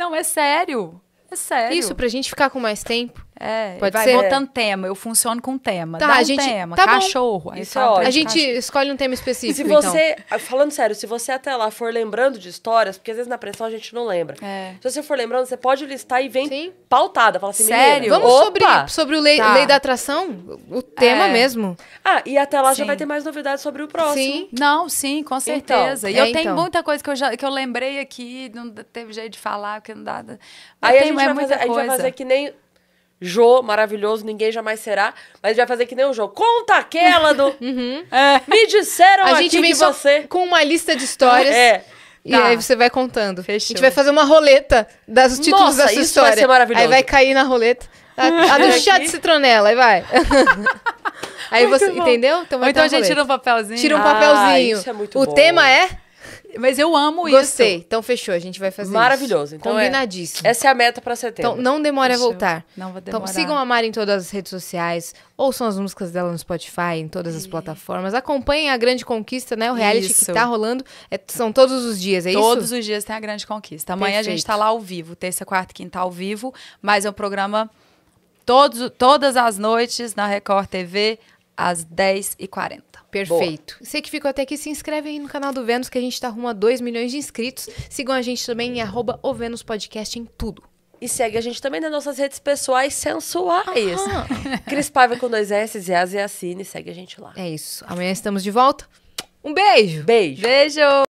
Não, é sério. É sério. Isso, pra gente ficar com mais tempo. É, Pode vai ser? botando tema. Eu funciono com tema. Tá, Dá a gente, tema. Tá cachorro. Isso é A gente cachorro. escolhe um tema específico. se você. Então. Ah, falando sério, se você até lá for lembrando de histórias, porque às vezes na pressão a gente não lembra. É. Se você for lembrando, você pode listar e vem Sim. pautada. Fala assim, sério. Vamos sobre, sobre o lei, tá. lei da atração? O tema é. mesmo. Ah, e até lá sim. já vai ter mais novidades sobre o próximo. Sim. Não, sim, com então. certeza. É, então, e eu então. tenho muita coisa que eu, já, que eu lembrei aqui, não teve jeito de falar, porque não dá. Aí a gente, é fazer, a gente vai fazer que nem Jô, maravilhoso, ninguém jamais será. Mas vai fazer que nem o Jô. Conta aquela do. uhum. é. Me disseram a gente vem você. Com uma lista de histórias. é. E tá. aí você vai contando. Fechou. A gente vai fazer uma roleta dos títulos Nossa, dessa isso história. Vai ser maravilhoso. Aí vai cair na roleta. A, a do chá de citronela, aí vai. aí muito você. Bom. Entendeu? Então, então a gente roleta. tira um papelzinho. Tira um papelzinho. Ah, isso é muito o bom. tema é mas eu amo Gostei. isso. Gostei. Então fechou, a gente vai fazer Maravilhoso. Então é Combinadíssimo. É, essa é a meta para setembro. Então não demore a voltar. Não vou então, demorar. Então sigam a Mari em todas as redes sociais, ouçam as músicas dela no Spotify, em todas as plataformas. Acompanhem a Grande Conquista, né? O reality isso. que tá rolando. É, são todos os dias, é todos isso? Todos os dias tem a Grande Conquista. Amanhã Perfeito. a gente tá lá ao vivo, terça, quarta, quinta ao vivo, mas é um programa todos, todas as noites na Record TV, às 10h40. Perfeito. Boa. Você que ficou até aqui, se inscreve aí no canal do Vênus, que a gente está rumo a 2 milhões de inscritos. Sigam a gente também em arroba o Vênus Podcast em tudo. E segue a gente também nas nossas redes pessoais sensuais. Ah. Cris Paiva com dois S, Zé e Assine. Segue a gente lá. É isso. Amanhã estamos de volta. Um beijo. Beijo. Beijo.